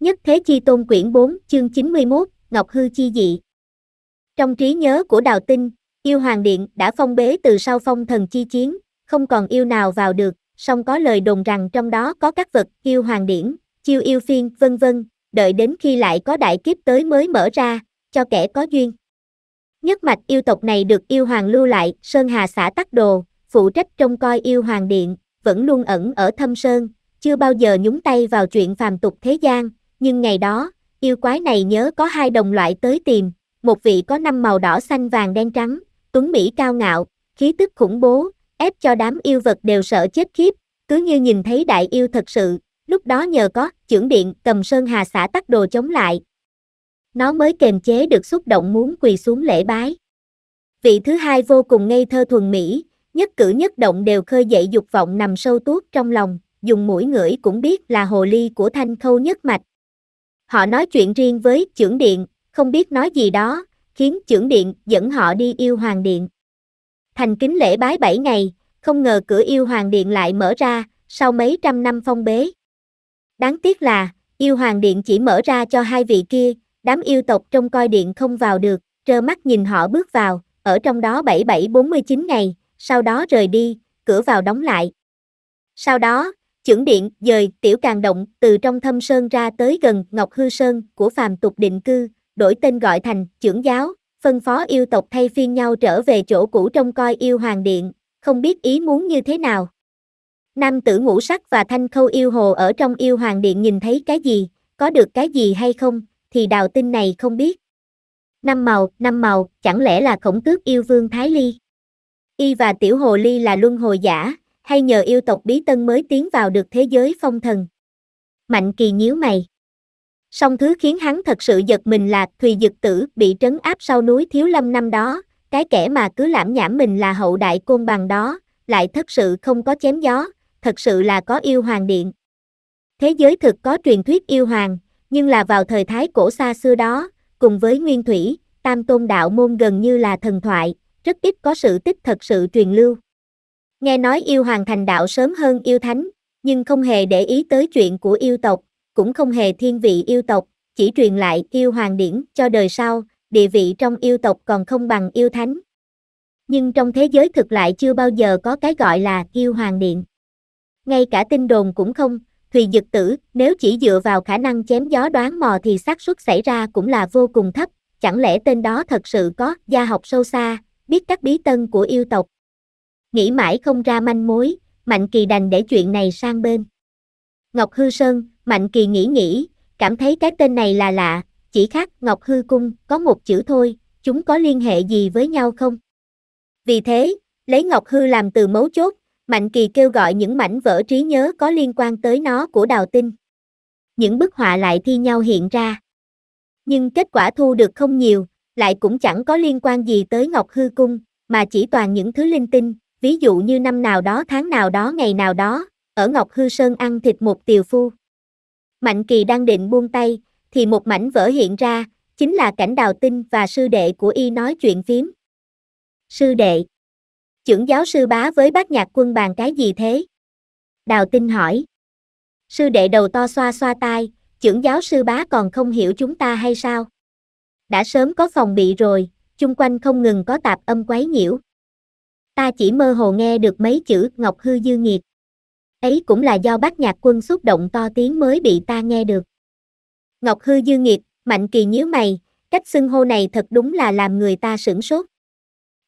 Nhất Thế Chi Tôn quyển 4, chương 91, Ngọc Hư Chi Dị. Trong trí nhớ của Đào Tinh, yêu Hoàng Điện đã phong bế từ sau phong thần chi chiến, không còn yêu nào vào được, song có lời đồn rằng trong đó có các vật yêu Hoàng Điển, chiêu yêu phiên, vân vân, đợi đến khi lại có đại kiếp tới mới mở ra, cho kẻ có duyên. Nhất mạch yêu tộc này được yêu hoàng lưu lại, Sơn Hà xã Tắc Đồ, phụ trách trông coi yêu hoàng điện, vẫn luôn ẩn ở thâm sơn, chưa bao giờ nhúng tay vào chuyện phàm tục thế gian, nhưng ngày đó, yêu quái này nhớ có hai đồng loại tới tìm, một vị có năm màu đỏ xanh vàng đen trắng, tuấn Mỹ cao ngạo, khí tức khủng bố, ép cho đám yêu vật đều sợ chết khiếp, cứ như nhìn thấy đại yêu thật sự, lúc đó nhờ có trưởng điện cầm sơn hà xã tắt đồ chống lại. Nó mới kềm chế được xúc động muốn quỳ xuống lễ bái. Vị thứ hai vô cùng ngây thơ thuần Mỹ, nhất cử nhất động đều khơi dậy dục vọng nằm sâu tuốt trong lòng, dùng mũi ngửi cũng biết là hồ ly của thanh khâu nhất mạch. Họ nói chuyện riêng với trưởng điện, không biết nói gì đó, khiến trưởng điện dẫn họ đi yêu hoàng điện. Thành kính lễ bái bảy ngày, không ngờ cửa yêu hoàng điện lại mở ra, sau mấy trăm năm phong bế. Đáng tiếc là, yêu hoàng điện chỉ mở ra cho hai vị kia, đám yêu tộc trong coi điện không vào được, trơ mắt nhìn họ bước vào, ở trong đó 7749 ngày, sau đó rời đi, cửa vào đóng lại. Sau đó, chưởng điện dời tiểu càng động từ trong thâm sơn ra tới gần Ngọc Hư Sơn của phàm tục định cư, đổi tên gọi thành trưởng giáo, phân phó yêu tộc thay phiên nhau trở về chỗ cũ trong coi yêu hoàng điện, không biết ý muốn như thế nào. Nam tử ngũ sắc và thanh khâu yêu hồ ở trong yêu hoàng điện nhìn thấy cái gì, có được cái gì hay không, thì đào tinh này không biết. Năm màu, năm màu, chẳng lẽ là khổng tước yêu vương Thái Ly? Y và tiểu hồ ly là luân hồi giả, hay nhờ yêu tộc bí tân mới tiến vào được thế giới phong thần. Mạnh kỳ nhíu mày. Song thứ khiến hắn thật sự giật mình là Thùy Dực Tử bị trấn áp sau núi Thiếu Lâm năm đó, cái kẻ mà cứ lãm nhảm mình là hậu đại côn bằng đó, lại thật sự không có chém gió, thật sự là có yêu hoàng điện. Thế giới thực có truyền thuyết yêu hoàng, nhưng là vào thời thái cổ xa xưa đó, cùng với nguyên thủy, tam tôn đạo môn gần như là thần thoại, rất ít có sự tích thật sự truyền lưu. Nghe nói yêu hoàng thành đạo sớm hơn yêu thánh, nhưng không hề để ý tới chuyện của yêu tộc, cũng không hề thiên vị yêu tộc, chỉ truyền lại yêu hoàng điển cho đời sau, địa vị trong yêu tộc còn không bằng yêu thánh. Nhưng trong thế giới thực lại chưa bao giờ có cái gọi là yêu hoàng điện. Ngay cả tin đồn cũng không, Thùy Dực Tử, nếu chỉ dựa vào khả năng chém gió đoán mò thì xác suất xảy ra cũng là vô cùng thấp, chẳng lẽ tên đó thật sự có gia học sâu xa, biết các bí tân của yêu tộc. Nghĩ mãi không ra manh mối, Mạnh Kỳ đành để chuyện này sang bên. Ngọc Hư Sơn, Mạnh Kỳ nghĩ nghĩ, cảm thấy cái tên này là lạ, chỉ khác Ngọc Hư Cung có một chữ thôi, chúng có liên hệ gì với nhau không? Vì thế, lấy Ngọc Hư làm từ mấu chốt, Mạnh Kỳ kêu gọi những mảnh vỡ trí nhớ có liên quan tới nó của đào tinh. Những bức họa lại thi nhau hiện ra. Nhưng kết quả thu được không nhiều, lại cũng chẳng có liên quan gì tới Ngọc Hư Cung, mà chỉ toàn những thứ linh tinh, ví dụ như năm nào đó tháng nào đó ngày nào đó, ở Ngọc Hư Sơn ăn thịt một tiều phu. Mạnh Kỳ đang định buông tay, thì một mảnh vỡ hiện ra, chính là cảnh đào tinh và sư đệ của y nói chuyện phím. Sư đệ. Trưởng giáo sư bá với bác nhạc quân bàn cái gì thế? Đào tinh hỏi. Sư đệ đầu to xoa xoa tai, trưởng giáo sư bá còn không hiểu chúng ta hay sao? Đã sớm có phòng bị rồi, chung quanh không ngừng có tạp âm quấy nhiễu ta chỉ mơ hồ nghe được mấy chữ Ngọc Hư Dư Nghiệt. Ấy cũng là do bác nhạc quân xúc động to tiếng mới bị ta nghe được. Ngọc Hư Dư Nghiệt, Mạnh Kỳ nhíu mày, cách xưng hô này thật đúng là làm người ta sửng sốt.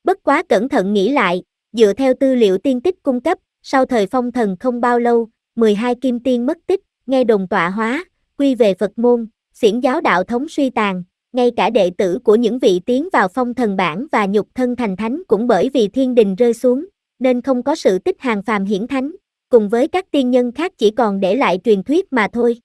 Bất quá cẩn thận nghĩ lại, dựa theo tư liệu tiên tích cung cấp, sau thời phong thần không bao lâu, 12 kim tiên mất tích, nghe đồng tọa hóa, quy về Phật môn, xiển giáo đạo thống suy tàn, ngay cả đệ tử của những vị tiến vào phong thần bản và nhục thân thành thánh cũng bởi vì thiên đình rơi xuống, nên không có sự tích hàng phàm hiển thánh, cùng với các tiên nhân khác chỉ còn để lại truyền thuyết mà thôi.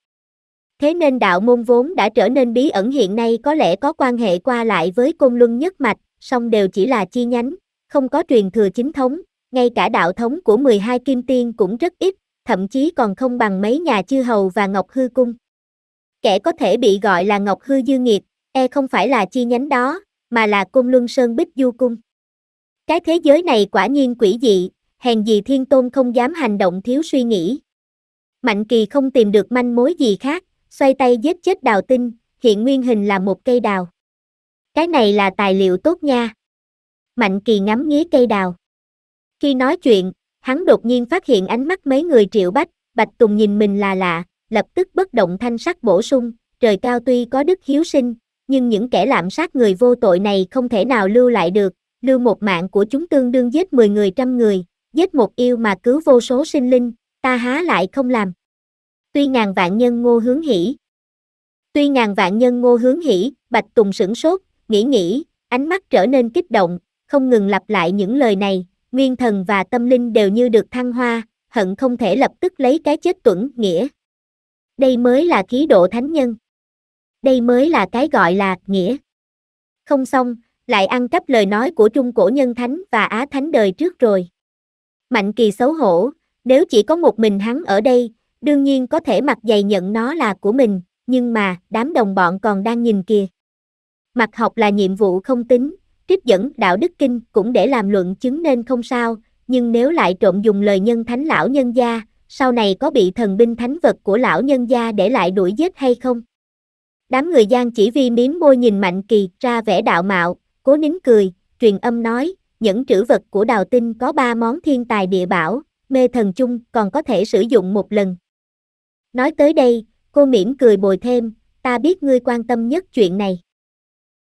Thế nên đạo môn vốn đã trở nên bí ẩn hiện nay có lẽ có quan hệ qua lại với côn luân nhất mạch, song đều chỉ là chi nhánh, không có truyền thừa chính thống, ngay cả đạo thống của 12 kim tiên cũng rất ít, thậm chí còn không bằng mấy nhà chư hầu và Ngọc Hư Cung. Kẻ có thể bị gọi là Ngọc Hư Dư Nghiệt, e không phải là chi nhánh đó, mà là cung luân sơn bích du cung. Cái thế giới này quả nhiên quỷ dị, hèn gì thiên tôn không dám hành động thiếu suy nghĩ. Mạnh kỳ không tìm được manh mối gì khác, xoay tay giết chết đào tinh, hiện nguyên hình là một cây đào. Cái này là tài liệu tốt nha. Mạnh kỳ ngắm nghía cây đào. Khi nói chuyện, hắn đột nhiên phát hiện ánh mắt mấy người triệu bách, bạch tùng nhìn mình là lạ, lập tức bất động thanh sắc bổ sung, trời cao tuy có đức hiếu sinh, nhưng những kẻ lạm sát người vô tội này không thể nào lưu lại được, lưu một mạng của chúng tương đương giết 10 người trăm người, giết một yêu mà cứu vô số sinh linh, ta há lại không làm. Tuy ngàn vạn nhân ngô hướng hỉ. Tuy ngàn vạn nhân ngô hướng hỉ, Bạch Tùng sửng sốt, nghĩ nghĩ, ánh mắt trở nên kích động, không ngừng lặp lại những lời này, nguyên thần và tâm linh đều như được thăng hoa, hận không thể lập tức lấy cái chết tuẫn nghĩa. Đây mới là khí độ thánh nhân đây mới là cái gọi là nghĩa. Không xong, lại ăn cắp lời nói của Trung Cổ Nhân Thánh và Á Thánh đời trước rồi. Mạnh kỳ xấu hổ, nếu chỉ có một mình hắn ở đây, đương nhiên có thể mặt dày nhận nó là của mình, nhưng mà đám đồng bọn còn đang nhìn kìa. Mặt học là nhiệm vụ không tính, trích dẫn đạo đức kinh cũng để làm luận chứng nên không sao, nhưng nếu lại trộn dùng lời nhân thánh lão nhân gia, sau này có bị thần binh thánh vật của lão nhân gia để lại đuổi giết hay không? Đám người Giang chỉ vi miếm môi nhìn Mạnh Kỳ ra vẻ đạo mạo, cố nín cười, truyền âm nói, những trữ vật của đào tinh có ba món thiên tài địa bảo, mê thần chung còn có thể sử dụng một lần. Nói tới đây, cô mỉm cười bồi thêm, ta biết ngươi quan tâm nhất chuyện này.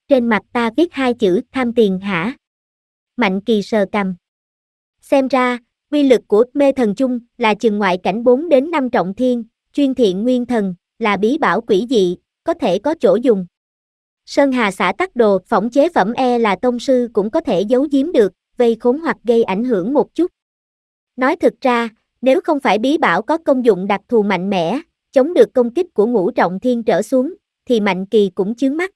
Trên mặt ta viết hai chữ tham tiền hả? Mạnh kỳ sờ cầm. Xem ra, quy lực của mê thần chung là chừng ngoại cảnh 4 đến 5 trọng thiên, chuyên thiện nguyên thần, là bí bảo quỷ dị, có thể có chỗ dùng. Sơn Hà xã tắc đồ, phỏng chế phẩm e là tông sư cũng có thể giấu giếm được, vây khốn hoặc gây ảnh hưởng một chút. Nói thực ra, nếu không phải bí bảo có công dụng đặc thù mạnh mẽ, chống được công kích của ngũ trọng thiên trở xuống, thì mạnh kỳ cũng chướng mắt.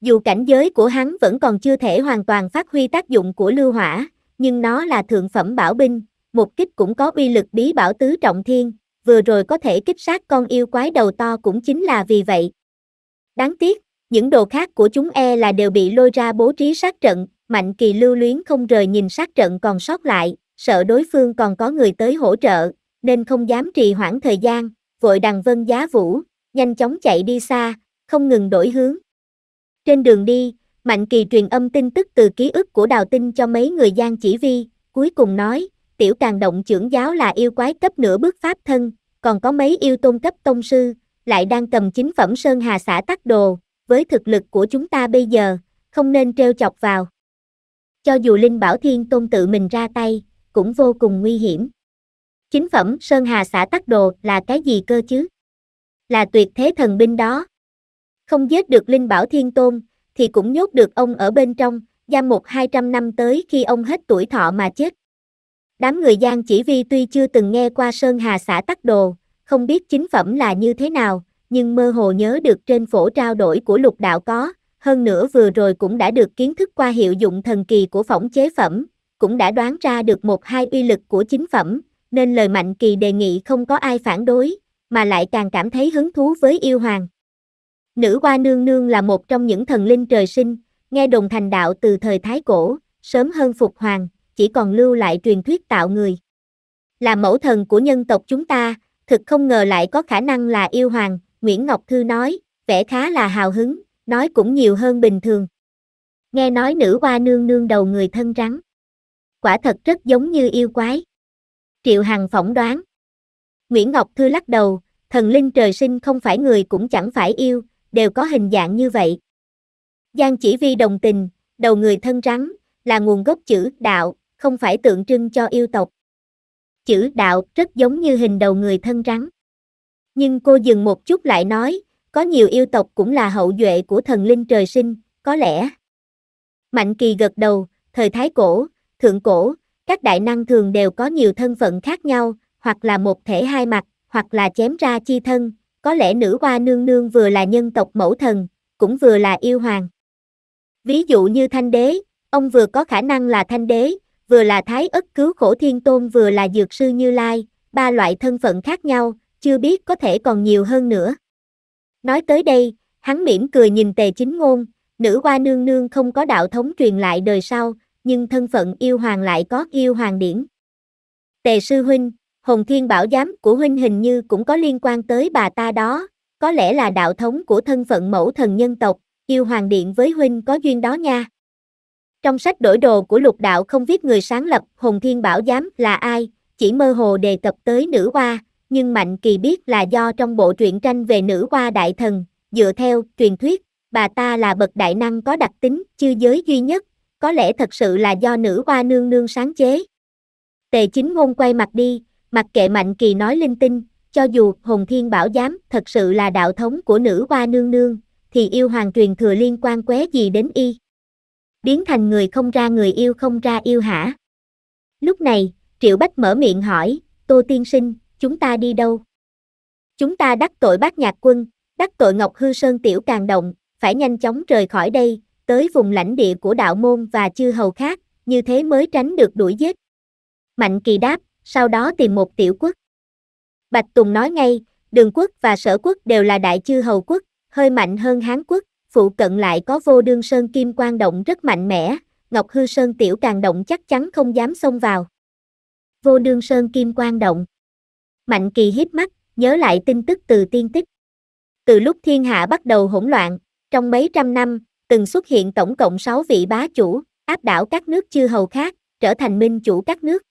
Dù cảnh giới của hắn vẫn còn chưa thể hoàn toàn phát huy tác dụng của lưu hỏa, nhưng nó là thượng phẩm bảo binh, một kích cũng có uy lực bí bảo tứ trọng thiên, vừa rồi có thể kích sát con yêu quái đầu to cũng chính là vì vậy, Đáng tiếc, những đồ khác của chúng e là đều bị lôi ra bố trí sát trận, Mạnh Kỳ lưu luyến không rời nhìn sát trận còn sót lại, sợ đối phương còn có người tới hỗ trợ, nên không dám trì hoãn thời gian, vội đằng vân giá vũ, nhanh chóng chạy đi xa, không ngừng đổi hướng. Trên đường đi, Mạnh Kỳ truyền âm tin tức từ ký ức của đào tinh cho mấy người gian chỉ vi, cuối cùng nói, tiểu càng động trưởng giáo là yêu quái cấp nửa bước pháp thân, còn có mấy yêu tôn cấp tông sư, lại đang cầm chính phẩm Sơn Hà xã tắc đồ, với thực lực của chúng ta bây giờ, không nên treo chọc vào. Cho dù Linh Bảo Thiên Tôn tự mình ra tay, cũng vô cùng nguy hiểm. Chính phẩm Sơn Hà xã tắc đồ là cái gì cơ chứ? Là tuyệt thế thần binh đó. Không giết được Linh Bảo Thiên Tôn, thì cũng nhốt được ông ở bên trong, giam một hai trăm năm tới khi ông hết tuổi thọ mà chết. Đám người Giang chỉ vi tuy chưa từng nghe qua Sơn Hà xã tắc đồ, không biết chính phẩm là như thế nào, nhưng mơ hồ nhớ được trên phổ trao đổi của lục đạo có, hơn nữa vừa rồi cũng đã được kiến thức qua hiệu dụng thần kỳ của phỏng chế phẩm, cũng đã đoán ra được một hai uy lực của chính phẩm, nên lời Mạnh Kỳ đề nghị không có ai phản đối, mà lại càng cảm thấy hứng thú với yêu hoàng. Nữ hoa nương nương là một trong những thần linh trời sinh, nghe đồng thành đạo từ thời Thái Cổ, sớm hơn Phục Hoàng, chỉ còn lưu lại truyền thuyết tạo người. Là mẫu thần của nhân tộc chúng ta, thực không ngờ lại có khả năng là yêu hoàng, Nguyễn Ngọc Thư nói, vẻ khá là hào hứng, nói cũng nhiều hơn bình thường. Nghe nói nữ hoa nương nương đầu người thân rắn. Quả thật rất giống như yêu quái. Triệu Hằng phỏng đoán. Nguyễn Ngọc Thư lắc đầu, thần linh trời sinh không phải người cũng chẳng phải yêu, đều có hình dạng như vậy. Giang chỉ vi đồng tình, đầu người thân rắn, là nguồn gốc chữ đạo, không phải tượng trưng cho yêu tộc chữ đạo rất giống như hình đầu người thân rắn. Nhưng cô dừng một chút lại nói, có nhiều yêu tộc cũng là hậu duệ của thần linh trời sinh, có lẽ. Mạnh kỳ gật đầu, thời thái cổ, thượng cổ, các đại năng thường đều có nhiều thân phận khác nhau, hoặc là một thể hai mặt, hoặc là chém ra chi thân, có lẽ nữ hoa nương nương vừa là nhân tộc mẫu thần, cũng vừa là yêu hoàng. Ví dụ như thanh đế, ông vừa có khả năng là thanh đế, vừa là thái ất cứu khổ thiên tôn vừa là dược sư Như Lai, ba loại thân phận khác nhau, chưa biết có thể còn nhiều hơn nữa. Nói tới đây, hắn mỉm cười nhìn tề chính ngôn, nữ hoa nương nương không có đạo thống truyền lại đời sau, nhưng thân phận yêu hoàng lại có yêu hoàng điển. Tề sư huynh, hồng thiên bảo giám của huynh hình như cũng có liên quan tới bà ta đó, có lẽ là đạo thống của thân phận mẫu thần nhân tộc, yêu hoàng điện với huynh có duyên đó nha. Trong sách đổi đồ của lục đạo không viết người sáng lập Hồn Thiên Bảo Giám là ai, chỉ mơ hồ đề cập tới nữ hoa, nhưng Mạnh Kỳ biết là do trong bộ truyện tranh về nữ hoa đại thần, dựa theo truyền thuyết, bà ta là bậc đại năng có đặc tính, chư giới duy nhất, có lẽ thật sự là do nữ hoa nương nương sáng chế. Tề chính ngôn quay mặt đi, mặc kệ Mạnh Kỳ nói linh tinh, cho dù Hồn Thiên Bảo Giám thật sự là đạo thống của nữ hoa nương nương, thì yêu hoàng truyền thừa liên quan quế gì đến y biến thành người không ra người yêu không ra yêu hả? Lúc này, Triệu Bách mở miệng hỏi, Tô Tiên Sinh, chúng ta đi đâu? Chúng ta đắc tội bác nhạc quân, đắc tội Ngọc Hư Sơn Tiểu Càng Động, phải nhanh chóng rời khỏi đây, tới vùng lãnh địa của đạo môn và chư hầu khác, như thế mới tránh được đuổi giết. Mạnh kỳ đáp, sau đó tìm một tiểu quốc. Bạch Tùng nói ngay, đường quốc và sở quốc đều là đại chư hầu quốc, hơi mạnh hơn Hán quốc, phụ cận lại có vô đương sơn kim quan động rất mạnh mẽ, Ngọc Hư Sơn tiểu càng động chắc chắn không dám xông vào. Vô đương sơn kim quan động. Mạnh kỳ hiếp mắt, nhớ lại tin tức từ tiên tích. Từ lúc thiên hạ bắt đầu hỗn loạn, trong mấy trăm năm, từng xuất hiện tổng cộng 6 vị bá chủ, áp đảo các nước chư hầu khác, trở thành minh chủ các nước.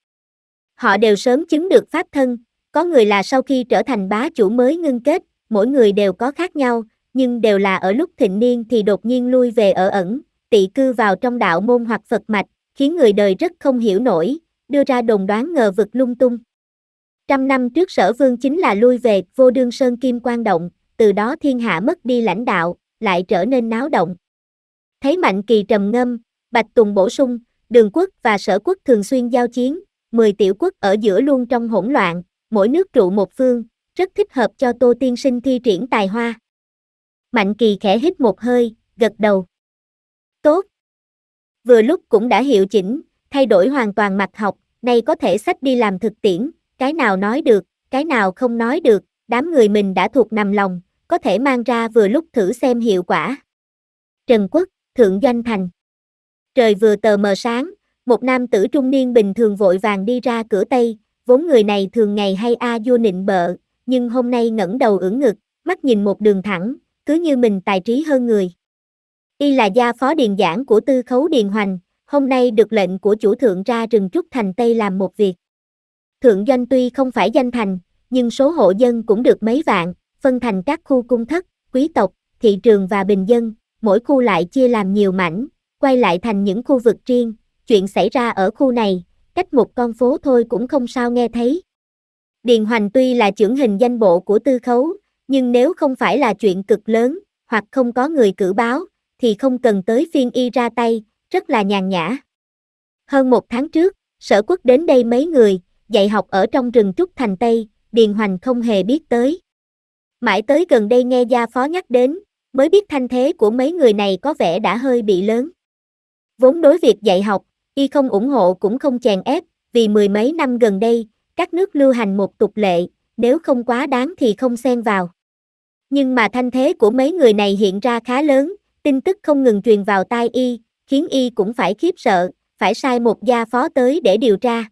Họ đều sớm chứng được pháp thân, có người là sau khi trở thành bá chủ mới ngưng kết, mỗi người đều có khác nhau, nhưng đều là ở lúc thịnh niên thì đột nhiên lui về ở ẩn, tị cư vào trong đạo môn hoặc Phật mạch, khiến người đời rất không hiểu nổi, đưa ra đồng đoán ngờ vực lung tung. Trăm năm trước sở vương chính là lui về vô đương sơn kim quan động, từ đó thiên hạ mất đi lãnh đạo, lại trở nên náo động. Thấy mạnh kỳ trầm ngâm, Bạch Tùng bổ sung, đường quốc và sở quốc thường xuyên giao chiến, 10 tiểu quốc ở giữa luôn trong hỗn loạn, mỗi nước trụ một phương, rất thích hợp cho Tô Tiên Sinh thi triển tài hoa. Mạnh kỳ khẽ hít một hơi, gật đầu. Tốt. Vừa lúc cũng đã hiệu chỉnh, thay đổi hoàn toàn mặt học, nay có thể sách đi làm thực tiễn, cái nào nói được, cái nào không nói được, đám người mình đã thuộc nằm lòng, có thể mang ra vừa lúc thử xem hiệu quả. Trần Quốc, Thượng Doanh Thành Trời vừa tờ mờ sáng, một nam tử trung niên bình thường vội vàng đi ra cửa Tây, vốn người này thường ngày hay a à nịnh bợ, nhưng hôm nay ngẩng đầu ưỡn ngực, mắt nhìn một đường thẳng, cứ như mình tài trí hơn người. Y là gia phó điền giảng của tư khấu điền hoành, hôm nay được lệnh của chủ thượng ra rừng trúc thành Tây làm một việc. Thượng doanh tuy không phải danh thành, nhưng số hộ dân cũng được mấy vạn, phân thành các khu cung thất, quý tộc, thị trường và bình dân, mỗi khu lại chia làm nhiều mảnh, quay lại thành những khu vực riêng, chuyện xảy ra ở khu này, cách một con phố thôi cũng không sao nghe thấy. Điền Hoành tuy là trưởng hình danh bộ của tư khấu, nhưng nếu không phải là chuyện cực lớn, hoặc không có người cử báo, thì không cần tới phiên y ra tay, rất là nhàn nhã. Hơn một tháng trước, sở quốc đến đây mấy người, dạy học ở trong rừng Trúc Thành Tây, Điền Hoành không hề biết tới. Mãi tới gần đây nghe gia phó nhắc đến, mới biết thanh thế của mấy người này có vẻ đã hơi bị lớn. Vốn đối việc dạy học, y không ủng hộ cũng không chèn ép, vì mười mấy năm gần đây, các nước lưu hành một tục lệ, nếu không quá đáng thì không xen vào. Nhưng mà thanh thế của mấy người này hiện ra khá lớn, tin tức không ngừng truyền vào tai y, khiến y cũng phải khiếp sợ, phải sai một gia phó tới để điều tra.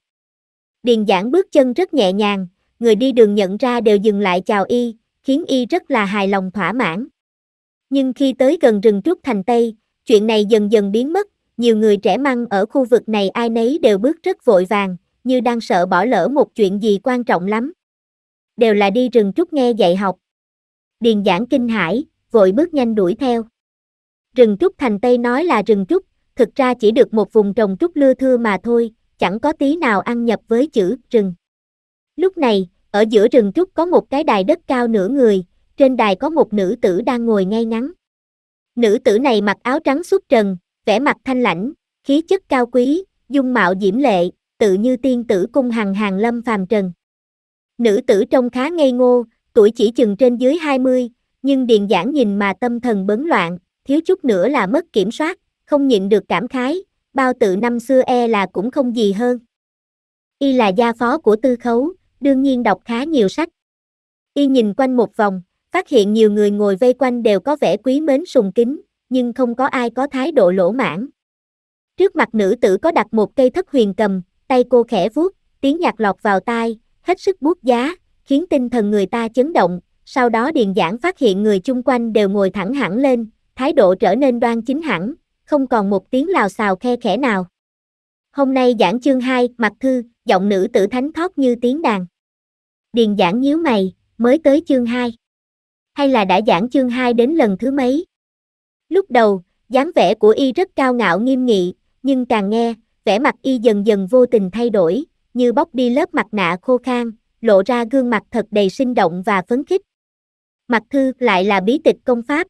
Điền giảng bước chân rất nhẹ nhàng, người đi đường nhận ra đều dừng lại chào y, khiến y rất là hài lòng thỏa mãn. Nhưng khi tới gần rừng trúc thành Tây, chuyện này dần dần biến mất, nhiều người trẻ măng ở khu vực này ai nấy đều bước rất vội vàng, như đang sợ bỏ lỡ một chuyện gì quan trọng lắm. Đều là đi rừng trúc nghe dạy học, Điền Giảng kinh hãi, vội bước nhanh đuổi theo. Rừng trúc thành Tây nói là rừng trúc, thực ra chỉ được một vùng trồng trúc lưa thưa mà thôi, chẳng có tí nào ăn nhập với chữ rừng. Lúc này, ở giữa rừng trúc có một cái đài đất cao nửa người, trên đài có một nữ tử đang ngồi ngay ngắn. Nữ tử này mặc áo trắng suốt trần, vẻ mặt thanh lãnh, khí chất cao quý, dung mạo diễm lệ, tự như tiên tử cung hằng hàng lâm phàm trần. Nữ tử trông khá ngây ngô, tuổi chỉ chừng trên dưới 20, nhưng Điền Giảng nhìn mà tâm thần bấn loạn, thiếu chút nữa là mất kiểm soát, không nhịn được cảm khái, bao tự năm xưa e là cũng không gì hơn. Y là gia phó của tư khấu, đương nhiên đọc khá nhiều sách. Y nhìn quanh một vòng, phát hiện nhiều người ngồi vây quanh đều có vẻ quý mến sùng kính, nhưng không có ai có thái độ lỗ mãn. Trước mặt nữ tử có đặt một cây thất huyền cầm, tay cô khẽ vuốt, tiếng nhạc lọt vào tai, hết sức buốt giá, khiến tinh thần người ta chấn động, sau đó điền giảng phát hiện người chung quanh đều ngồi thẳng hẳn lên, thái độ trở nên đoan chính hẳn, không còn một tiếng lào xào khe khẽ nào. Hôm nay giảng chương 2, mặt thư, giọng nữ tử thánh thoát như tiếng đàn. Điền giảng nhíu mày, mới tới chương 2. Hay là đã giảng chương 2 đến lần thứ mấy? Lúc đầu, dáng vẻ của y rất cao ngạo nghiêm nghị, nhưng càng nghe, vẻ mặt y dần dần vô tình thay đổi, như bóc đi lớp mặt nạ khô khan, lộ ra gương mặt thật đầy sinh động và phấn khích. Mặt thư lại là bí tịch công pháp.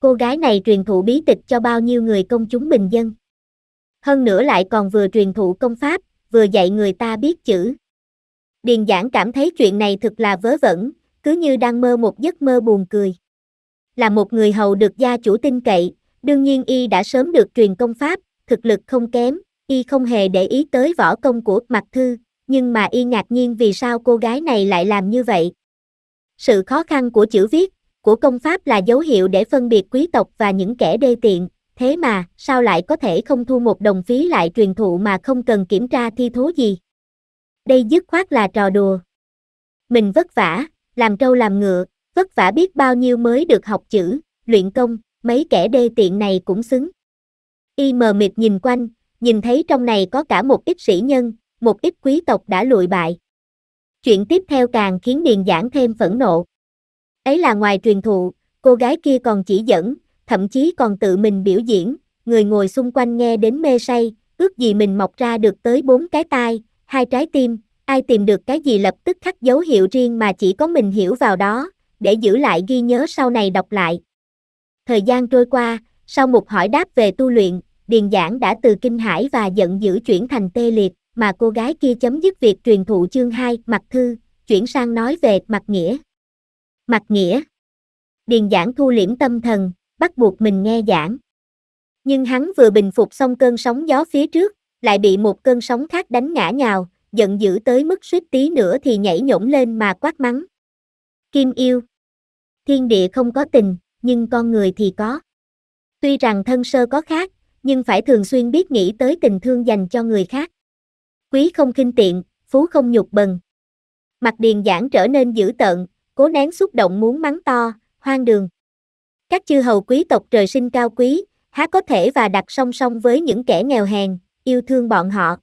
Cô gái này truyền thụ bí tịch cho bao nhiêu người công chúng bình dân. Hơn nữa lại còn vừa truyền thụ công pháp, vừa dạy người ta biết chữ. Điền giảng cảm thấy chuyện này thực là vớ vẩn, cứ như đang mơ một giấc mơ buồn cười. Là một người hầu được gia chủ tin cậy, đương nhiên y đã sớm được truyền công pháp, thực lực không kém, y không hề để ý tới võ công của mặt thư, nhưng mà y ngạc nhiên vì sao cô gái này lại làm như vậy. Sự khó khăn của chữ viết, của công pháp là dấu hiệu để phân biệt quý tộc và những kẻ đê tiện, thế mà, sao lại có thể không thu một đồng phí lại truyền thụ mà không cần kiểm tra thi thố gì. Đây dứt khoát là trò đùa. Mình vất vả, làm trâu làm ngựa, vất vả biết bao nhiêu mới được học chữ, luyện công, mấy kẻ đê tiện này cũng xứng. Y mờ mịt nhìn quanh, nhìn thấy trong này có cả một ít sĩ nhân, một ít quý tộc đã lụi bại. Chuyện tiếp theo càng khiến Điền Giảng thêm phẫn nộ. Ấy là ngoài truyền thụ, cô gái kia còn chỉ dẫn, thậm chí còn tự mình biểu diễn, người ngồi xung quanh nghe đến mê say, ước gì mình mọc ra được tới bốn cái tai, hai trái tim, ai tìm được cái gì lập tức khắc dấu hiệu riêng mà chỉ có mình hiểu vào đó, để giữ lại ghi nhớ sau này đọc lại. Thời gian trôi qua, sau một hỏi đáp về tu luyện, Điền Giảng đã từ kinh hãi và giận dữ chuyển thành tê liệt mà cô gái kia chấm dứt việc truyền thụ chương 2 mặt thư, chuyển sang nói về mặt nghĩa. Mặt nghĩa Điền giảng thu liễm tâm thần, bắt buộc mình nghe giảng. Nhưng hắn vừa bình phục xong cơn sóng gió phía trước, lại bị một cơn sóng khác đánh ngã nhào, giận dữ tới mức suýt tí nữa thì nhảy nhổm lên mà quát mắng. Kim yêu Thiên địa không có tình, nhưng con người thì có. Tuy rằng thân sơ có khác, nhưng phải thường xuyên biết nghĩ tới tình thương dành cho người khác quý không khinh tiện, phú không nhục bần. Mặt điền giảng trở nên dữ tợn, cố nén xúc động muốn mắng to, hoang đường. Các chư hầu quý tộc trời sinh cao quý, há có thể và đặt song song với những kẻ nghèo hèn, yêu thương bọn họ.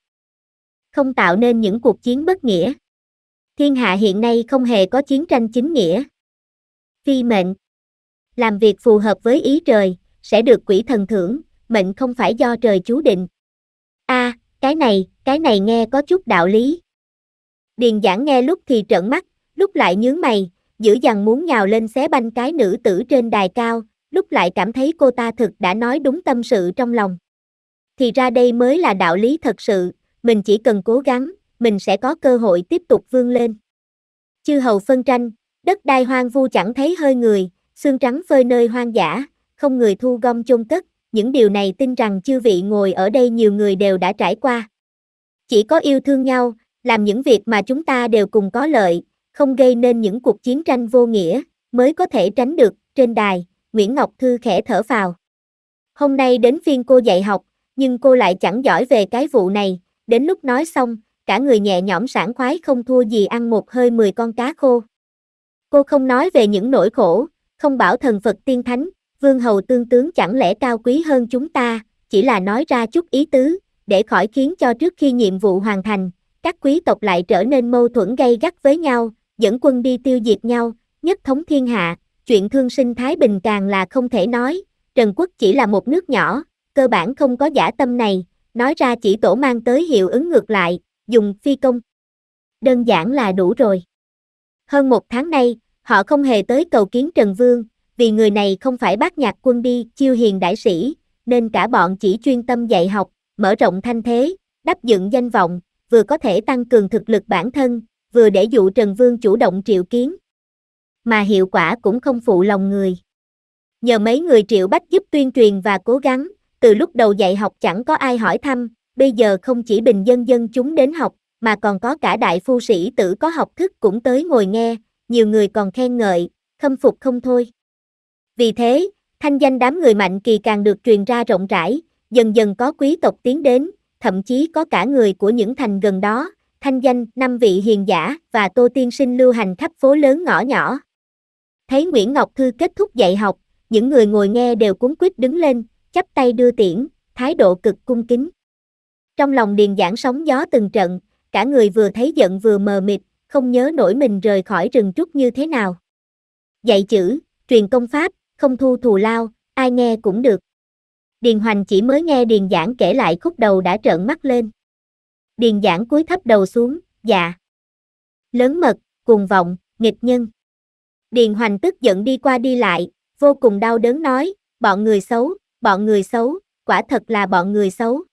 Không tạo nên những cuộc chiến bất nghĩa. Thiên hạ hiện nay không hề có chiến tranh chính nghĩa. Phi mệnh. Làm việc phù hợp với ý trời, sẽ được quỷ thần thưởng, mệnh không phải do trời chú định. a à, cái này, cái này nghe có chút đạo lý. Điền giảng nghe lúc thì trợn mắt, lúc lại nhướng mày, dữ dằn muốn nhào lên xé banh cái nữ tử trên đài cao, lúc lại cảm thấy cô ta thực đã nói đúng tâm sự trong lòng. Thì ra đây mới là đạo lý thật sự, mình chỉ cần cố gắng, mình sẽ có cơ hội tiếp tục vươn lên. Chư hầu phân tranh, đất đai hoang vu chẳng thấy hơi người, xương trắng phơi nơi hoang dã, không người thu gom chôn cất, những điều này tin rằng chư vị ngồi ở đây nhiều người đều đã trải qua. Chỉ có yêu thương nhau, làm những việc mà chúng ta đều cùng có lợi, không gây nên những cuộc chiến tranh vô nghĩa, mới có thể tránh được, trên đài, Nguyễn Ngọc Thư khẽ thở phào. Hôm nay đến phiên cô dạy học, nhưng cô lại chẳng giỏi về cái vụ này, đến lúc nói xong, cả người nhẹ nhõm sảng khoái không thua gì ăn một hơi mười con cá khô. Cô không nói về những nỗi khổ, không bảo thần Phật tiên thánh, vương hầu tương tướng chẳng lẽ cao quý hơn chúng ta, chỉ là nói ra chút ý tứ, để khỏi khiến cho trước khi nhiệm vụ hoàn thành, các quý tộc lại trở nên mâu thuẫn gây gắt với nhau, dẫn quân đi tiêu diệt nhau, nhất thống thiên hạ, chuyện thương sinh Thái Bình càng là không thể nói, Trần Quốc chỉ là một nước nhỏ, cơ bản không có giả tâm này, nói ra chỉ tổ mang tới hiệu ứng ngược lại, dùng phi công. Đơn giản là đủ rồi. Hơn một tháng nay, họ không hề tới cầu kiến Trần Vương, vì người này không phải bác nhạc quân đi chiêu hiền đại sĩ, nên cả bọn chỉ chuyên tâm dạy học, mở rộng thanh thế, đắp dựng danh vọng, vừa có thể tăng cường thực lực bản thân, vừa để dụ Trần Vương chủ động triệu kiến. Mà hiệu quả cũng không phụ lòng người. Nhờ mấy người triệu bách giúp tuyên truyền và cố gắng, từ lúc đầu dạy học chẳng có ai hỏi thăm, bây giờ không chỉ bình dân dân chúng đến học, mà còn có cả đại phu sĩ tử có học thức cũng tới ngồi nghe, nhiều người còn khen ngợi, khâm phục không thôi. Vì thế, thanh danh đám người mạnh kỳ càng được truyền ra rộng rãi, dần dần có quý tộc tiến đến, thậm chí có cả người của những thành gần đó, thanh danh năm vị hiền giả và Tô Tiên Sinh lưu hành khắp phố lớn ngõ nhỏ. Thấy Nguyễn Ngọc Thư kết thúc dạy học, những người ngồi nghe đều cuốn quýt đứng lên, chắp tay đưa tiễn, thái độ cực cung kính. Trong lòng điền giảng sóng gió từng trận, cả người vừa thấy giận vừa mờ mịt, không nhớ nổi mình rời khỏi rừng trúc như thế nào. Dạy chữ, truyền công pháp, không thu thù lao, ai nghe cũng được. Điền Hoành chỉ mới nghe Điền Giảng kể lại khúc đầu đã trợn mắt lên. Điền Giảng cúi thấp đầu xuống, dạ. Lớn mật, cùng vọng, nghịch nhân. Điền Hoành tức giận đi qua đi lại, vô cùng đau đớn nói, bọn người xấu, bọn người xấu, quả thật là bọn người xấu.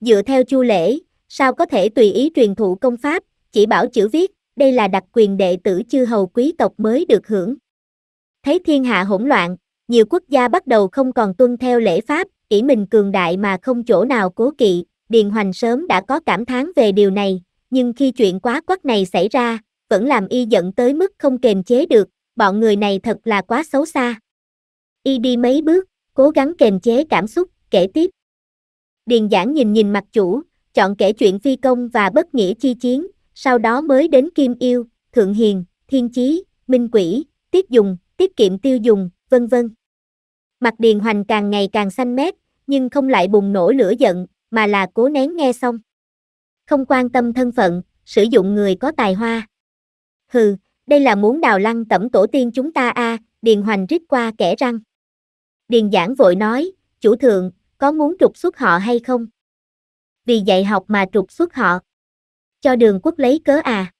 Dựa theo chu lễ, sao có thể tùy ý truyền thụ công pháp, chỉ bảo chữ viết, đây là đặc quyền đệ tử chư hầu quý tộc mới được hưởng. Thấy thiên hạ hỗn loạn, nhiều quốc gia bắt đầu không còn tuân theo lễ pháp, kỹ mình cường đại mà không chỗ nào cố kỵ, Điền Hoành sớm đã có cảm thán về điều này, nhưng khi chuyện quá quắc này xảy ra, vẫn làm y giận tới mức không kềm chế được, bọn người này thật là quá xấu xa. Y đi mấy bước, cố gắng kềm chế cảm xúc, kể tiếp. Điền Giảng nhìn nhìn mặt chủ, chọn kể chuyện phi công và bất nghĩa chi chiến, sau đó mới đến Kim Yêu, Thượng Hiền, Thiên Chí, Minh Quỷ, Tiết Dùng, Tiết Kiệm Tiêu Dùng, vân vân. Mặt Điền Hoành càng ngày càng xanh mét, nhưng không lại bùng nổ lửa giận, mà là cố nén nghe xong. Không quan tâm thân phận, sử dụng người có tài hoa. Hừ, đây là muốn đào lăng tẩm tổ tiên chúng ta a à, Điền Hoành rít qua kẻ răng. Điền Giảng vội nói, chủ thượng, có muốn trục xuất họ hay không? Vì dạy học mà trục xuất họ. Cho đường quốc lấy cớ à?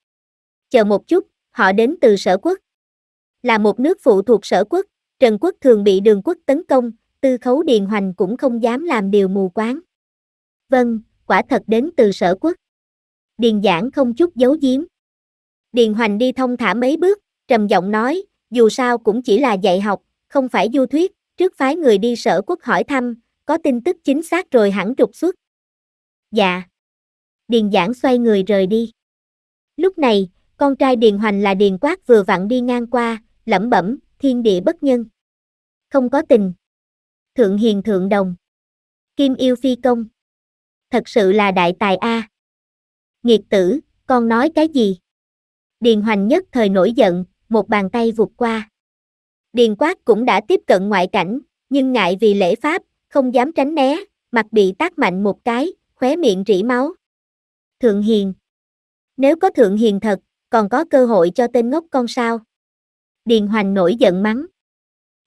Chờ một chút, họ đến từ sở quốc. Là một nước phụ thuộc sở quốc. Trần Quốc thường bị đường quốc tấn công, tư khấu điền hoành cũng không dám làm điều mù quáng. Vâng, quả thật đến từ sở quốc. Điền giảng không chút giấu giếm. Điền hoành đi thông thả mấy bước, trầm giọng nói, dù sao cũng chỉ là dạy học, không phải du thuyết, trước phái người đi sở quốc hỏi thăm, có tin tức chính xác rồi hẳn trục xuất. Dạ. Điền giảng xoay người rời đi. Lúc này, con trai Điền Hoành là Điền Quát vừa vặn đi ngang qua, lẩm bẩm, thiên địa bất nhân. Không có tình. Thượng hiền thượng đồng. Kim yêu phi công. Thật sự là đại tài A. Nghiệt tử, con nói cái gì? Điền hoành nhất thời nổi giận, một bàn tay vụt qua. Điền quát cũng đã tiếp cận ngoại cảnh, nhưng ngại vì lễ pháp, không dám tránh né, mặt bị tác mạnh một cái, khóe miệng rỉ máu. Thượng hiền. Nếu có thượng hiền thật, còn có cơ hội cho tên ngốc con sao? Điền Hoành nổi giận mắng.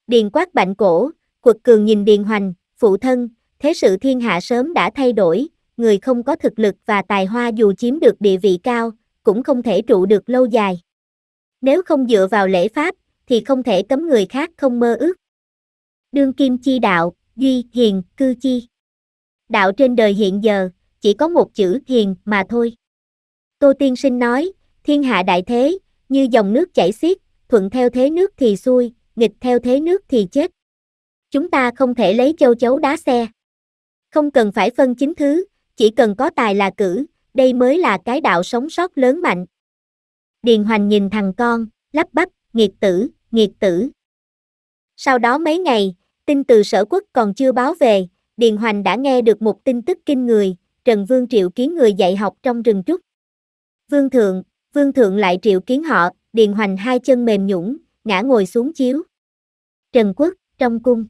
Điền quát bạnh cổ, quật cường nhìn Điền Hoành, phụ thân, thế sự thiên hạ sớm đã thay đổi, người không có thực lực và tài hoa dù chiếm được địa vị cao, cũng không thể trụ được lâu dài. Nếu không dựa vào lễ pháp, thì không thể cấm người khác không mơ ước. Đương kim chi đạo, duy, hiền, cư chi. Đạo trên đời hiện giờ, chỉ có một chữ hiền mà thôi. Tô Tiên Sinh nói, thiên hạ đại thế, như dòng nước chảy xiết, thuận theo thế nước thì xuôi, nghịch theo thế nước thì chết. Chúng ta không thể lấy châu chấu đá xe. Không cần phải phân chính thứ, chỉ cần có tài là cử, đây mới là cái đạo sống sót lớn mạnh. Điền Hoành nhìn thằng con, lắp bắp, nghiệt tử, nghiệt tử. Sau đó mấy ngày, tin từ sở quốc còn chưa báo về, Điền Hoành đã nghe được một tin tức kinh người, Trần Vương triệu kiến người dạy học trong rừng trúc. Vương Thượng, Vương thượng lại triệu kiến họ, Điền Hoành hai chân mềm nhũng, ngã ngồi xuống chiếu. Trần Quốc, trong cung.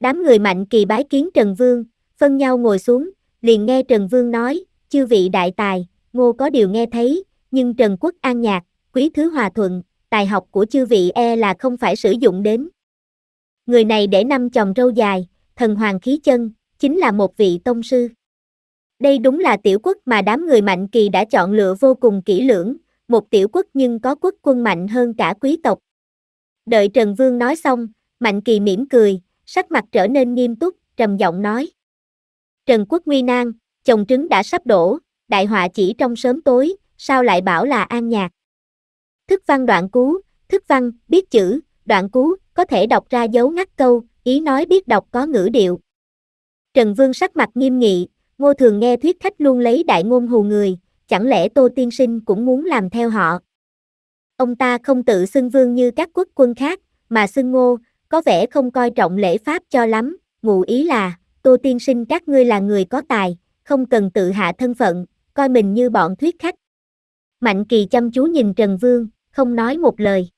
Đám người mạnh kỳ bái kiến Trần Vương, phân nhau ngồi xuống, liền nghe Trần Vương nói, chư vị đại tài, ngô có điều nghe thấy, nhưng Trần Quốc an nhạc, quý thứ hòa thuận, tài học của chư vị e là không phải sử dụng đến. Người này để năm chồng râu dài, thần hoàng khí chân, chính là một vị tông sư. Đây đúng là tiểu quốc mà đám người mạnh kỳ đã chọn lựa vô cùng kỹ lưỡng, một tiểu quốc nhưng có quốc quân mạnh hơn cả quý tộc. Đợi Trần Vương nói xong, Mạnh Kỳ mỉm cười, sắc mặt trở nên nghiêm túc, trầm giọng nói. Trần quốc nguy nan, chồng trứng đã sắp đổ, đại họa chỉ trong sớm tối, sao lại bảo là an nhạc. Thức văn đoạn cú, thức văn, biết chữ, đoạn cú, có thể đọc ra dấu ngắt câu, ý nói biết đọc có ngữ điệu. Trần Vương sắc mặt nghiêm nghị, Ngô Thường nghe thuyết khách luôn lấy đại ngôn hù người, chẳng lẽ Tô Tiên Sinh cũng muốn làm theo họ. Ông ta không tự xưng vương như các quốc quân khác, mà xưng ngô, có vẻ không coi trọng lễ pháp cho lắm, ngụ ý là, Tô Tiên Sinh các ngươi là người có tài, không cần tự hạ thân phận, coi mình như bọn thuyết khách. Mạnh Kỳ chăm chú nhìn Trần Vương, không nói một lời.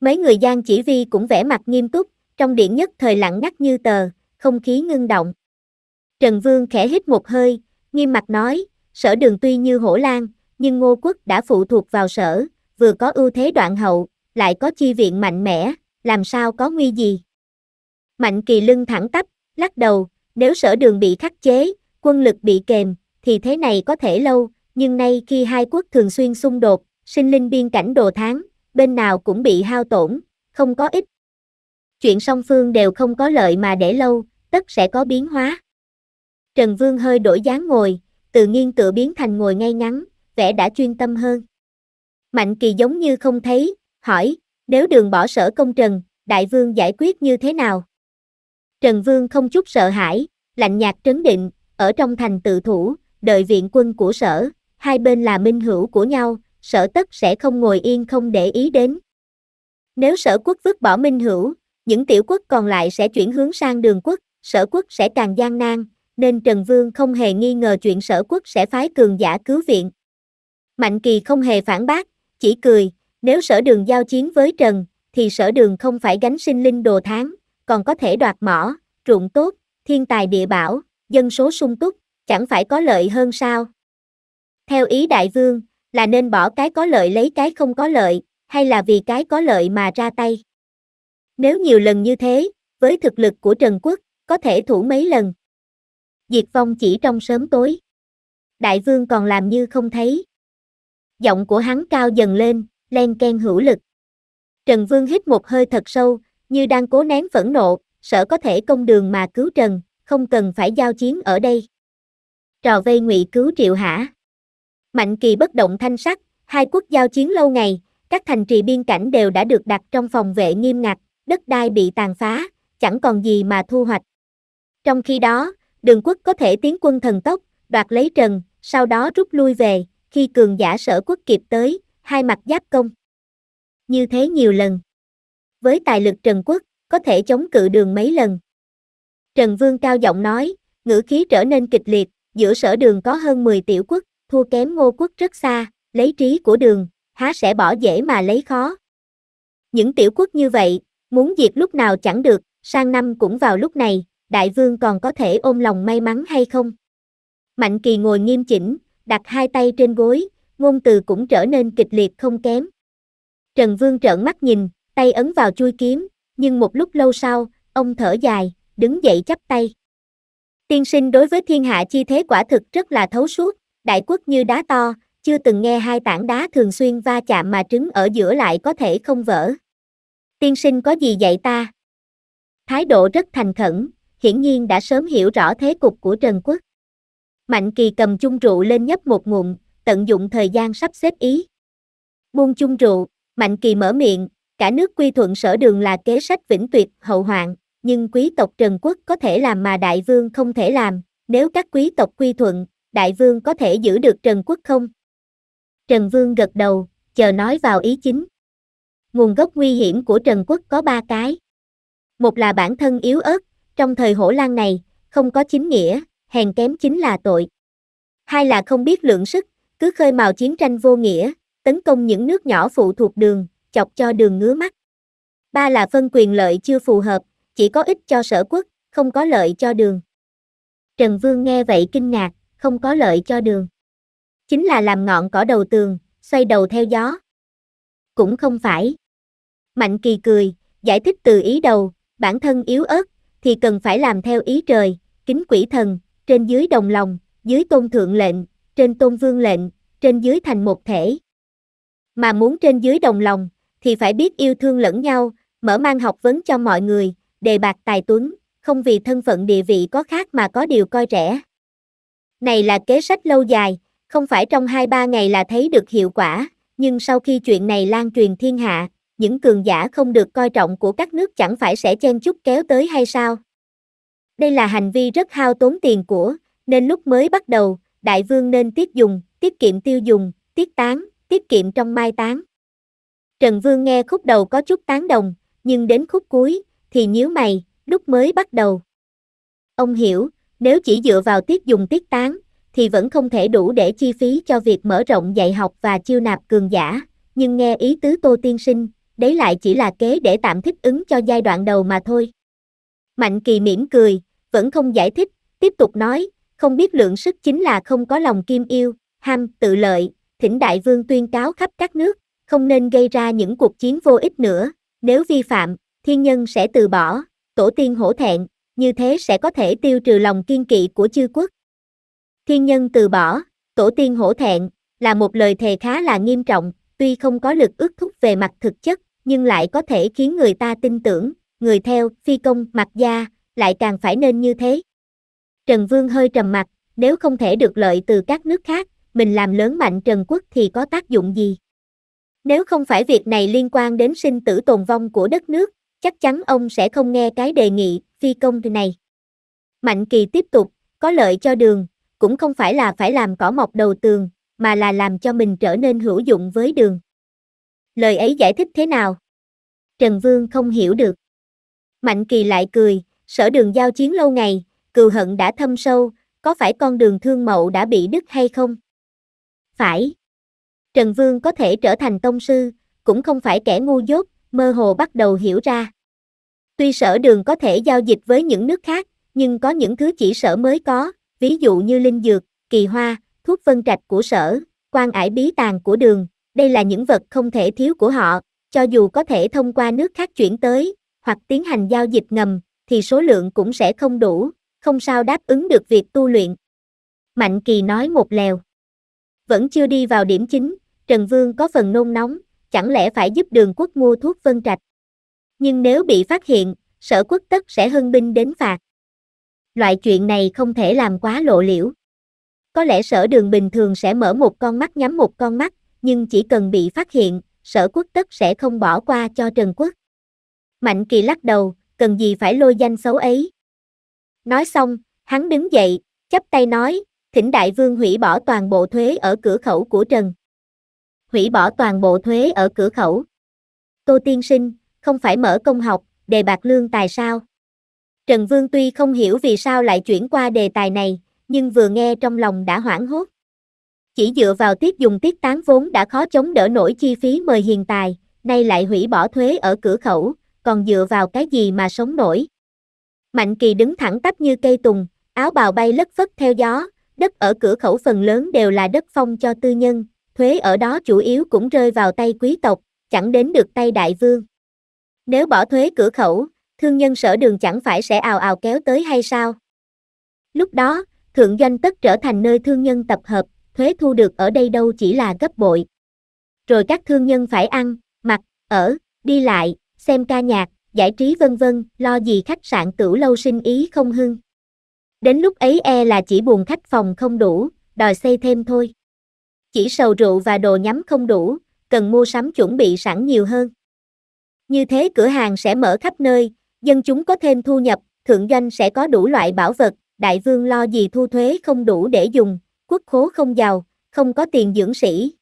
Mấy người Giang Chỉ Vi cũng vẻ mặt nghiêm túc, trong điện nhất thời lặng ngắt như tờ, không khí ngưng động. Trần Vương khẽ hít một hơi, nghiêm mặt nói, sở đường tuy như hổ lan, nhưng ngô quốc đã phụ thuộc vào sở, vừa có ưu thế đoạn hậu, lại có chi viện mạnh mẽ, làm sao có nguy gì. Mạnh kỳ lưng thẳng tắp, lắc đầu, nếu sở đường bị khắc chế, quân lực bị kềm, thì thế này có thể lâu, nhưng nay khi hai quốc thường xuyên xung đột, sinh linh biên cảnh đồ tháng, bên nào cũng bị hao tổn, không có ích. Chuyện song phương đều không có lợi mà để lâu, tất sẽ có biến hóa. Trần Vương hơi đổi dáng ngồi, từ nghiêng tựa biến thành ngồi ngay ngắn, vẻ đã chuyên tâm hơn. Mạnh kỳ giống như không thấy, hỏi, nếu đường bỏ sở công trần, đại vương giải quyết như thế nào? Trần Vương không chút sợ hãi, lạnh nhạt trấn định, ở trong thành tự thủ, đợi viện quân của sở, hai bên là minh hữu của nhau, sở tất sẽ không ngồi yên không để ý đến. Nếu sở quốc vứt bỏ minh hữu, những tiểu quốc còn lại sẽ chuyển hướng sang đường quốc, sở quốc sẽ càng gian nan, nên Trần Vương không hề nghi ngờ chuyện sở quốc sẽ phái cường giả cứu viện. Mạnh Kỳ không hề phản bác, chỉ cười, nếu sở đường giao chiến với Trần, thì sở đường không phải gánh sinh linh đồ tháng, còn có thể đoạt mỏ, ruộng tốt, thiên tài địa bảo, dân số sung túc, chẳng phải có lợi hơn sao? Theo ý đại vương, là nên bỏ cái có lợi lấy cái không có lợi, hay là vì cái có lợi mà ra tay? Nếu nhiều lần như thế, với thực lực của Trần Quốc, có thể thủ mấy lần, Diệt vong chỉ trong sớm tối. Đại vương còn làm như không thấy. Giọng của hắn cao dần lên, len ken hữu lực. Trần Vương hít một hơi thật sâu, như đang cố nén phẫn nộ, sợ có thể công đường mà cứu Trần, không cần phải giao chiến ở đây. Trò vây ngụy cứu triệu hả? Mạnh kỳ bất động thanh sắc, hai quốc giao chiến lâu ngày, các thành trì biên cảnh đều đã được đặt trong phòng vệ nghiêm ngặt, đất đai bị tàn phá, chẳng còn gì mà thu hoạch. Trong khi đó, Đường quốc có thể tiến quân thần tốc, đoạt lấy trần, sau đó rút lui về, khi cường giả sở quốc kịp tới, hai mặt giáp công. Như thế nhiều lần. Với tài lực trần quốc, có thể chống cự đường mấy lần. Trần Vương cao giọng nói, ngữ khí trở nên kịch liệt, giữa sở đường có hơn 10 tiểu quốc, thua kém ngô quốc rất xa, lấy trí của đường, há sẽ bỏ dễ mà lấy khó. Những tiểu quốc như vậy, muốn diệt lúc nào chẳng được, sang năm cũng vào lúc này, đại vương còn có thể ôm lòng may mắn hay không? Mạnh kỳ ngồi nghiêm chỉnh, đặt hai tay trên gối, ngôn từ cũng trở nên kịch liệt không kém. Trần Vương trợn mắt nhìn, tay ấn vào chui kiếm, nhưng một lúc lâu sau, ông thở dài, đứng dậy chắp tay. Tiên sinh đối với thiên hạ chi thế quả thực rất là thấu suốt, đại quốc như đá to, chưa từng nghe hai tảng đá thường xuyên va chạm mà trứng ở giữa lại có thể không vỡ. Tiên sinh có gì dạy ta? Thái độ rất thành khẩn, hiển nhiên đã sớm hiểu rõ thế cục của Trần Quốc. Mạnh kỳ cầm chung rượu lên nhấp một ngụm, tận dụng thời gian sắp xếp ý. Buông chung rượu, Mạnh kỳ mở miệng, cả nước quy thuận sở đường là kế sách vĩnh tuyệt hậu hoạn, nhưng quý tộc Trần Quốc có thể làm mà đại vương không thể làm, nếu các quý tộc quy thuận, đại vương có thể giữ được Trần Quốc không? Trần Vương gật đầu, chờ nói vào ý chính. Nguồn gốc nguy hiểm của Trần Quốc có ba cái. Một là bản thân yếu ớt, trong thời hổ lan này, không có chính nghĩa, hèn kém chính là tội. Hai là không biết lượng sức, cứ khơi mào chiến tranh vô nghĩa, tấn công những nước nhỏ phụ thuộc đường, chọc cho đường ngứa mắt. Ba là phân quyền lợi chưa phù hợp, chỉ có ích cho sở quốc, không có lợi cho đường. Trần Vương nghe vậy kinh ngạc, không có lợi cho đường. Chính là làm ngọn cỏ đầu tường, xoay đầu theo gió. Cũng không phải. Mạnh kỳ cười, giải thích từ ý đầu, bản thân yếu ớt, thì cần phải làm theo ý trời, kính quỷ thần, trên dưới đồng lòng, dưới tôn thượng lệnh, trên tôn vương lệnh, trên dưới thành một thể. Mà muốn trên dưới đồng lòng, thì phải biết yêu thương lẫn nhau, mở mang học vấn cho mọi người, đề bạc tài tuấn, không vì thân phận địa vị có khác mà có điều coi rẻ. Này là kế sách lâu dài, không phải trong 2-3 ngày là thấy được hiệu quả, nhưng sau khi chuyện này lan truyền thiên hạ, những cường giả không được coi trọng của các nước chẳng phải sẽ chen chúc kéo tới hay sao? Đây là hành vi rất hao tốn tiền của, nên lúc mới bắt đầu, đại vương nên tiết dùng, tiết kiệm tiêu dùng, tiết tán, tiết kiệm trong mai tán. Trần Vương nghe khúc đầu có chút tán đồng, nhưng đến khúc cuối, thì nhíu mày, lúc mới bắt đầu. Ông hiểu, nếu chỉ dựa vào tiết dùng tiết tán, thì vẫn không thể đủ để chi phí cho việc mở rộng dạy học và chiêu nạp cường giả, nhưng nghe ý tứ Tô Tiên Sinh, đấy lại chỉ là kế để tạm thích ứng cho giai đoạn đầu mà thôi. Mạnh kỳ mỉm cười, vẫn không giải thích, tiếp tục nói, không biết lượng sức chính là không có lòng kim yêu, ham, tự lợi, thỉnh đại vương tuyên cáo khắp các nước, không nên gây ra những cuộc chiến vô ích nữa, nếu vi phạm, thiên nhân sẽ từ bỏ, tổ tiên hổ thẹn, như thế sẽ có thể tiêu trừ lòng kiên kỵ của chư quốc. Thiên nhân từ bỏ, tổ tiên hổ thẹn, là một lời thề khá là nghiêm trọng, tuy không có lực ước thúc về mặt thực chất, nhưng lại có thể khiến người ta tin tưởng, người theo, phi công, mặc gia, lại càng phải nên như thế. Trần Vương hơi trầm mặt, nếu không thể được lợi từ các nước khác, mình làm lớn mạnh Trần Quốc thì có tác dụng gì? Nếu không phải việc này liên quan đến sinh tử tồn vong của đất nước, chắc chắn ông sẽ không nghe cái đề nghị, phi công này. Mạnh Kỳ tiếp tục, có lợi cho đường, cũng không phải là phải làm cỏ mọc đầu tường, mà là làm cho mình trở nên hữu dụng với đường lời ấy giải thích thế nào? Trần Vương không hiểu được. Mạnh Kỳ lại cười, sở đường giao chiến lâu ngày, cừu hận đã thâm sâu, có phải con đường thương mậu đã bị đứt hay không? Phải. Trần Vương có thể trở thành tông sư, cũng không phải kẻ ngu dốt, mơ hồ bắt đầu hiểu ra. Tuy sở đường có thể giao dịch với những nước khác, nhưng có những thứ chỉ sở mới có, ví dụ như linh dược, kỳ hoa, thuốc vân trạch của sở, quan ải bí tàng của đường, đây là những vật không thể thiếu của họ, cho dù có thể thông qua nước khác chuyển tới, hoặc tiến hành giao dịch ngầm, thì số lượng cũng sẽ không đủ, không sao đáp ứng được việc tu luyện. Mạnh Kỳ nói một lèo. Vẫn chưa đi vào điểm chính, Trần Vương có phần nôn nóng, chẳng lẽ phải giúp đường quốc mua thuốc vân trạch. Nhưng nếu bị phát hiện, sở quốc tất sẽ hưng binh đến phạt. Loại chuyện này không thể làm quá lộ liễu. Có lẽ sở đường bình thường sẽ mở một con mắt nhắm một con mắt, nhưng chỉ cần bị phát hiện, sở quốc tất sẽ không bỏ qua cho Trần Quốc. Mạnh kỳ lắc đầu, cần gì phải lôi danh xấu ấy. Nói xong, hắn đứng dậy, chắp tay nói, thỉnh đại vương hủy bỏ toàn bộ thuế ở cửa khẩu của Trần. Hủy bỏ toàn bộ thuế ở cửa khẩu. Tô tiên sinh, không phải mở công học, đề bạc lương tài sao? Trần Vương tuy không hiểu vì sao lại chuyển qua đề tài này, nhưng vừa nghe trong lòng đã hoảng hốt. Chỉ dựa vào tiết dùng tiết tán vốn đã khó chống đỡ nổi chi phí mời hiền tài, nay lại hủy bỏ thuế ở cửa khẩu, còn dựa vào cái gì mà sống nổi. Mạnh kỳ đứng thẳng tắp như cây tùng, áo bào bay lất phất theo gió, đất ở cửa khẩu phần lớn đều là đất phong cho tư nhân, thuế ở đó chủ yếu cũng rơi vào tay quý tộc, chẳng đến được tay đại vương. Nếu bỏ thuế cửa khẩu, thương nhân sở đường chẳng phải sẽ ào ào kéo tới hay sao? Lúc đó, thượng doanh tất trở thành nơi thương nhân tập hợp, thuế thu được ở đây đâu chỉ là gấp bội. Rồi các thương nhân phải ăn, mặc, ở, đi lại, xem ca nhạc, giải trí vân vân, lo gì khách sạn tửu lâu sinh ý không hưng. Đến lúc ấy e là chỉ buồn khách phòng không đủ, đòi xây thêm thôi. Chỉ sầu rượu và đồ nhắm không đủ, cần mua sắm chuẩn bị sẵn nhiều hơn. Như thế cửa hàng sẽ mở khắp nơi, dân chúng có thêm thu nhập, thượng doanh sẽ có đủ loại bảo vật, đại vương lo gì thu thuế không đủ để dùng, quốc khố không giàu, không có tiền dưỡng sĩ.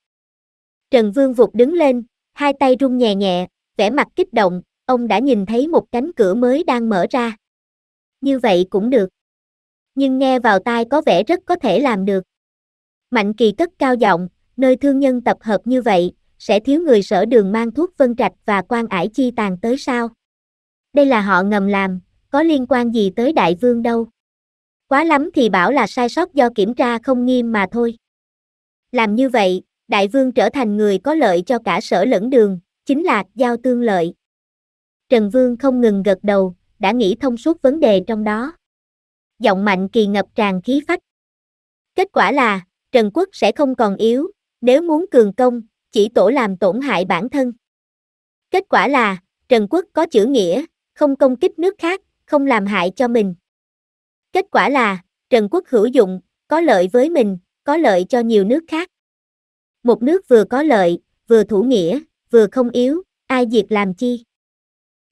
Trần Vương vụt đứng lên, hai tay run nhẹ nhẹ, vẻ mặt kích động, ông đã nhìn thấy một cánh cửa mới đang mở ra. Như vậy cũng được. Nhưng nghe vào tai có vẻ rất có thể làm được. Mạnh kỳ cất cao giọng, nơi thương nhân tập hợp như vậy, sẽ thiếu người sở đường mang thuốc vân trạch và quan ải chi tàn tới sao? Đây là họ ngầm làm, có liên quan gì tới đại vương đâu. Quá lắm thì bảo là sai sót do kiểm tra không nghiêm mà thôi. Làm như vậy, đại vương trở thành người có lợi cho cả sở lẫn đường, chính là giao tương lợi. Trần Vương không ngừng gật đầu, đã nghĩ thông suốt vấn đề trong đó. Giọng mạnh kỳ ngập tràn khí phách. Kết quả là, Trần Quốc sẽ không còn yếu, nếu muốn cường công, chỉ tổ làm tổn hại bản thân. Kết quả là, Trần Quốc có chữ nghĩa, không công kích nước khác, không làm hại cho mình. Kết quả là, Trần Quốc hữu dụng, có lợi với mình, có lợi cho nhiều nước khác. Một nước vừa có lợi, vừa thủ nghĩa, vừa không yếu, ai diệt làm chi.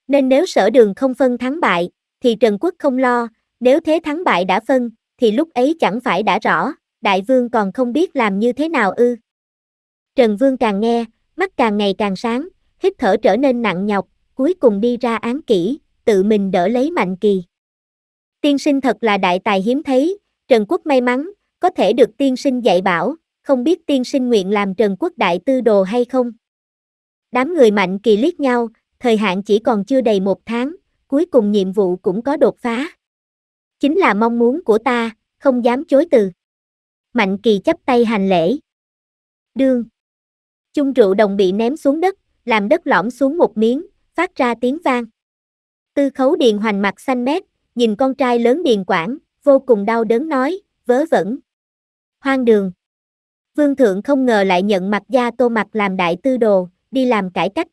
Nên nếu sở đường không phân thắng bại, thì Trần Quốc không lo, nếu thế thắng bại đã phân, thì lúc ấy chẳng phải đã rõ, đại vương còn không biết làm như thế nào ư. Trần Vương càng nghe, mắt càng ngày càng sáng, hít thở trở nên nặng nhọc, cuối cùng đi ra án kỹ, tự mình đỡ lấy mạnh kỳ tiên sinh thật là đại tài hiếm thấy, Trần Quốc may mắn, có thể được tiên sinh dạy bảo, không biết tiên sinh nguyện làm Trần Quốc đại tư đồ hay không. Đám người mạnh kỳ liếc nhau, thời hạn chỉ còn chưa đầy một tháng, cuối cùng nhiệm vụ cũng có đột phá. Chính là mong muốn của ta, không dám chối từ. Mạnh kỳ chấp tay hành lễ. Đương. Chung rượu đồng bị ném xuống đất, làm đất lõm xuống một miếng, phát ra tiếng vang. Tư khấu điền hoành mặt xanh mét, nhìn con trai lớn điền quản, vô cùng đau đớn nói, vớ vẩn. Hoang đường. Vương thượng không ngờ lại nhận mặt gia tô mặt làm đại tư đồ, đi làm cải cách.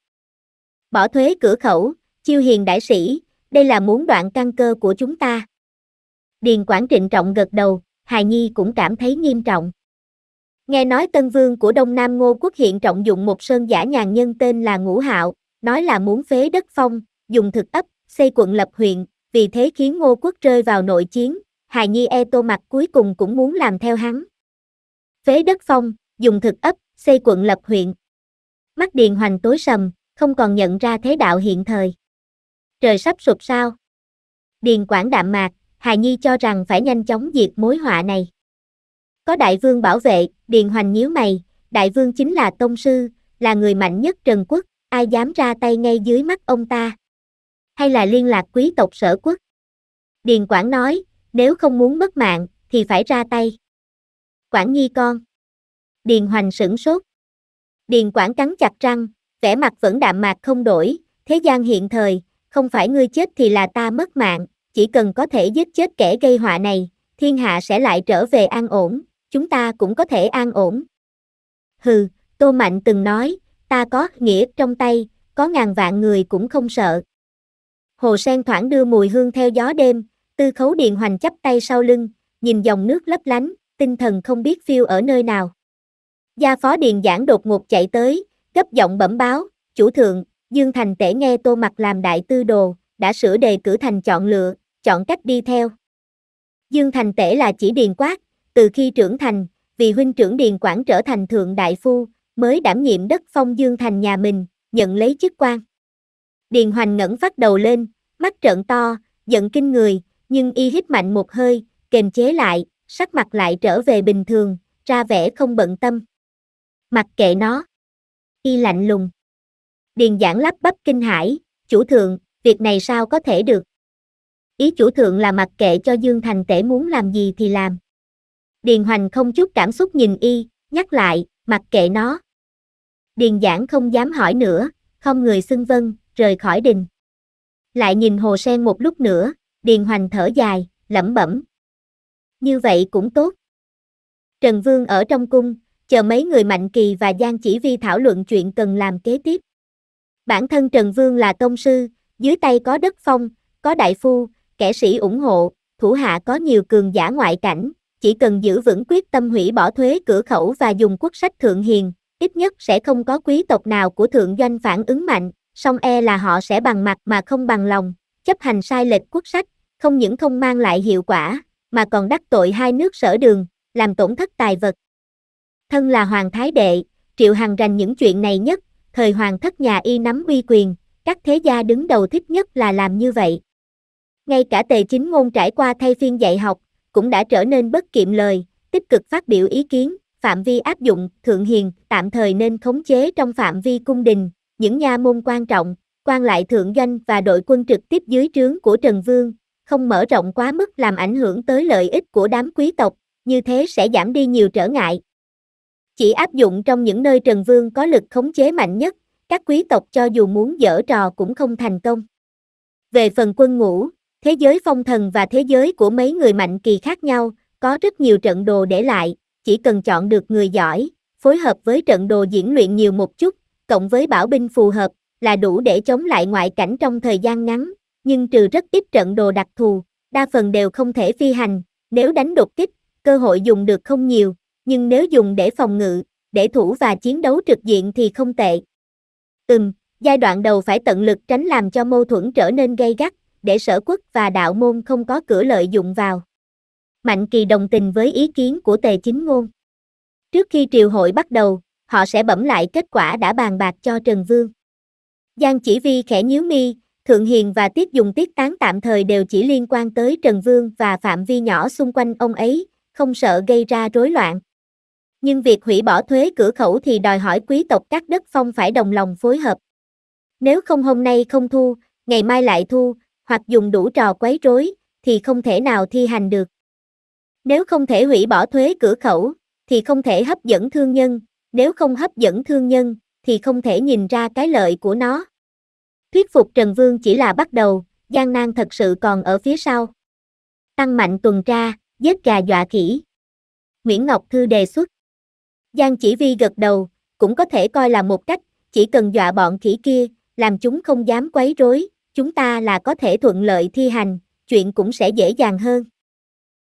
Bỏ thuế cửa khẩu, chiêu hiền đại sĩ, đây là muốn đoạn căn cơ của chúng ta. Điền quản trịnh trọng gật đầu, Hài Nhi cũng cảm thấy nghiêm trọng. Nghe nói tân vương của Đông Nam Ngô Quốc hiện trọng dụng một sơn giả nhàn nhân tên là Ngũ Hạo, nói là muốn phế đất phong, dùng thực ấp, xây quận lập huyện, vì thế khiến Ngô Quốc rơi vào nội chiến, hài nhi e tô mặt cuối cùng cũng muốn làm theo hắn. Phế đất phong, dùng thực ấp, xây quận lập huyện. Mắt điền hoành tối sầm, không còn nhận ra thế đạo hiện thời. Trời sắp sụp sao? Điền quảng đạm mạc, hài nhi cho rằng phải nhanh chóng diệt mối họa này. Có đại vương bảo vệ, điền hoành nhíu mày, đại vương chính là tông sư, là người mạnh nhất trần quốc, ai dám ra tay ngay dưới mắt ông ta hay là liên lạc quý tộc sở quốc. Điền Quảng nói, nếu không muốn mất mạng, thì phải ra tay. Quảng Nhi con. Điền Hoành sửng sốt. Điền Quảng cắn chặt răng, vẻ mặt vẫn đạm mạc không đổi, thế gian hiện thời, không phải ngươi chết thì là ta mất mạng, chỉ cần có thể giết chết kẻ gây họa này, thiên hạ sẽ lại trở về an ổn, chúng ta cũng có thể an ổn. Hừ, Tô Mạnh từng nói, ta có nghĩa trong tay, có ngàn vạn người cũng không sợ hồ sen thoảng đưa mùi hương theo gió đêm, tư khấu điện hoành chắp tay sau lưng, nhìn dòng nước lấp lánh, tinh thần không biết phiêu ở nơi nào. Gia phó điện giảng đột ngột chạy tới, gấp giọng bẩm báo, chủ thượng, Dương Thành tể nghe tô mặt làm đại tư đồ, đã sửa đề cử thành chọn lựa, chọn cách đi theo. Dương Thành tể là chỉ điền quát, từ khi trưởng thành, vì huynh trưởng điền quản trở thành thượng đại phu, mới đảm nhiệm đất phong Dương Thành nhà mình, nhận lấy chức quan. Điền Hoành ngẩng phát đầu lên, mắt trợn to, giận kinh người, nhưng y hít mạnh một hơi, kềm chế lại, sắc mặt lại trở về bình thường, ra vẻ không bận tâm. Mặc kệ nó. Y lạnh lùng. Điền giảng lắp bắp kinh hãi, chủ thượng, việc này sao có thể được. Ý chủ thượng là mặc kệ cho Dương Thành Tể muốn làm gì thì làm. Điền Hoành không chút cảm xúc nhìn y, nhắc lại, mặc kệ nó. Điền giảng không dám hỏi nữa, không người xưng vân, rời khỏi đình. Lại nhìn hồ sen một lúc nữa, Điền Hoành thở dài, lẩm bẩm. Như vậy cũng tốt. Trần Vương ở trong cung, chờ mấy người Mạnh Kỳ và Giang Chỉ Vi thảo luận chuyện cần làm kế tiếp. Bản thân Trần Vương là tông sư, dưới tay có đất phong, có đại phu, kẻ sĩ ủng hộ, thủ hạ có nhiều cường giả ngoại cảnh, chỉ cần giữ vững quyết tâm hủy bỏ thuế cửa khẩu và dùng quốc sách thượng hiền, ít nhất sẽ không có quý tộc nào của thượng doanh phản ứng mạnh, song e là họ sẽ bằng mặt mà không bằng lòng, chấp hành sai lệch quốc sách, không những không mang lại hiệu quả, mà còn đắc tội hai nước sở đường, làm tổn thất tài vật. Thân là Hoàng Thái Đệ, Triệu Hằng rành những chuyện này nhất, thời Hoàng thất nhà y nắm uy quyền, các thế gia đứng đầu thích nhất là làm như vậy. Ngay cả tề chính ngôn trải qua thay phiên dạy học, cũng đã trở nên bất kiệm lời, tích cực phát biểu ý kiến, phạm vi áp dụng, thượng hiền, tạm thời nên khống chế trong phạm vi cung đình, những nha môn quan trọng, quan lại thượng doanh và đội quân trực tiếp dưới trướng của Trần Vương, không mở rộng quá mức làm ảnh hưởng tới lợi ích của đám quý tộc, như thế sẽ giảm đi nhiều trở ngại. Chỉ áp dụng trong những nơi Trần Vương có lực khống chế mạnh nhất, các quý tộc cho dù muốn dở trò cũng không thành công. Về phần quân ngũ, thế giới phong thần và thế giới của mấy người mạnh kỳ khác nhau, có rất nhiều trận đồ để lại, chỉ cần chọn được người giỏi, phối hợp với trận đồ diễn luyện nhiều một chút, cộng với bảo binh phù hợp, là đủ để chống lại ngoại cảnh trong thời gian ngắn, nhưng trừ rất ít trận đồ đặc thù, đa phần đều không thể phi hành, nếu đánh đột kích, cơ hội dùng được không nhiều, nhưng nếu dùng để phòng ngự, để thủ và chiến đấu trực diện thì không tệ. Ừm, giai đoạn đầu phải tận lực tránh làm cho mâu thuẫn trở nên gay gắt, để sở quốc và đạo môn không có cửa lợi dụng vào. Mạnh kỳ đồng tình với ý kiến của tề chính ngôn. Trước khi triều hội bắt đầu, họ sẽ bẩm lại kết quả đã bàn bạc cho Trần Vương. Giang chỉ vi khẽ nhíu mi, Thượng Hiền và Tiết Dùng Tiết Tán tạm thời đều chỉ liên quan tới Trần Vương và phạm vi nhỏ xung quanh ông ấy, không sợ gây ra rối loạn. Nhưng việc hủy bỏ thuế cửa khẩu thì đòi hỏi quý tộc các đất phong phải đồng lòng phối hợp. Nếu không hôm nay không thu, ngày mai lại thu, hoặc dùng đủ trò quấy rối, thì không thể nào thi hành được. Nếu không thể hủy bỏ thuế cửa khẩu, thì không thể hấp dẫn thương nhân, nếu không hấp dẫn thương nhân, thì không thể nhìn ra cái lợi của nó. Thuyết phục Trần Vương chỉ là bắt đầu, gian nan thật sự còn ở phía sau. Tăng mạnh tuần tra, giết gà dọa khỉ. Nguyễn Ngọc Thư đề xuất. Giang chỉ vi gật đầu, cũng có thể coi là một cách, chỉ cần dọa bọn khỉ kia, làm chúng không dám quấy rối, chúng ta là có thể thuận lợi thi hành, chuyện cũng sẽ dễ dàng hơn.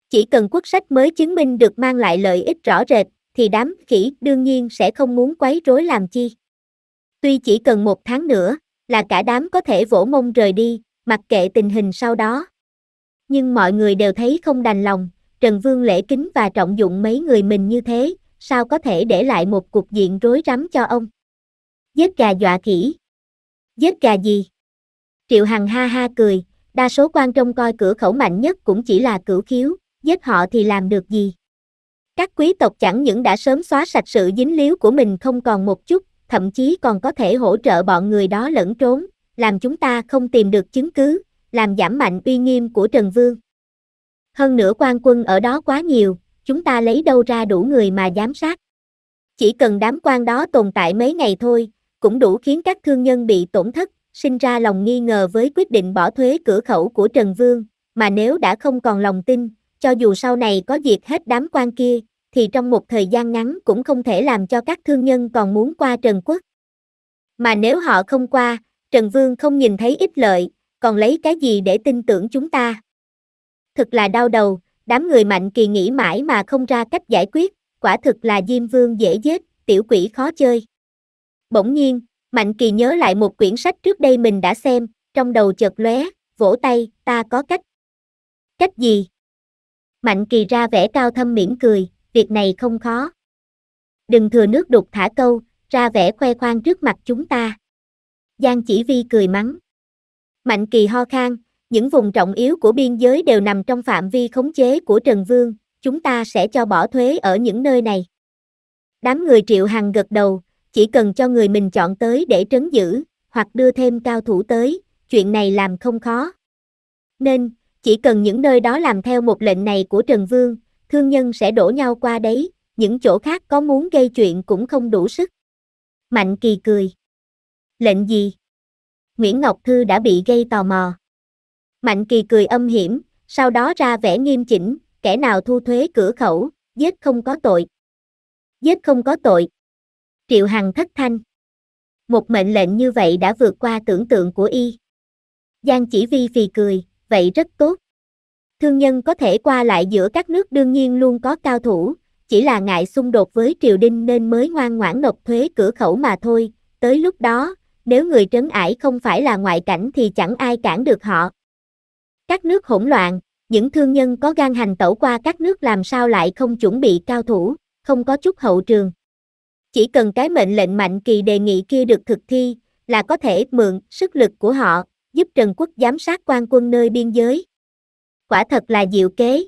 Chỉ cần quốc sách mới chứng minh được mang lại lợi ích rõ rệt, thì đám khỉ đương nhiên sẽ không muốn quấy rối làm chi. Tuy chỉ cần một tháng nữa, là cả đám có thể vỗ mông rời đi, mặc kệ tình hình sau đó. Nhưng mọi người đều thấy không đành lòng, Trần Vương lễ kính và trọng dụng mấy người mình như thế, sao có thể để lại một cục diện rối rắm cho ông. Giết gà dọa khỉ. Giết gà gì? Triệu Hằng ha ha cười, đa số quan trong coi cửa khẩu mạnh nhất cũng chỉ là cửu khiếu, giết họ thì làm được gì? Các quý tộc chẳng những đã sớm xóa sạch sự dính líu của mình không còn một chút, thậm chí còn có thể hỗ trợ bọn người đó lẫn trốn, làm chúng ta không tìm được chứng cứ, làm giảm mạnh uy nghiêm của Trần Vương. Hơn nữa quan quân ở đó quá nhiều, chúng ta lấy đâu ra đủ người mà giám sát. Chỉ cần đám quan đó tồn tại mấy ngày thôi, cũng đủ khiến các thương nhân bị tổn thất, sinh ra lòng nghi ngờ với quyết định bỏ thuế cửa khẩu của Trần Vương, mà nếu đã không còn lòng tin, cho dù sau này có diệt hết đám quan kia, thì trong một thời gian ngắn cũng không thể làm cho các thương nhân còn muốn qua Trần Quốc. Mà nếu họ không qua, Trần Vương không nhìn thấy ích lợi, còn lấy cái gì để tin tưởng chúng ta? Thật là đau đầu, đám người mạnh kỳ nghĩ mãi mà không ra cách giải quyết, quả thực là Diêm Vương dễ giết, tiểu quỷ khó chơi. Bỗng nhiên, Mạnh Kỳ nhớ lại một quyển sách trước đây mình đã xem, trong đầu chợt lóe, vỗ tay, ta có cách. Cách gì? Mạnh Kỳ ra vẻ cao thâm mỉm cười, việc này không khó. Đừng thừa nước đục thả câu, ra vẻ khoe khoang trước mặt chúng ta. Giang chỉ vi cười mắng. Mạnh kỳ ho khang, những vùng trọng yếu của biên giới đều nằm trong phạm vi khống chế của Trần Vương, chúng ta sẽ cho bỏ thuế ở những nơi này. Đám người triệu hằng gật đầu, chỉ cần cho người mình chọn tới để trấn giữ, hoặc đưa thêm cao thủ tới, chuyện này làm không khó. Nên, chỉ cần những nơi đó làm theo một lệnh này của Trần Vương, thương nhân sẽ đổ nhau qua đấy, những chỗ khác có muốn gây chuyện cũng không đủ sức. Mạnh kỳ cười. Lệnh gì? Nguyễn Ngọc Thư đã bị gây tò mò. Mạnh kỳ cười âm hiểm, sau đó ra vẻ nghiêm chỉnh, kẻ nào thu thuế cửa khẩu, giết không có tội. Giết không có tội. Triệu Hằng thất thanh. Một mệnh lệnh như vậy đã vượt qua tưởng tượng của y. Giang chỉ vi phì cười, vậy rất tốt. Thương nhân có thể qua lại giữa các nước đương nhiên luôn có cao thủ, chỉ là ngại xung đột với triều đình nên mới ngoan ngoãn nộp thuế cửa khẩu mà thôi, tới lúc đó, nếu người trấn ải không phải là ngoại cảnh thì chẳng ai cản được họ. Các nước hỗn loạn, những thương nhân có gan hành tẩu qua các nước làm sao lại không chuẩn bị cao thủ, không có chút hậu trường. Chỉ cần cái mệnh lệnh mạnh kỳ đề nghị kia được thực thi, là có thể mượn sức lực của họ, giúp Trần Quốc giám sát quan quân nơi biên giới quả thật là diệu kế.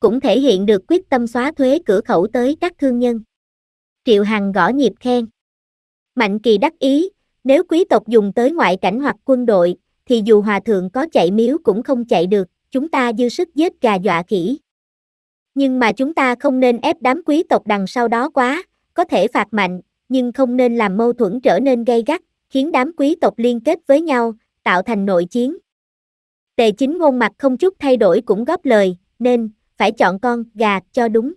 Cũng thể hiện được quyết tâm xóa thuế cửa khẩu tới các thương nhân. Triệu Hằng gõ nhịp khen. Mạnh kỳ đắc ý, nếu quý tộc dùng tới ngoại cảnh hoặc quân đội, thì dù hòa thượng có chạy miếu cũng không chạy được, chúng ta dư sức giết gà dọa khỉ. Nhưng mà chúng ta không nên ép đám quý tộc đằng sau đó quá, có thể phạt mạnh, nhưng không nên làm mâu thuẫn trở nên gay gắt, khiến đám quý tộc liên kết với nhau, tạo thành nội chiến. Tề chính ngôn mặt không chút thay đổi cũng góp lời, nên, phải chọn con, gà, cho đúng.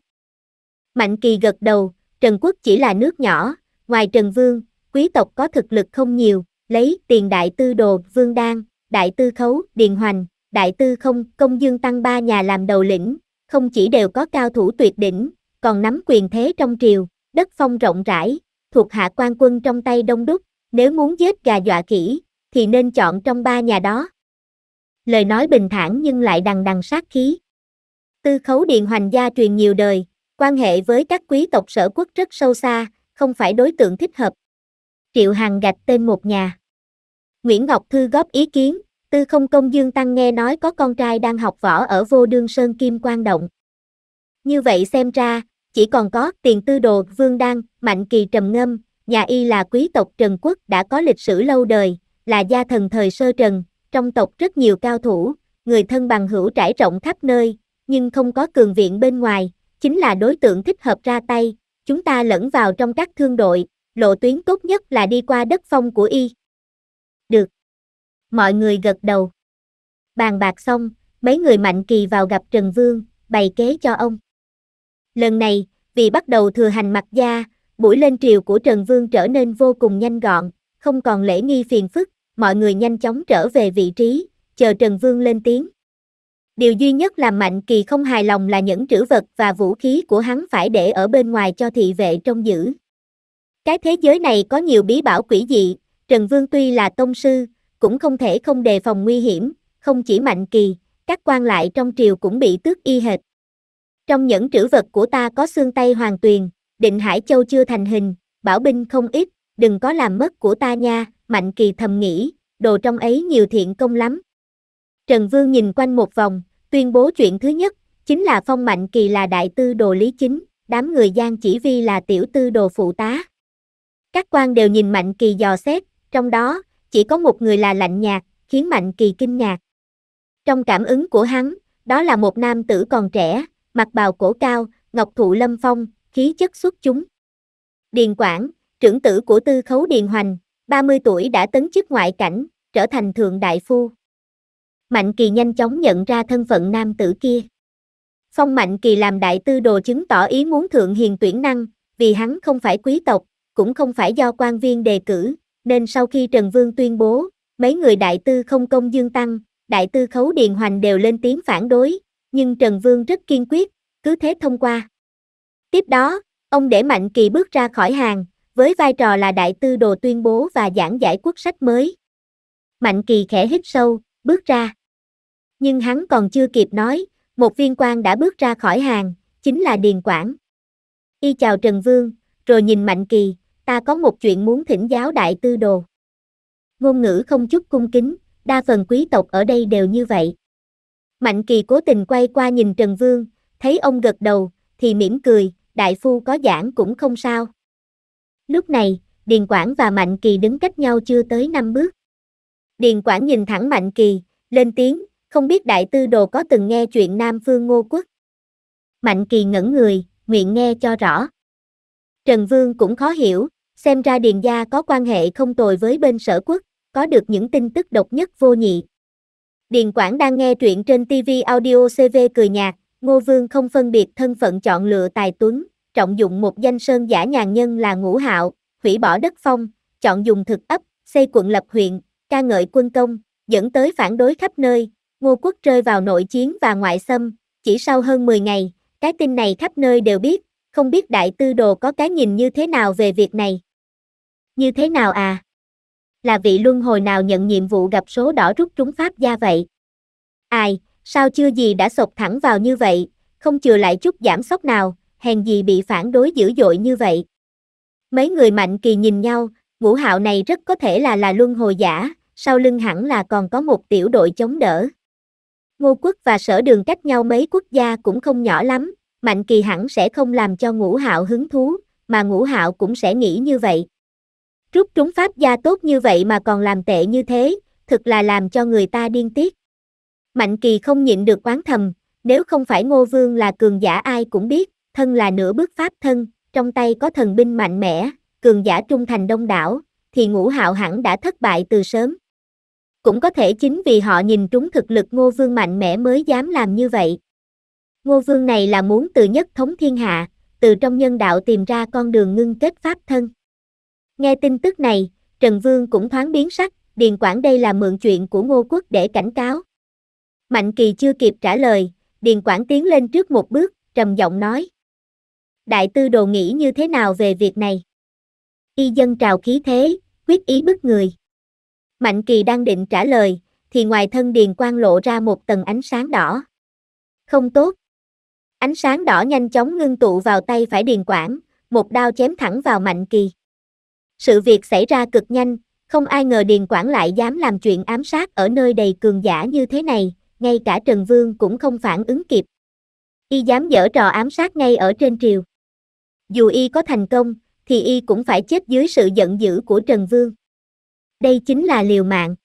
Mạnh kỳ gật đầu, Trần Quốc chỉ là nước nhỏ, ngoài Trần Vương, quý tộc có thực lực không nhiều, lấy tiền đại tư đồ, vương đan, đại tư khấu, điền hoành, đại tư không, công dương tăng ba nhà làm đầu lĩnh, không chỉ đều có cao thủ tuyệt đỉnh, còn nắm quyền thế trong triều, đất phong rộng rãi, thuộc hạ quan quân trong tay đông đúc, nếu muốn giết gà dọa kỹ thì nên chọn trong ba nhà đó lời nói bình thản nhưng lại đằng đằng sát khí. Tư khấu điện hoành gia truyền nhiều đời, quan hệ với các quý tộc sở quốc rất sâu xa, không phải đối tượng thích hợp. Triệu Hằng gạch tên một nhà. Nguyễn Ngọc Thư góp ý kiến, Tư không công Dương Tăng nghe nói có con trai đang học võ ở vô đương Sơn Kim Quan Động. Như vậy xem ra, chỉ còn có tiền tư đồ Vương Đăng, Mạnh Kỳ Trầm Ngâm, nhà y là quý tộc Trần Quốc đã có lịch sử lâu đời, là gia thần thời sơ Trần, trong tộc rất nhiều cao thủ, người thân bằng hữu trải rộng khắp nơi, nhưng không có cường viện bên ngoài, chính là đối tượng thích hợp ra tay, chúng ta lẫn vào trong các thương đội, lộ tuyến tốt nhất là đi qua đất phong của y. Được. Mọi người gật đầu. Bàn bạc xong, mấy người mạnh kỳ vào gặp Trần Vương, bày kế cho ông. Lần này, vì bắt đầu thừa hành mặt gia, buổi lên triều của Trần Vương trở nên vô cùng nhanh gọn, không còn lễ nghi phiền phức, mọi người nhanh chóng trở về vị trí, chờ Trần Vương lên tiếng. Điều duy nhất làm Mạnh Kỳ không hài lòng là những trữ vật và vũ khí của hắn phải để ở bên ngoài cho thị vệ trông giữ. Cái thế giới này có nhiều bí bảo quỷ dị, Trần Vương tuy là tông sư, cũng không thể không đề phòng nguy hiểm, không chỉ Mạnh Kỳ, các quan lại trong triều cũng bị tước y hệt. Trong những trữ vật của ta có xương tay hoàng tuyền, định Hải Châu chưa thành hình, bảo binh không ít, đừng có làm mất của ta nha, Mạnh Kỳ thầm nghĩ, đồ trong ấy nhiều thiện công lắm. Trần Vương nhìn quanh một vòng, tuyên bố chuyện thứ nhất, chính là phong Mạnh Kỳ là đại tư đồ lý chính, đám người Giang chỉ vi là tiểu tư đồ phụ tá. Các quan đều nhìn Mạnh Kỳ dò xét, trong đó, chỉ có một người là lạnh nhạt, khiến Mạnh Kỳ kinh ngạc. Trong cảm ứng của hắn, đó là một nam tử còn trẻ, mặc bào cổ cao, ngọc thụ lâm phong, khí chất xuất chúng. Điền Quảng, trưởng tử của tư khấu Điền Hoành, 30 tuổi đã tấn chức ngoại cảnh, trở thành thượng đại phu. Mạnh Kỳ nhanh chóng nhận ra thân phận nam tử kia. Phong Mạnh Kỳ làm đại tư đồ chứng tỏ ý muốn thượng hiền tuyển năng, vì hắn không phải quý tộc, cũng không phải do quan viên đề cử, nên sau khi Trần Vương tuyên bố, mấy người đại tư không công dương tăng, đại tư khấu điền hoành đều lên tiếng phản đối, nhưng Trần Vương rất kiên quyết, cứ thế thông qua. Tiếp đó, ông để Mạnh Kỳ bước ra khỏi hàng, với vai trò là đại tư đồ tuyên bố và giảng giải quốc sách mới. Mạnh kỳ khẽ hít sâu, bước ra. Nhưng hắn còn chưa kịp nói, một viên quan đã bước ra khỏi hàng, chính là Điền Quảng. Y chào Trần Vương, rồi nhìn Mạnh kỳ, ta có một chuyện muốn thỉnh giáo đại tư đồ. Ngôn ngữ không chút cung kính, đa phần quý tộc ở đây đều như vậy. Mạnh kỳ cố tình quay qua nhìn Trần Vương, thấy ông gật đầu, thì mỉm cười, đại phu có giảng cũng không sao. Lúc này, Điền Quảng và Mạnh Kỳ đứng cách nhau chưa tới 5 bước. Điền Quảng nhìn thẳng Mạnh Kỳ, lên tiếng, không biết Đại Tư Đồ có từng nghe chuyện Nam Phương Ngô Quốc. Mạnh Kỳ ngẩn người, nguyện nghe cho rõ. Trần Vương cũng khó hiểu, xem ra Điền Gia có quan hệ không tồi với bên sở quốc, có được những tin tức độc nhất vô nhị. Điền Quảng đang nghe truyện trên TV Audio CV cười nhạt, Ngô Vương không phân biệt thân phận chọn lựa tài tuấn, trọng dụng một danh sơn giả nhàn nhân là ngũ hạo, hủy bỏ đất phong, chọn dùng thực ấp, xây quận lập huyện, ca ngợi quân công, dẫn tới phản đối khắp nơi, ngô quốc rơi vào nội chiến và ngoại xâm, chỉ sau hơn 10 ngày, cái tin này khắp nơi đều biết, không biết đại tư đồ có cái nhìn như thế nào về việc này. Như thế nào à? Là vị luân hồi nào nhận nhiệm vụ gặp số đỏ rút trúng pháp gia vậy? Ai, sao chưa gì đã sộc thẳng vào như vậy, không chừa lại chút giảm sốc nào, hèn gì bị phản đối dữ dội như vậy. Mấy người mạnh kỳ nhìn nhau, ngũ hạo này rất có thể là là luân hồi giả, sau lưng hẳn là còn có một tiểu đội chống đỡ. Ngô quốc và sở đường cách nhau mấy quốc gia cũng không nhỏ lắm, mạnh kỳ hẳn sẽ không làm cho ngũ hạo hứng thú, mà ngũ hạo cũng sẽ nghĩ như vậy. Rút trúng pháp gia tốt như vậy mà còn làm tệ như thế, thực là làm cho người ta điên tiết. Mạnh kỳ không nhịn được oán thầm, nếu không phải ngô vương là cường giả ai cũng biết, thân là nửa bước pháp thân, trong tay có thần binh mạnh mẽ, cường giả trung thành đông đảo, thì ngũ hạo hẳn đã thất bại từ sớm. Cũng có thể chính vì họ nhìn trúng thực lực ngô vương mạnh mẽ mới dám làm như vậy. Ngô vương này là muốn từ nhất thống thiên hạ, từ trong nhân đạo tìm ra con đường ngưng kết pháp thân. Nghe tin tức này, Trần Vương cũng thoáng biến sắc, Điền Quảng đây là mượn chuyện của Ngô Quốc để cảnh cáo. Mạnh Kỳ chưa kịp trả lời, Điền Quảng tiến lên trước một bước, trầm giọng nói đại tư đồ nghĩ như thế nào về việc này? Y dân trào khí thế, quyết ý bức người. Mạnh kỳ đang định trả lời, thì ngoài thân điền quang lộ ra một tầng ánh sáng đỏ. Không tốt. Ánh sáng đỏ nhanh chóng ngưng tụ vào tay phải điền Quản, một đao chém thẳng vào mạnh kỳ. Sự việc xảy ra cực nhanh, không ai ngờ điền Quản lại dám làm chuyện ám sát ở nơi đầy cường giả như thế này, ngay cả Trần Vương cũng không phản ứng kịp. Y dám dở trò ám sát ngay ở trên triều dù y có thành công, thì y cũng phải chết dưới sự giận dữ của Trần Vương. Đây chính là liều mạng.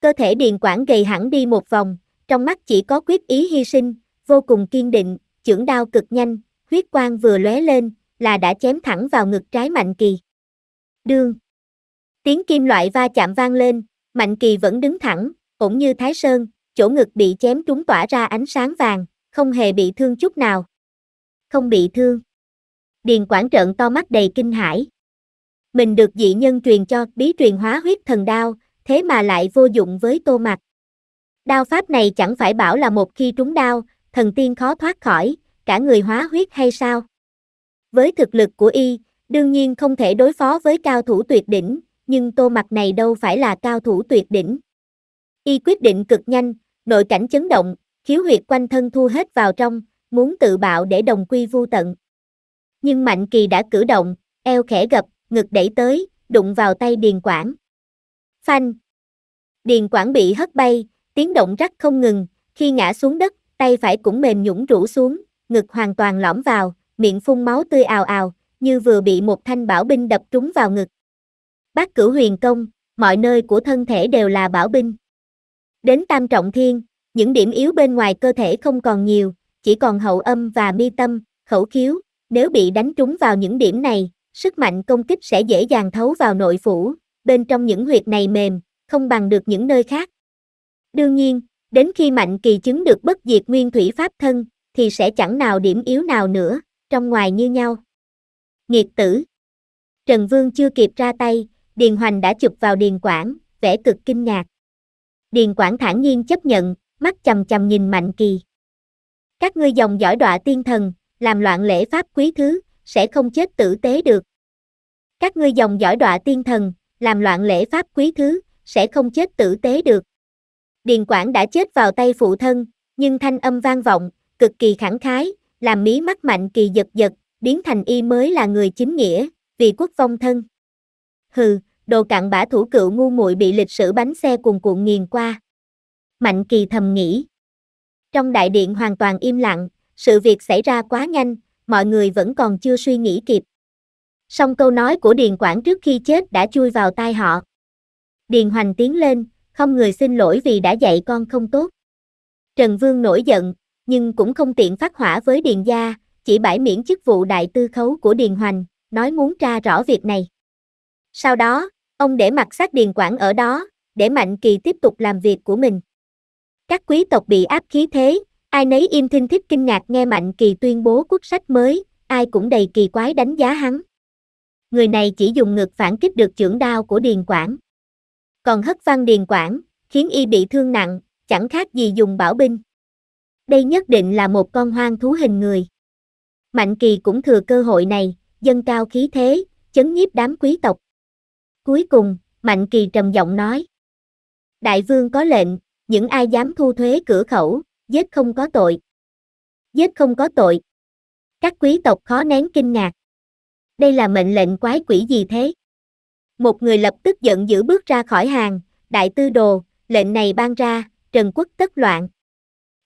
Cơ thể điền quản gầy hẳn đi một vòng, trong mắt chỉ có quyết ý hy sinh, vô cùng kiên định, chưởng đao cực nhanh, huyết quang vừa lóe lên, là đã chém thẳng vào ngực trái Mạnh Kỳ. Đương. Tiếng kim loại va chạm vang lên, Mạnh Kỳ vẫn đứng thẳng, ổn như Thái Sơn, chỗ ngực bị chém trúng tỏa ra ánh sáng vàng, không hề bị thương chút nào. Không bị thương. Điền Quảng trợn to mắt đầy kinh hãi. Mình được dị nhân truyền cho bí truyền hóa huyết thần đao, thế mà lại vô dụng với tô mặt. Đao pháp này chẳng phải bảo là một khi trúng đao, thần tiên khó thoát khỏi, cả người hóa huyết hay sao? Với thực lực của y, đương nhiên không thể đối phó với cao thủ tuyệt đỉnh, nhưng tô mặt này đâu phải là cao thủ tuyệt đỉnh. Y quyết định cực nhanh, nội cảnh chấn động, khiếu huyệt quanh thân thu hết vào trong, muốn tự bạo để đồng quy vu tận nhưng Mạnh Kỳ đã cử động, eo khẽ gập, ngực đẩy tới, đụng vào tay Điền Quảng. Phanh! Điền Quảng bị hất bay, tiếng động rắc không ngừng, khi ngã xuống đất, tay phải cũng mềm nhũng rũ xuống, ngực hoàn toàn lõm vào, miệng phun máu tươi ào ào, như vừa bị một thanh bảo binh đập trúng vào ngực. Bác cử huyền công, mọi nơi của thân thể đều là bảo binh. Đến tam trọng thiên, những điểm yếu bên ngoài cơ thể không còn nhiều, chỉ còn hậu âm và mi tâm, khẩu khiếu, nếu bị đánh trúng vào những điểm này, sức mạnh công kích sẽ dễ dàng thấu vào nội phủ, bên trong những huyệt này mềm, không bằng được những nơi khác. Đương nhiên, đến khi mạnh kỳ chứng được bất diệt nguyên thủy pháp thân, thì sẽ chẳng nào điểm yếu nào nữa, trong ngoài như nhau. Nghiệt tử Trần Vương chưa kịp ra tay, Điền Hoành đã chụp vào Điền Quảng, vẻ cực kinh ngạc. Điền Quảng thản nhiên chấp nhận, mắt chầm chầm nhìn Mạnh Kỳ. Các ngươi dòng giỏi đọa tiên thần, làm loạn lễ pháp quý thứ, sẽ không chết tử tế được. Các ngươi dòng dõi đọa tiên thần, làm loạn lễ pháp quý thứ, sẽ không chết tử tế được. Điền Quảng đã chết vào tay phụ thân, nhưng thanh âm vang vọng, cực kỳ khẳng khái, làm mí mắt mạnh kỳ giật giật, biến thành y mới là người chính nghĩa, vì quốc vong thân. Hừ, đồ cặn bã thủ cựu ngu muội bị lịch sử bánh xe cùng cuộn nghiền qua. Mạnh kỳ thầm nghĩ. Trong đại điện hoàn toàn im lặng, sự việc xảy ra quá nhanh, mọi người vẫn còn chưa suy nghĩ kịp. Song câu nói của Điền Quảng trước khi chết đã chui vào tai họ. Điền Hoành tiến lên, không người xin lỗi vì đã dạy con không tốt. Trần Vương nổi giận, nhưng cũng không tiện phát hỏa với Điền gia, chỉ bãi miễn chức vụ đại tư khấu của Điền Hoành, nói muốn tra rõ việc này. Sau đó, ông để mặt sát Điền Quảng ở đó, để Mạnh Kỳ tiếp tục làm việc của mình. Các quý tộc bị áp khí thế, Ai nấy im thinh thích kinh ngạc nghe Mạnh Kỳ tuyên bố quốc sách mới, ai cũng đầy kỳ quái đánh giá hắn. Người này chỉ dùng ngực phản kích được chưởng đao của Điền Quảng. Còn hất văn Điền Quảng, khiến y bị thương nặng, chẳng khác gì dùng bảo binh. Đây nhất định là một con hoang thú hình người. Mạnh Kỳ cũng thừa cơ hội này, dâng cao khí thế, chấn nhiếp đám quý tộc. Cuối cùng, Mạnh Kỳ trầm giọng nói. Đại vương có lệnh, những ai dám thu thuế cửa khẩu, giết không có tội. Giết không có tội. Các quý tộc khó nén kinh ngạc. Đây là mệnh lệnh quái quỷ gì thế? Một người lập tức giận dữ bước ra khỏi hàng, đại tư đồ, lệnh này ban ra, Trần Quốc tất loạn.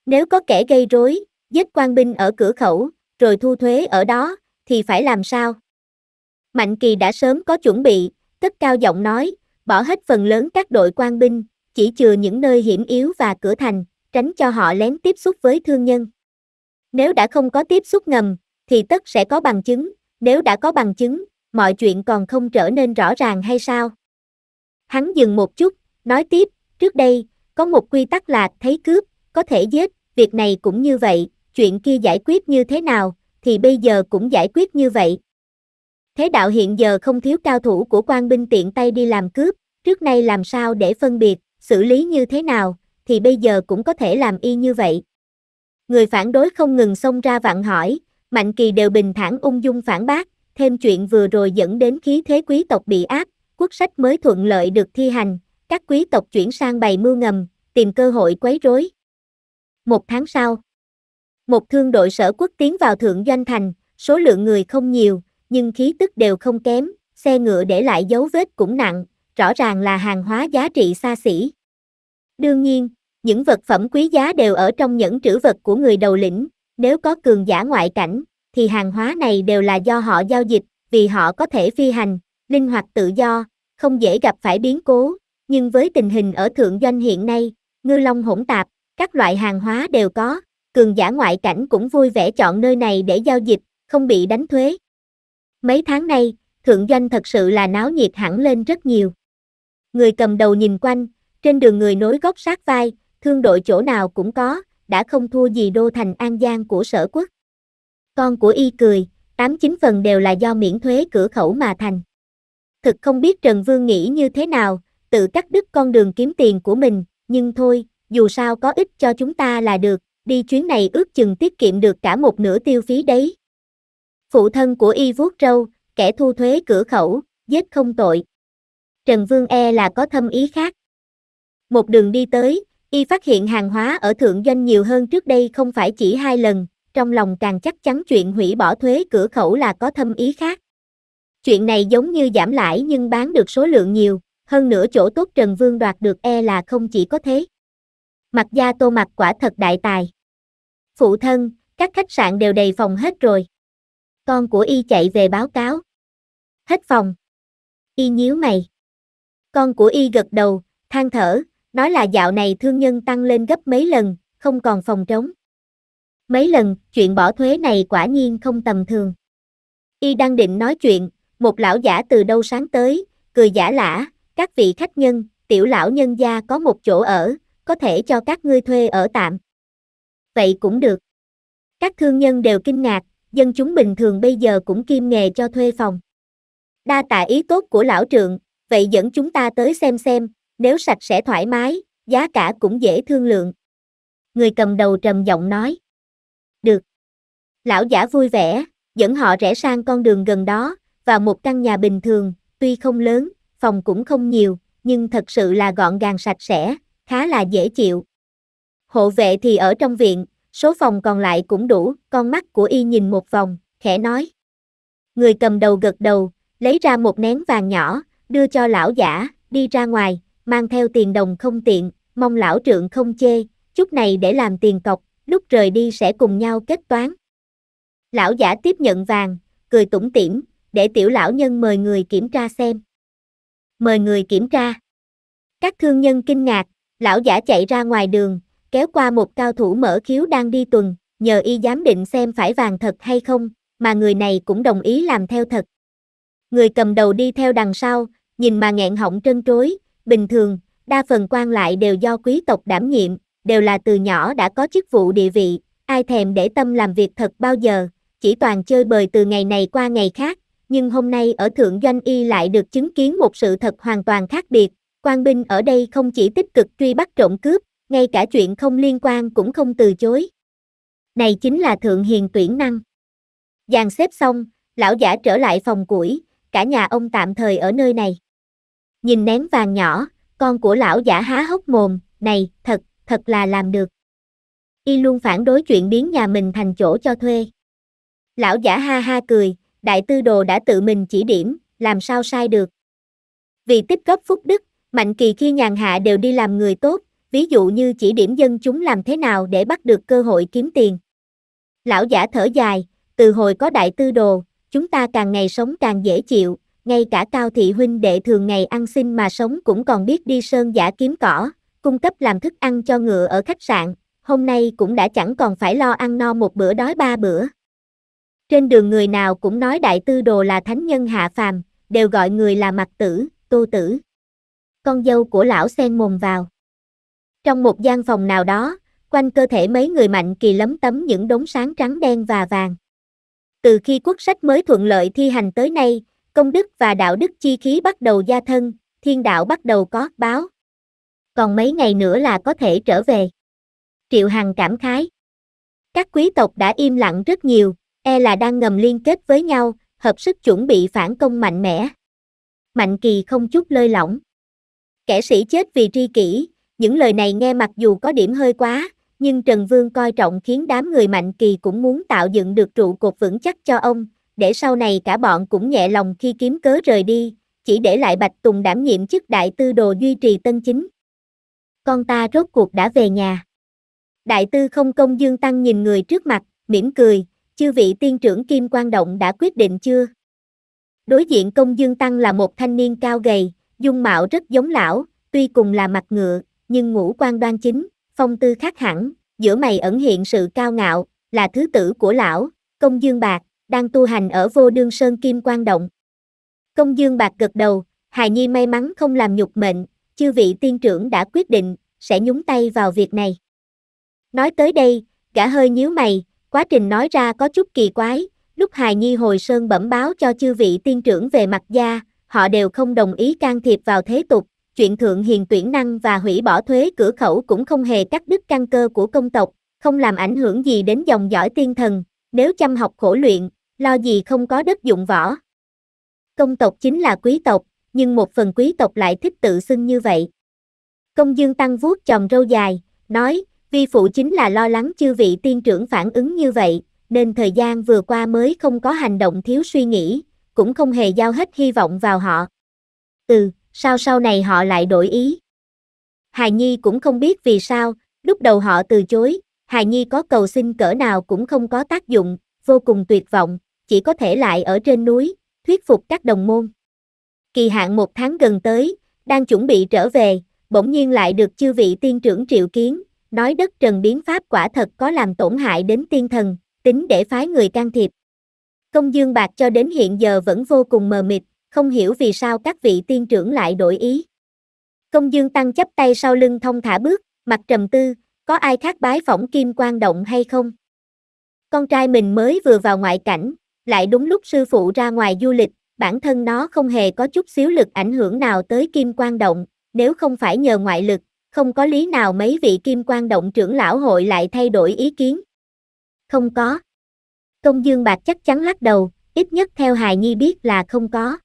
Nếu có kẻ gây rối, giết quan binh ở cửa khẩu, rồi thu thuế ở đó, thì phải làm sao? Mạnh Kỳ đã sớm có chuẩn bị, tất cao giọng nói, bỏ hết phần lớn các đội quan binh, chỉ chừa những nơi hiểm yếu và cửa thành, tránh cho họ lén tiếp xúc với thương nhân. Nếu đã không có tiếp xúc ngầm, thì tất sẽ có bằng chứng, nếu đã có bằng chứng, mọi chuyện còn không trở nên rõ ràng hay sao? Hắn dừng một chút, nói tiếp, trước đây, có một quy tắc là thấy cướp, có thể giết, việc này cũng như vậy, chuyện kia giải quyết như thế nào, thì bây giờ cũng giải quyết như vậy. Thế đạo hiện giờ không thiếu cao thủ của quan binh tiện tay đi làm cướp, trước nay làm sao để phân biệt, xử lý như thế nào, thì bây giờ cũng có thể làm y như vậy. Người phản đối không ngừng xông ra vặn hỏi, Mạnh Kỳ đều bình thản ung dung phản bác, thêm chuyện vừa rồi dẫn đến khí thế quý tộc bị áp, quốc sách mới thuận lợi được thi hành, các quý tộc chuyển sang bày mưu ngầm, tìm cơ hội quấy rối. Một tháng sau, một thương đội sở quốc tiến vào Thượng Doanh Thành, số lượng người không nhiều, nhưng khí tức đều không kém, xe ngựa để lại dấu vết cũng nặng, rõ ràng là hàng hóa giá trị xa xỉ. Đương nhiên, những vật phẩm quý giá đều ở trong những trữ vật của người đầu lĩnh, nếu có cường giả ngoại cảnh, thì hàng hóa này đều là do họ giao dịch, vì họ có thể phi hành, linh hoạt tự do, không dễ gặp phải biến cố, nhưng với tình hình ở thượng doanh hiện nay, ngư long hỗn tạp, các loại hàng hóa đều có, cường giả ngoại cảnh cũng vui vẻ chọn nơi này để giao dịch, không bị đánh thuế. Mấy tháng nay, thượng doanh thật sự là náo nhiệt hẳn lên rất nhiều. Người cầm đầu nhìn quanh, trên đường người nối góc sát vai, thương đội chỗ nào cũng có, đã không thua gì đô thành An Giang của sở quốc. Con của y cười, tám chín phần đều là do miễn thuế cửa khẩu mà thành. Thực không biết Trần Vương nghĩ như thế nào, tự cắt đứt con đường kiếm tiền của mình, nhưng thôi, dù sao có ích cho chúng ta là được, đi chuyến này ước chừng tiết kiệm được cả một nửa tiêu phí đấy. Phụ thân của y vuốt râu, kẻ thu thuế cửa khẩu, giết không tội. Trần Vương e là có thâm ý khác. Một đường đi tới, Y phát hiện hàng hóa ở thượng doanh nhiều hơn trước đây không phải chỉ hai lần, trong lòng càng chắc chắn chuyện hủy bỏ thuế cửa khẩu là có thâm ý khác. Chuyện này giống như giảm lãi nhưng bán được số lượng nhiều, hơn nữa chỗ tốt Trần Vương đoạt được e là không chỉ có thế. Mặt gia tô mặt quả thật đại tài. Phụ thân, các khách sạn đều đầy phòng hết rồi. Con của y chạy về báo cáo. Hết phòng. Y nhíu mày. Con của y gật đầu, than thở, đó là dạo này thương nhân tăng lên gấp mấy lần, không còn phòng trống. Mấy lần, chuyện bỏ thuế này quả nhiên không tầm thường. Y đang định nói chuyện, một lão giả từ đâu sáng tới, cười giả lả, các vị khách nhân, tiểu lão nhân gia có một chỗ ở, có thể cho các ngươi thuê ở tạm. Vậy cũng được. Các thương nhân đều kinh ngạc, dân chúng bình thường bây giờ cũng kim nghề cho thuê phòng. Đa tạ ý tốt của lão trượng, vậy dẫn chúng ta tới xem xem, nếu sạch sẽ thoải mái, giá cả cũng dễ thương lượng. Người cầm đầu trầm giọng nói. Được. Lão giả vui vẻ, dẫn họ rẽ sang con đường gần đó, vào một căn nhà bình thường, tuy không lớn, phòng cũng không nhiều, nhưng thật sự là gọn gàng sạch sẽ, khá là dễ chịu. Hộ vệ thì ở trong viện, số phòng còn lại cũng đủ, con mắt của y nhìn một vòng, khẽ nói. Người cầm đầu gật đầu, lấy ra một nén vàng nhỏ, đưa cho lão giả, đi ra ngoài, mang theo tiền đồng không tiện, mong lão trượng không chê, chút này để làm tiền cọc, lúc rời đi sẽ cùng nhau kết toán. Lão giả tiếp nhận vàng, cười tủm tỉm, để tiểu lão nhân mời người kiểm tra xem. Mời người kiểm tra. Các thương nhân kinh ngạc, lão giả chạy ra ngoài đường, kéo qua một cao thủ mở khiếu đang đi tuần, nhờ y giám định xem phải vàng thật hay không, mà người này cũng đồng ý làm theo thật. Người cầm đầu đi theo đằng sau, nhìn mà nghẹn họng trân trối, bình thường, đa phần quan lại đều do quý tộc đảm nhiệm, đều là từ nhỏ đã có chức vụ địa vị, ai thèm để tâm làm việc thật bao giờ, chỉ toàn chơi bời từ ngày này qua ngày khác, nhưng hôm nay ở Thượng Doanh Y lại được chứng kiến một sự thật hoàn toàn khác biệt, quan binh ở đây không chỉ tích cực truy bắt trộm cướp, ngay cả chuyện không liên quan cũng không từ chối. Này chính là Thượng Hiền tuyển năng. Dàn xếp xong, lão giả trở lại phòng củi, cả nhà ông tạm thời ở nơi này nhìn nén vàng nhỏ, con của lão giả há hốc mồm, này, thật, thật là làm được. Y luôn phản đối chuyện biến nhà mình thành chỗ cho thuê. Lão giả ha ha cười, đại tư đồ đã tự mình chỉ điểm, làm sao sai được. Vì tích cấp phúc đức, Mạnh Kỳ khi nhàn hạ đều đi làm người tốt, ví dụ như chỉ điểm dân chúng làm thế nào để bắt được cơ hội kiếm tiền. Lão giả thở dài, từ hồi có đại tư đồ, chúng ta càng ngày sống càng dễ chịu, ngay cả cao thị huynh đệ thường ngày ăn xin mà sống cũng còn biết đi sơn giả kiếm cỏ, cung cấp làm thức ăn cho ngựa ở khách sạn, hôm nay cũng đã chẳng còn phải lo ăn no một bữa đói ba bữa. Trên đường người nào cũng nói đại tư đồ là thánh nhân hạ phàm, đều gọi người là mặt tử, tô tử. Con dâu của lão sen mồm vào. Trong một gian phòng nào đó, quanh cơ thể mấy người mạnh kỳ lấm tấm những đống sáng trắng đen và vàng. Từ khi quốc sách mới thuận lợi thi hành tới nay, công đức và đạo đức chi khí bắt đầu gia thân, thiên đạo bắt đầu có báo. Còn mấy ngày nữa là có thể trở về. Triệu Hằng cảm khái. Các quý tộc đã im lặng rất nhiều, e là đang ngầm liên kết với nhau, hợp sức chuẩn bị phản công mạnh mẽ. Mạnh kỳ không chút lơi lỏng. Kẻ sĩ chết vì tri kỷ, những lời này nghe mặc dù có điểm hơi quá, nhưng Trần Vương coi trọng khiến đám người mạnh kỳ cũng muốn tạo dựng được trụ cột vững chắc cho ông, để sau này cả bọn cũng nhẹ lòng khi kiếm cớ rời đi, chỉ để lại Bạch Tùng đảm nhiệm chức đại tư đồ duy trì tân chính. Con ta rốt cuộc đã về nhà. Đại tư không công dương tăng nhìn người trước mặt, mỉm cười, chư vị tiên trưởng Kim Quang Động đã quyết định chưa? Đối diện công dương tăng là một thanh niên cao gầy, dung mạo rất giống lão, tuy cùng là mặt ngựa, nhưng ngũ quan đoan chính, phong tư khác hẳn, giữa mày ẩn hiện sự cao ngạo, là thứ tử của lão, công dương bạc, đang tu hành ở vô đương sơn kim quan động. Công dương bạc gật đầu, hài nhi may mắn không làm nhục mệnh, chư vị tiên trưởng đã quyết định, sẽ nhúng tay vào việc này. Nói tới đây, gã hơi nhíu mày, quá trình nói ra có chút kỳ quái, lúc hài nhi hồi sơn bẩm báo cho chư vị tiên trưởng về mặt gia, họ đều không đồng ý can thiệp vào thế tục, chuyện thượng hiền tuyển năng và hủy bỏ thuế cửa khẩu cũng không hề cắt đứt căn cơ của công tộc, không làm ảnh hưởng gì đến dòng dõi tiên thần, nếu chăm học khổ luyện, lo gì không có đất dụng võ. Công tộc chính là quý tộc, nhưng một phần quý tộc lại thích tự xưng như vậy. Công dương tăng vuốt chồng râu dài, nói, vi phụ chính là lo lắng chư vị tiên trưởng phản ứng như vậy, nên thời gian vừa qua mới không có hành động thiếu suy nghĩ, cũng không hề giao hết hy vọng vào họ. Ừ, sao sau này họ lại đổi ý? Hài Nhi cũng không biết vì sao, lúc đầu họ từ chối, Hài Nhi có cầu xin cỡ nào cũng không có tác dụng, vô cùng tuyệt vọng, chỉ có thể lại ở trên núi, thuyết phục các đồng môn. Kỳ hạn một tháng gần tới, đang chuẩn bị trở về, bỗng nhiên lại được chư vị tiên trưởng triệu kiến, nói đất trần biến pháp quả thật có làm tổn hại đến tiên thần, tính để phái người can thiệp. Công dương bạc cho đến hiện giờ vẫn vô cùng mờ mịt, không hiểu vì sao các vị tiên trưởng lại đổi ý. Công dương tăng chấp tay sau lưng thông thả bước, mặt trầm tư, có ai khác bái phỏng kim quan động hay không? Con trai mình mới vừa vào ngoại cảnh, lại đúng lúc sư phụ ra ngoài du lịch, bản thân nó không hề có chút xíu lực ảnh hưởng nào tới kim quan động, nếu không phải nhờ ngoại lực, không có lý nào mấy vị kim quan động trưởng lão hội lại thay đổi ý kiến. Không có. Công dương bạch chắc chắn lắc đầu, ít nhất theo hài nhi biết là không có.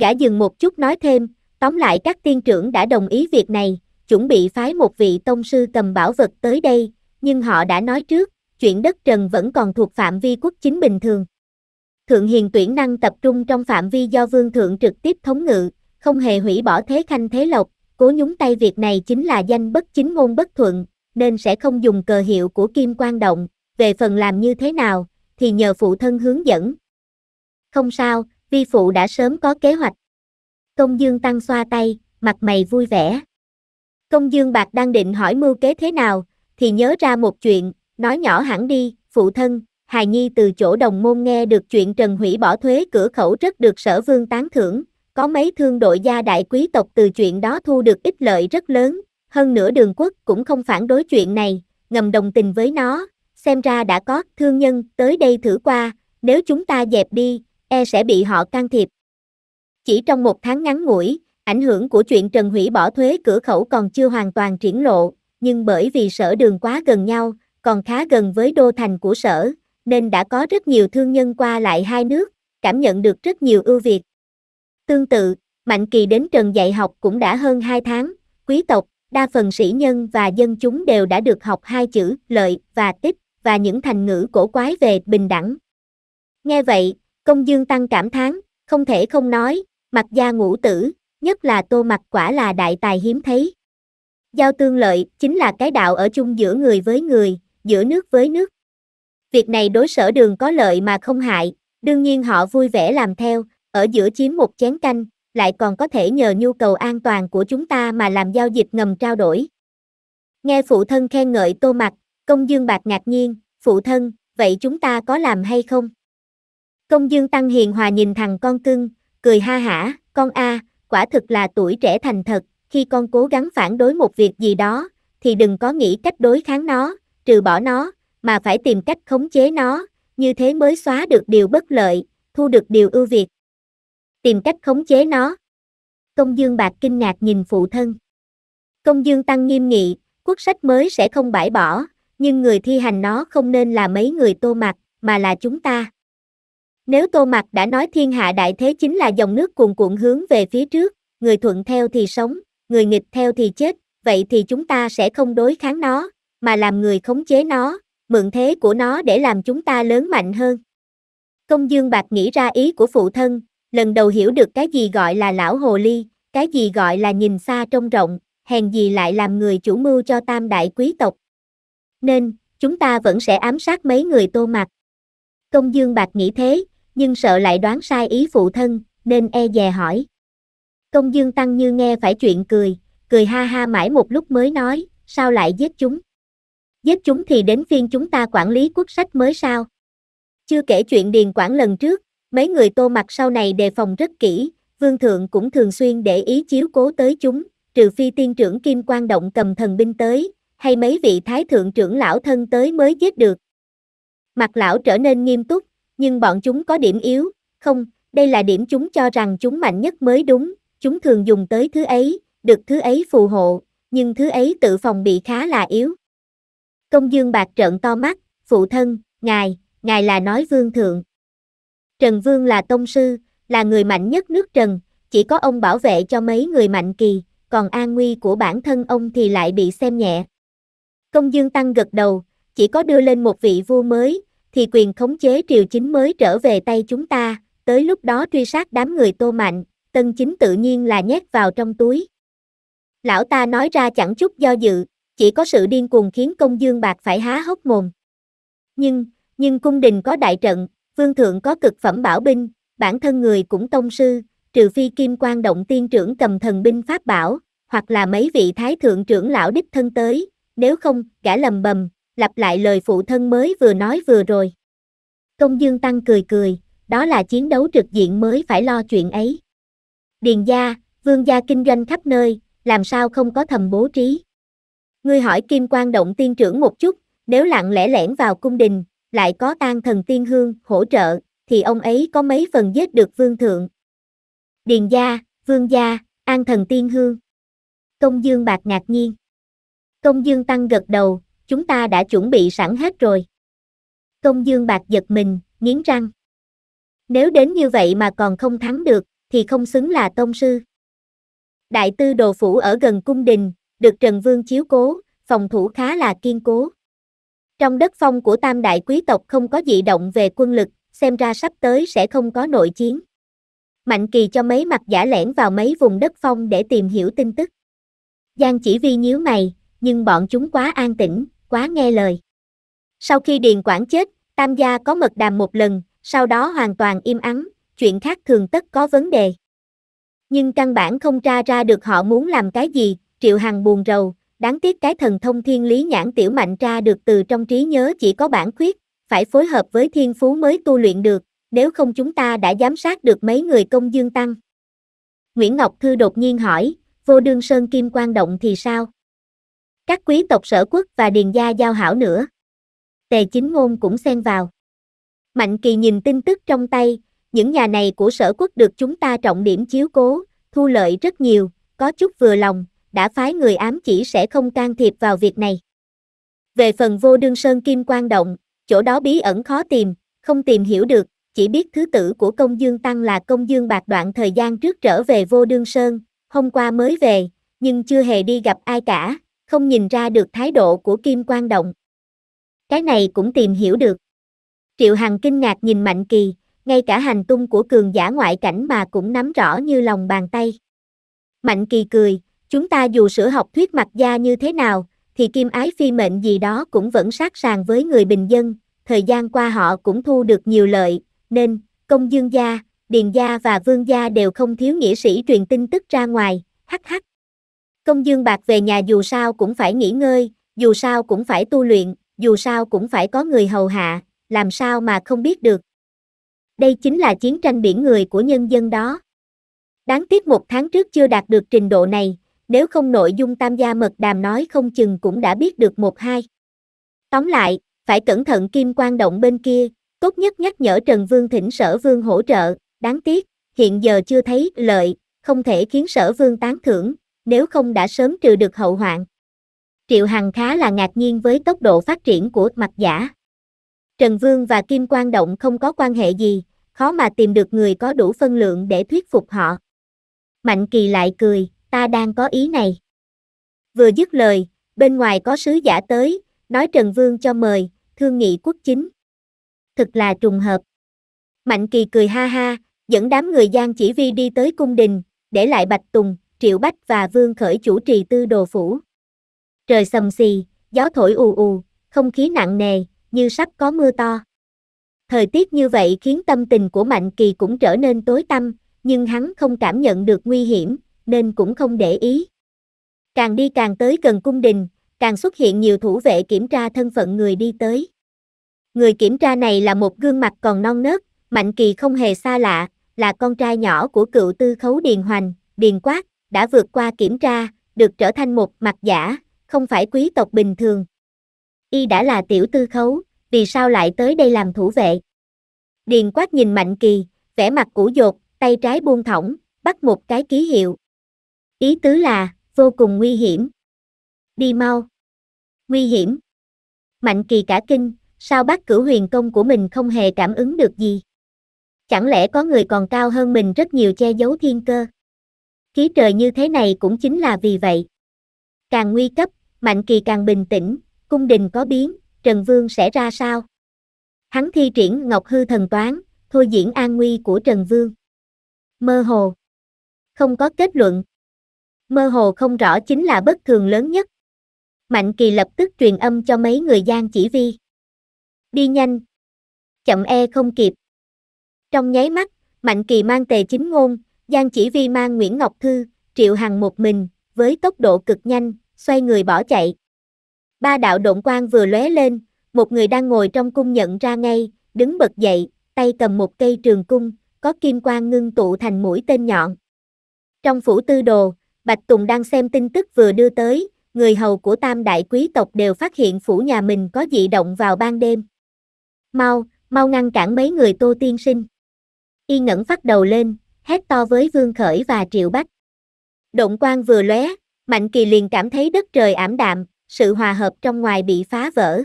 Gã dừng một chút nói thêm, tóm lại các tiên trưởng đã đồng ý việc này, chuẩn bị phái một vị tông sư cầm bảo vật tới đây, nhưng họ đã nói trước, chuyện đất trần vẫn còn thuộc phạm vi quốc chính bình thường. Thượng Hiền tuyển năng tập trung trong phạm vi do Vương Thượng trực tiếp thống ngự, không hề hủy bỏ thế khanh thế lộc, cố nhúng tay việc này chính là danh bất chính ngôn bất thuận, nên sẽ không dùng cờ hiệu của Kim Quan Động, về phần làm như thế nào, thì nhờ phụ thân hướng dẫn. Không sao, vi phụ đã sớm có kế hoạch. Công Dương Tăng xoa tay, mặt mày vui vẻ. Công Dương Bạc đang định hỏi mưu kế thế nào, thì nhớ ra một chuyện, nói nhỏ hẳn đi, phụ thân, hài nhi từ chỗ đồng môn nghe được chuyện Trần Hủy bỏ thuế cửa khẩu rất được sở vương tán thưởng, có mấy thương đội gia đại quý tộc từ chuyện đó thu được ích lợi rất lớn, hơn nữa đường quốc cũng không phản đối chuyện này, ngầm đồng tình với nó, xem ra đã có thương nhân tới đây thử qua, nếu chúng ta dẹp đi, e sẽ bị họ can thiệp. Chỉ trong một tháng ngắn ngủi, ảnh hưởng của chuyện Trần Hủy bỏ thuế cửa khẩu còn chưa hoàn toàn triển lộ, nhưng bởi vì sở đường quá gần nhau, còn khá gần với đô thành của sở, nên đã có rất nhiều thương nhân qua lại hai nước, cảm nhận được rất nhiều ưu việt. Tương tự, Mạnh Kỳ đến Trần dạy học cũng đã hơn 2 tháng, quý tộc, đa phần sĩ nhân và dân chúng đều đã được học hai chữ lợi và ích và những thành ngữ cổ quái về bình đẳng. Nghe vậy, công dương tăng cảm thán, không thể không nói, Mặt gia ngũ tử, nhất là tô mặt quả là đại tài hiếm thấy. Giao tương lợi chính là cái đạo ở chung giữa người với người, giữa nước với nước. Việc này đối sở đường có lợi mà không hại, đương nhiên họ vui vẻ làm theo, ở giữa chiếm một chén canh, lại còn có thể nhờ nhu cầu an toàn của chúng ta mà làm giao dịch ngầm trao đổi. Nghe phụ thân khen ngợi tô mặt, công dương bạc ngạc nhiên, phụ thân, vậy chúng ta có làm hay không? Công dương tăng hiền hòa nhìn thằng con cưng, cười ha hả, con a, quả thực là tuổi trẻ thành thật, khi con cố gắng phản đối một việc gì đó, thì đừng có nghĩ cách đối kháng nó, trừ bỏ nó, mà phải tìm cách khống chế nó, như thế mới xóa được điều bất lợi, thu được điều ưu việt. Tìm cách khống chế nó. Công dương bạc kinh ngạc nhìn phụ thân. Công dương tăng nghiêm nghị, quốc sách mới sẽ không bãi bỏ, nhưng người thi hành nó không nên là mấy người tô mặt, mà là chúng ta. Nếu tô mặt đã nói thiên hạ đại thế chính là dòng nước cuồn cuộn hướng về phía trước, người thuận theo thì sống, người nghịch theo thì chết, vậy thì chúng ta sẽ không đối kháng nó, mà làm người khống chế nó, mượn thế của nó để làm chúng ta lớn mạnh hơn. Công Dương Bạc nghĩ ra ý của phụ thân, lần đầu hiểu được cái gì gọi là lão hồ ly, cái gì gọi là nhìn xa trông rộng, hèn gì lại làm người chủ mưu cho tam đại quý tộc. Nên, chúng ta vẫn sẽ ám sát mấy người tô mặt. Công Dương Bạc nghĩ thế, nhưng sợ lại đoán sai ý phụ thân, nên e dè hỏi. Công Dương Tăng như nghe phải chuyện cười, cười ha ha mãi một lúc mới nói, sao lại giết chúng? giết chúng thì đến phiên chúng ta quản lý quốc sách mới sao. Chưa kể chuyện điền quản lần trước, mấy người tô mặt sau này đề phòng rất kỹ, vương thượng cũng thường xuyên để ý chiếu cố tới chúng, trừ phi tiên trưởng Kim Quang Động cầm thần binh tới, hay mấy vị thái thượng trưởng lão thân tới mới giết được. Mặt lão trở nên nghiêm túc, nhưng bọn chúng có điểm yếu, không, đây là điểm chúng cho rằng chúng mạnh nhất mới đúng, chúng thường dùng tới thứ ấy, được thứ ấy phù hộ, nhưng thứ ấy tự phòng bị khá là yếu. Công dương bạc trợn to mắt, phụ thân, ngài, ngài là nói vương thượng. Trần Vương là tông sư, là người mạnh nhất nước Trần, chỉ có ông bảo vệ cho mấy người mạnh kỳ, còn an nguy của bản thân ông thì lại bị xem nhẹ. Công dương tăng gật đầu, chỉ có đưa lên một vị vua mới, thì quyền khống chế triều chính mới trở về tay chúng ta, tới lúc đó truy sát đám người tô mạnh, tân chính tự nhiên là nhét vào trong túi. Lão ta nói ra chẳng chút do dự, chỉ có sự điên cuồng khiến công dương bạc phải há hốc mồm. Nhưng, nhưng cung đình có đại trận, vương thượng có cực phẩm bảo binh, bản thân người cũng tông sư, trừ phi kim quan động tiên trưởng cầm thần binh pháp bảo, hoặc là mấy vị thái thượng trưởng lão đích thân tới, nếu không, gã lầm bầm, lặp lại lời phụ thân mới vừa nói vừa rồi. Công Dương Tăng cười cười, đó là chiến đấu trực diện mới phải lo chuyện ấy. Điền gia, vương gia kinh doanh khắp nơi, làm sao không có thầm bố trí. Ngươi hỏi Kim Quang Động Tiên trưởng một chút, nếu lặng lẽ lẻn vào cung đình, lại có tan thần tiên hương hỗ trợ, thì ông ấy có mấy phần giết được vương thượng. Điền gia, vương gia, an thần tiên hương. Công dương bạc ngạc nhiên. Công dương tăng gật đầu, chúng ta đã chuẩn bị sẵn hết rồi. Công dương bạc giật mình, nghiến răng. Nếu đến như vậy mà còn không thắng được, thì không xứng là tông sư. Đại tư đồ phủ ở gần cung đình, được Trần Vương chiếu cố, phòng thủ khá là kiên cố. Trong đất phong của tam đại quý tộc không có dị động về quân lực, xem ra sắp tới sẽ không có nội chiến. Mạnh kỳ cho mấy mặt giả lẻn vào mấy vùng đất phong để tìm hiểu tin tức. Giang chỉ vi nhíu mày, nhưng bọn chúng quá an tĩnh, quá nghe lời. Sau khi Điền Quảng chết, Tam gia có mật đàm một lần, sau đó hoàn toàn im ắng, chuyện khác thường tất có vấn đề. Nhưng căn bản không tra ra được họ muốn làm cái gì, Triệu Hằng buồn rầu, đáng tiếc cái thần thông thiên lý nhãn tiểu mạnh ra được từ trong trí nhớ chỉ có bản khuyết, phải phối hợp với thiên phú mới tu luyện được, nếu không chúng ta đã giám sát được mấy người công dương tăng. Nguyễn Ngọc Thư đột nhiên hỏi, vô đương sơn kim quan động thì sao? Các quý tộc sở quốc và điền gia giao hảo nữa. Tề chính ngôn cũng xen vào. Mạnh kỳ nhìn tin tức trong tay, những nhà này của sở quốc được chúng ta trọng điểm chiếu cố, thu lợi rất nhiều, có chút vừa lòng, đã phái người ám chỉ sẽ không can thiệp vào việc này. Về phần vô đương sơn kim quan động, chỗ đó bí ẩn khó tìm, không tìm hiểu được, chỉ biết thứ tử của công dương tăng là công dương bạc đoạn thời gian trước trở về vô đương sơn, hôm qua mới về, nhưng chưa hề đi gặp ai cả, không nhìn ra được thái độ của kim quan động. Cái này cũng tìm hiểu được. Triệu Hằng kinh ngạc nhìn Mạnh Kỳ, ngay cả hành tung của cường giả ngoại cảnh mà cũng nắm rõ như lòng bàn tay. Mạnh Kỳ cười, Chúng ta dù sửa học thuyết mặt da như thế nào, thì kim ái phi mệnh gì đó cũng vẫn sát sàng với người bình dân, thời gian qua họ cũng thu được nhiều lợi, nên, công dương gia, điền gia và vương gia đều không thiếu nghĩa sĩ truyền tin tức ra ngoài, hắc hắc. Công dương bạc về nhà dù sao cũng phải nghỉ ngơi, dù sao cũng phải tu luyện, dù sao cũng phải có người hầu hạ, làm sao mà không biết được. Đây chính là chiến tranh biển người của nhân dân đó. Đáng tiếc một tháng trước chưa đạt được trình độ này, nếu không nội dung tam gia mật đàm nói không chừng cũng đã biết được một hai. Tóm lại, phải cẩn thận kim quan động bên kia, tốt nhất nhắc nhở Trần Vương thỉnh sở vương hỗ trợ, đáng tiếc, hiện giờ chưa thấy lợi, không thể khiến sở vương tán thưởng, nếu không đã sớm trừ được hậu hoạn. Triệu Hằng khá là ngạc nhiên với tốc độ phát triển của mặt giả. Trần Vương và Kim Quang Động không có quan hệ gì, khó mà tìm được người có đủ phân lượng để thuyết phục họ. Mạnh Kỳ lại cười, ta đang có ý này. Vừa dứt lời, bên ngoài có sứ giả tới, nói Trần Vương cho mời, thương nghị quốc chính. Thực là trùng hợp. Mạnh Kỳ cười ha ha, dẫn đám người Giang Chỉ Vi đi tới cung đình, để lại Bạch Tùng, Triệu Bách và Vương Khởi chủ trì tư đồ phủ. Trời sầm xì, gió thổi ù ù, không khí nặng nề, như sắp có mưa to. Thời tiết như vậy khiến tâm tình của Mạnh Kỳ cũng trở nên tối tăm, nhưng hắn không cảm nhận được nguy hiểm, nên cũng không để ý. Càng đi càng tới gần cung đình, càng xuất hiện nhiều thủ vệ kiểm tra thân phận người đi tới. Người kiểm tra này là một gương mặt còn non nớt, Mạnh Kỳ không hề xa lạ, là con trai nhỏ của cựu tư khấu Điền Hoành, Điền Quát, đã vượt qua kiểm tra, được trở thành một mặt giả, không phải quý tộc bình thường. Y đã là tiểu tư khấu, vì sao lại tới đây làm thủ vệ? Điền Quát nhìn Mạnh Kỳ, vẻ mặt củ dột, tay trái buông thõng, bắt một cái ký hiệu. Ý tứ là, vô cùng nguy hiểm. Đi mau. Nguy hiểm. Mạnh kỳ cả kinh, sao bác cử huyền công của mình không hề cảm ứng được gì? Chẳng lẽ có người còn cao hơn mình rất nhiều che giấu thiên cơ? Khí trời như thế này cũng chính là vì vậy. Càng nguy cấp, Mạnh kỳ càng bình tĩnh, cung đình có biến, Trần Vương sẽ ra sao? Hắn thi triển Ngọc Hư thần toán, thôi diễn an nguy của Trần Vương. Mơ hồ. Không có kết luận, mơ hồ không rõ chính là bất thường lớn nhất. Mạnh kỳ lập tức truyền âm cho mấy người gian chỉ vi. Đi nhanh. Chậm e không kịp. Trong nháy mắt, Mạnh kỳ mang tề chính ngôn, gian chỉ vi mang Nguyễn Ngọc Thư, triệu hằng một mình, với tốc độ cực nhanh, xoay người bỏ chạy. Ba đạo độn quang vừa lóe lên, một người đang ngồi trong cung nhận ra ngay, đứng bật dậy, tay cầm một cây trường cung, có kim quang ngưng tụ thành mũi tên nhọn. Trong phủ tư đồ, Bạch Tùng đang xem tin tức vừa đưa tới, người hầu của tam đại quý tộc đều phát hiện phủ nhà mình có dị động vào ban đêm. Mau, mau ngăn cản mấy người tô tiên sinh. Y ngẩn phát đầu lên, hét to với Vương Khởi và Triệu Bách. Động quang vừa lóe, Mạnh Kỳ liền cảm thấy đất trời ảm đạm, sự hòa hợp trong ngoài bị phá vỡ.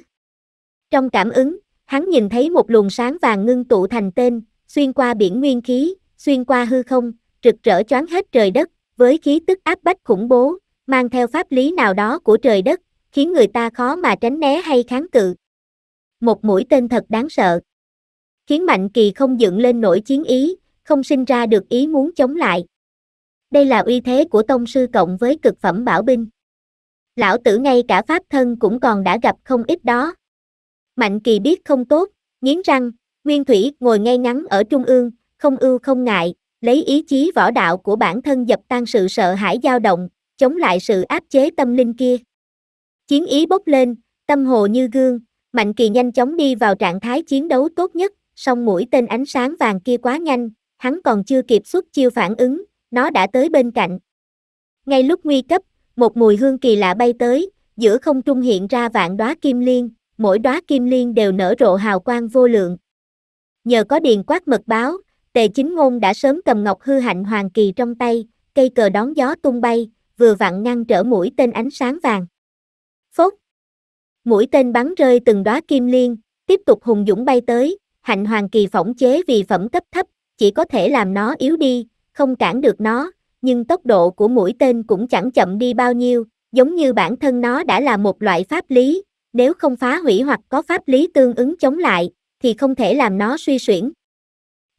Trong cảm ứng, hắn nhìn thấy một luồng sáng vàng ngưng tụ thành tên, xuyên qua biển nguyên khí, xuyên qua hư không, rực rỡ choáng hết trời đất, với khí tức áp bách khủng bố, mang theo pháp lý nào đó của trời đất, khiến người ta khó mà tránh né hay kháng cự. Một mũi tên thật đáng sợ. Khiến Mạnh Kỳ không dựng lên nổi chiến ý, không sinh ra được ý muốn chống lại. Đây là uy thế của tông sư cộng với cực phẩm bảo binh. Lão tử ngay cả pháp thân cũng còn đã gặp không ít đó. Mạnh Kỳ biết không tốt, nghiến răng, Nguyên Thủy ngồi ngay ngắn ở trung ương, không ưu không ngại, lấy ý chí võ đạo của bản thân dập tan sự sợ hãi dao động, chống lại sự áp chế tâm linh kia. Chiến ý bốc lên, tâm hồ như gương, Mạnh Kỳ nhanh chóng đi vào trạng thái chiến đấu tốt nhất, song mũi tên ánh sáng vàng kia quá nhanh, hắn còn chưa kịp xuất chiêu phản ứng, nó đã tới bên cạnh. Ngay lúc nguy cấp, một mùi hương kỳ lạ bay tới, giữa không trung hiện ra vạn đóa kim liên, mỗi đóa kim liên đều nở rộ hào quang vô lượng. Nhờ có điền quát mật báo, Tề chính ngôn đã sớm cầm ngọc hư hạnh hoàng kỳ trong tay, cây cờ đón gió tung bay, vừa vặn ngăn trở mũi tên ánh sáng vàng. Phốt! Mũi tên bắn rơi từng đóa kim liên, tiếp tục hùng dũng bay tới, hạnh hoàng kỳ phỏng chế vì phẩm cấp thấp, chỉ có thể làm nó yếu đi, không cản được nó, nhưng tốc độ của mũi tên cũng chẳng chậm đi bao nhiêu, giống như bản thân nó đã là một loại pháp lý, nếu không phá hủy hoặc có pháp lý tương ứng chống lại, thì không thể làm nó suy xuyển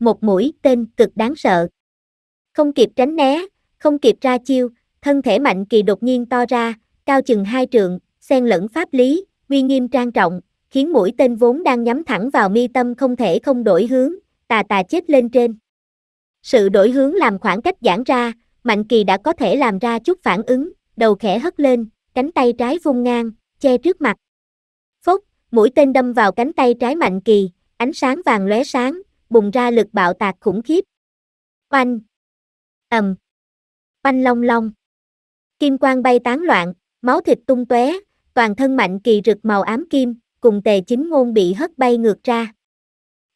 một mũi tên cực đáng sợ. Không kịp tránh né, không kịp ra chiêu, thân thể mạnh kỳ đột nhiên to ra, cao chừng hai trượng, xen lẫn pháp lý, uy nghiêm trang trọng, khiến mũi tên vốn đang nhắm thẳng vào mi tâm không thể không đổi hướng, tà tà chết lên trên. Sự đổi hướng làm khoảng cách giãn ra, Mạnh Kỳ đã có thể làm ra chút phản ứng, đầu khẽ hất lên, cánh tay trái vung ngang, che trước mặt. Phốc, mũi tên đâm vào cánh tay trái Mạnh Kỳ, ánh sáng vàng lóe sáng, bùng ra lực bạo tạc khủng khiếp. Oanh! ầm, Oanh long long! Kim quang bay tán loạn, máu thịt tung tóe, toàn thân mạnh kỳ rực màu ám kim, cùng tề chính ngôn bị hất bay ngược ra.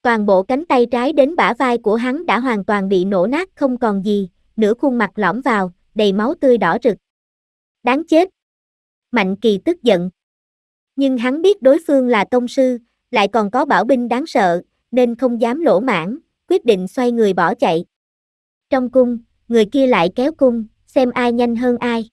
Toàn bộ cánh tay trái đến bả vai của hắn đã hoàn toàn bị nổ nát không còn gì, nửa khuôn mặt lõm vào, đầy máu tươi đỏ rực. Đáng chết! Mạnh kỳ tức giận. Nhưng hắn biết đối phương là tông sư, lại còn có bảo binh đáng sợ, nên không dám lỗ mãn, quyết định xoay người bỏ chạy. Trong cung, người kia lại kéo cung, xem ai nhanh hơn ai.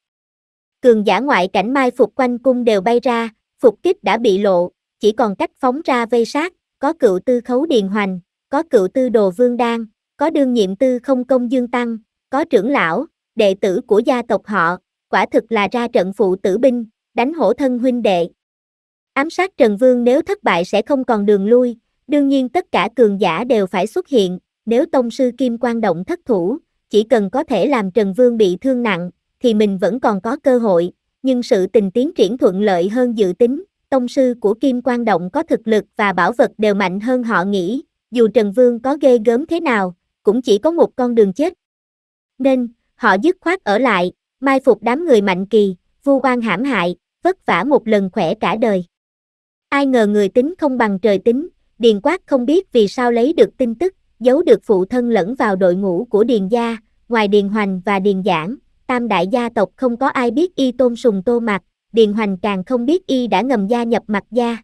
Cường giả ngoại cảnh mai phục quanh cung đều bay ra, phục kích đã bị lộ, chỉ còn cách phóng ra vây sát, có cựu tư khấu điền hoành, có cựu tư đồ vương đan, có đương nhiệm tư không công dương tăng, có trưởng lão, đệ tử của gia tộc họ, quả thực là ra trận phụ tử binh, đánh hổ thân huynh đệ. Ám sát Trần Vương nếu thất bại sẽ không còn đường lui, Đương nhiên tất cả cường giả đều phải xuất hiện, nếu tông sư Kim quan Động thất thủ, chỉ cần có thể làm Trần Vương bị thương nặng, thì mình vẫn còn có cơ hội, nhưng sự tình tiến triển thuận lợi hơn dự tính, tông sư của Kim quan Động có thực lực và bảo vật đều mạnh hơn họ nghĩ, dù Trần Vương có ghê gớm thế nào, cũng chỉ có một con đường chết. Nên, họ dứt khoát ở lại, mai phục đám người mạnh kỳ, vu oan hãm hại, vất vả một lần khỏe cả đời. Ai ngờ người tính không bằng trời tính, Điền Quát không biết vì sao lấy được tin tức, giấu được phụ thân lẫn vào đội ngũ của Điền Gia, ngoài Điền Hoành và Điền Giảng, tam đại gia tộc không có ai biết y tôn sùng tô mặt, Điền Hoành càng không biết y đã ngầm gia nhập mặt gia.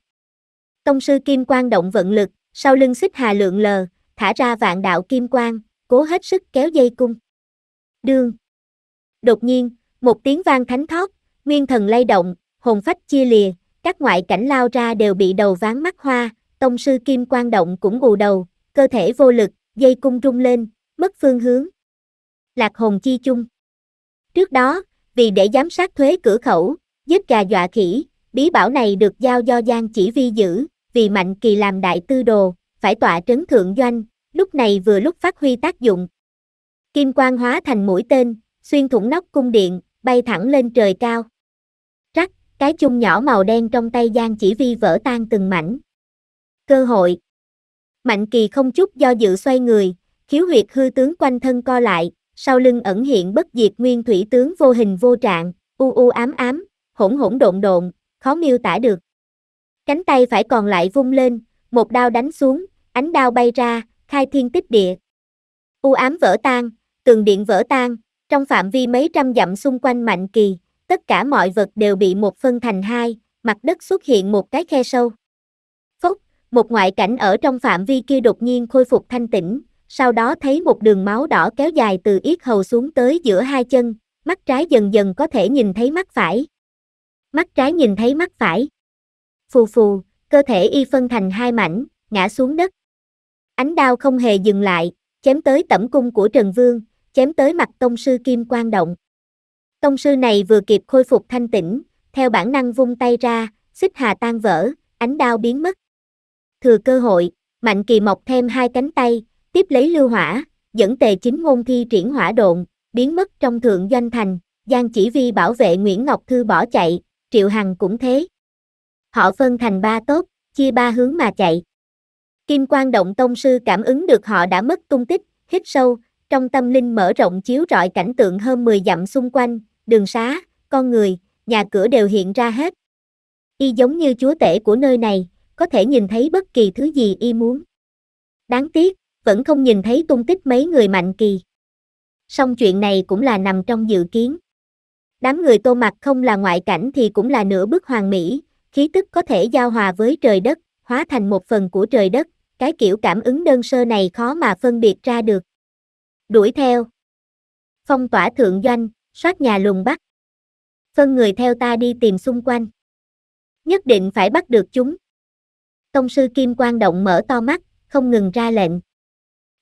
Tông sư Kim Quang động vận lực, sau lưng xích hà lượng lờ, thả ra vạn đạo Kim Quang, cố hết sức kéo dây cung. Đương. Đột nhiên, một tiếng vang thánh thót, nguyên thần lay động, hồn phách chia lìa, các ngoại cảnh lao ra đều bị đầu ván mắt hoa, tông sư kim quan động cũng gù đầu, cơ thể vô lực, dây cung rung lên, mất phương hướng. Lạc hồn chi chung. Trước đó, vì để giám sát thuế cửa khẩu, giết gà dọa khỉ, bí bảo này được giao do Giang chỉ vi giữ, vì Mạnh Kỳ làm đại tư đồ, phải tọa trấn thượng doanh, lúc này vừa lúc phát huy tác dụng. Kim quan hóa thành mũi tên, xuyên thủng nóc cung điện, bay thẳng lên trời cao. Rắc, cái chung nhỏ màu đen trong tay Giang chỉ vi vỡ tan từng mảnh, cơ hội. Mạnh kỳ không chút do dự xoay người, khiếu huyệt hư tướng quanh thân co lại, sau lưng ẩn hiện bất diệt nguyên thủy tướng vô hình vô trạng, u u ám ám, hỗn hỗn độn độn, khó miêu tả được. Cánh tay phải còn lại vung lên, một đao đánh xuống, ánh đao bay ra, khai thiên tích địa. U ám vỡ tan, tường điện vỡ tan, trong phạm vi mấy trăm dặm xung quanh mạnh kỳ, tất cả mọi vật đều bị một phân thành hai, mặt đất xuất hiện một cái khe sâu một ngoại cảnh ở trong phạm vi kia đột nhiên khôi phục thanh tĩnh, sau đó thấy một đường máu đỏ kéo dài từ yết hầu xuống tới giữa hai chân, mắt trái dần dần có thể nhìn thấy mắt phải. Mắt trái nhìn thấy mắt phải. Phù phù, cơ thể y phân thành hai mảnh, ngã xuống đất. Ánh đao không hề dừng lại, chém tới tẩm cung của Trần Vương, chém tới mặt tông sư Kim Quang Động. Tông sư này vừa kịp khôi phục thanh tĩnh, theo bản năng vung tay ra, xích hà tan vỡ, ánh đao biến mất thừa cơ hội, Mạnh Kỳ mọc thêm hai cánh tay, tiếp lấy lưu hỏa, dẫn tề chính ngôn thi triển hỏa độn, biến mất trong thượng doanh thành, Giang chỉ vi bảo vệ Nguyễn Ngọc Thư bỏ chạy, Triệu Hằng cũng thế. Họ phân thành ba tốt, chia ba hướng mà chạy. Kim Quang Động Tông Sư cảm ứng được họ đã mất tung tích, hít sâu, trong tâm linh mở rộng chiếu rọi cảnh tượng hơn 10 dặm xung quanh, đường xá, con người, nhà cửa đều hiện ra hết. Y giống như chúa tể của nơi này, có thể nhìn thấy bất kỳ thứ gì y muốn. Đáng tiếc, vẫn không nhìn thấy tung tích mấy người mạnh kỳ. Song chuyện này cũng là nằm trong dự kiến. Đám người tô mặt không là ngoại cảnh thì cũng là nửa bước hoàng mỹ, khí tức có thể giao hòa với trời đất, hóa thành một phần của trời đất, cái kiểu cảm ứng đơn sơ này khó mà phân biệt ra được. Đuổi theo. Phong tỏa thượng doanh, soát nhà lùng bắt. Phân người theo ta đi tìm xung quanh. Nhất định phải bắt được chúng, tông sư Kim Quang Động mở to mắt, không ngừng ra lệnh.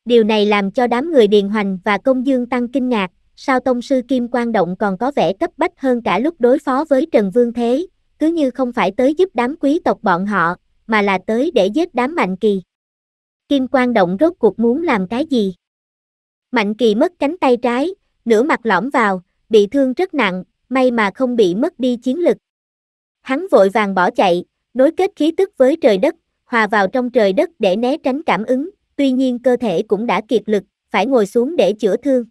Điều này làm cho đám người Điền Hoành và Công Dương tăng kinh ngạc, sao tông sư Kim Quang Động còn có vẻ cấp bách hơn cả lúc đối phó với Trần Vương Thế, cứ như không phải tới giúp đám quý tộc bọn họ, mà là tới để giết đám Mạnh Kỳ. Kim Quang Động rốt cuộc muốn làm cái gì? Mạnh Kỳ mất cánh tay trái, nửa mặt lõm vào, bị thương rất nặng, may mà không bị mất đi chiến lực. Hắn vội vàng bỏ chạy, nối kết khí tức với trời đất, hòa vào trong trời đất để né tránh cảm ứng, tuy nhiên cơ thể cũng đã kiệt lực, phải ngồi xuống để chữa thương.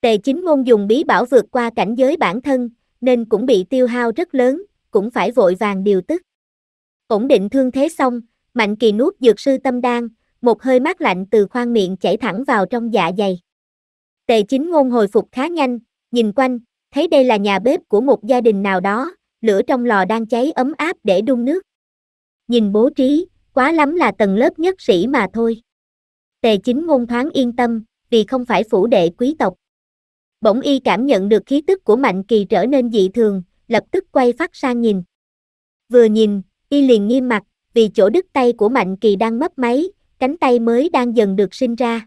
Tề chính ngôn dùng bí bảo vượt qua cảnh giới bản thân, nên cũng bị tiêu hao rất lớn, cũng phải vội vàng điều tức. Ổn định thương thế xong, Mạnh Kỳ nuốt dược sư tâm đan, một hơi mát lạnh từ khoang miệng chảy thẳng vào trong dạ dày. Tề chính ngôn hồi phục khá nhanh, nhìn quanh, thấy đây là nhà bếp của một gia đình nào đó, lửa trong lò đang cháy ấm áp để đun nước. Nhìn bố trí, quá lắm là tầng lớp nhất sĩ mà thôi. Tề chính ngôn thoáng yên tâm, vì không phải phủ đệ quý tộc. Bỗng y cảm nhận được khí tức của Mạnh Kỳ trở nên dị thường, lập tức quay phát sang nhìn. Vừa nhìn, y liền nghiêm mặt, vì chỗ đứt tay của Mạnh Kỳ đang mất máy, cánh tay mới đang dần được sinh ra.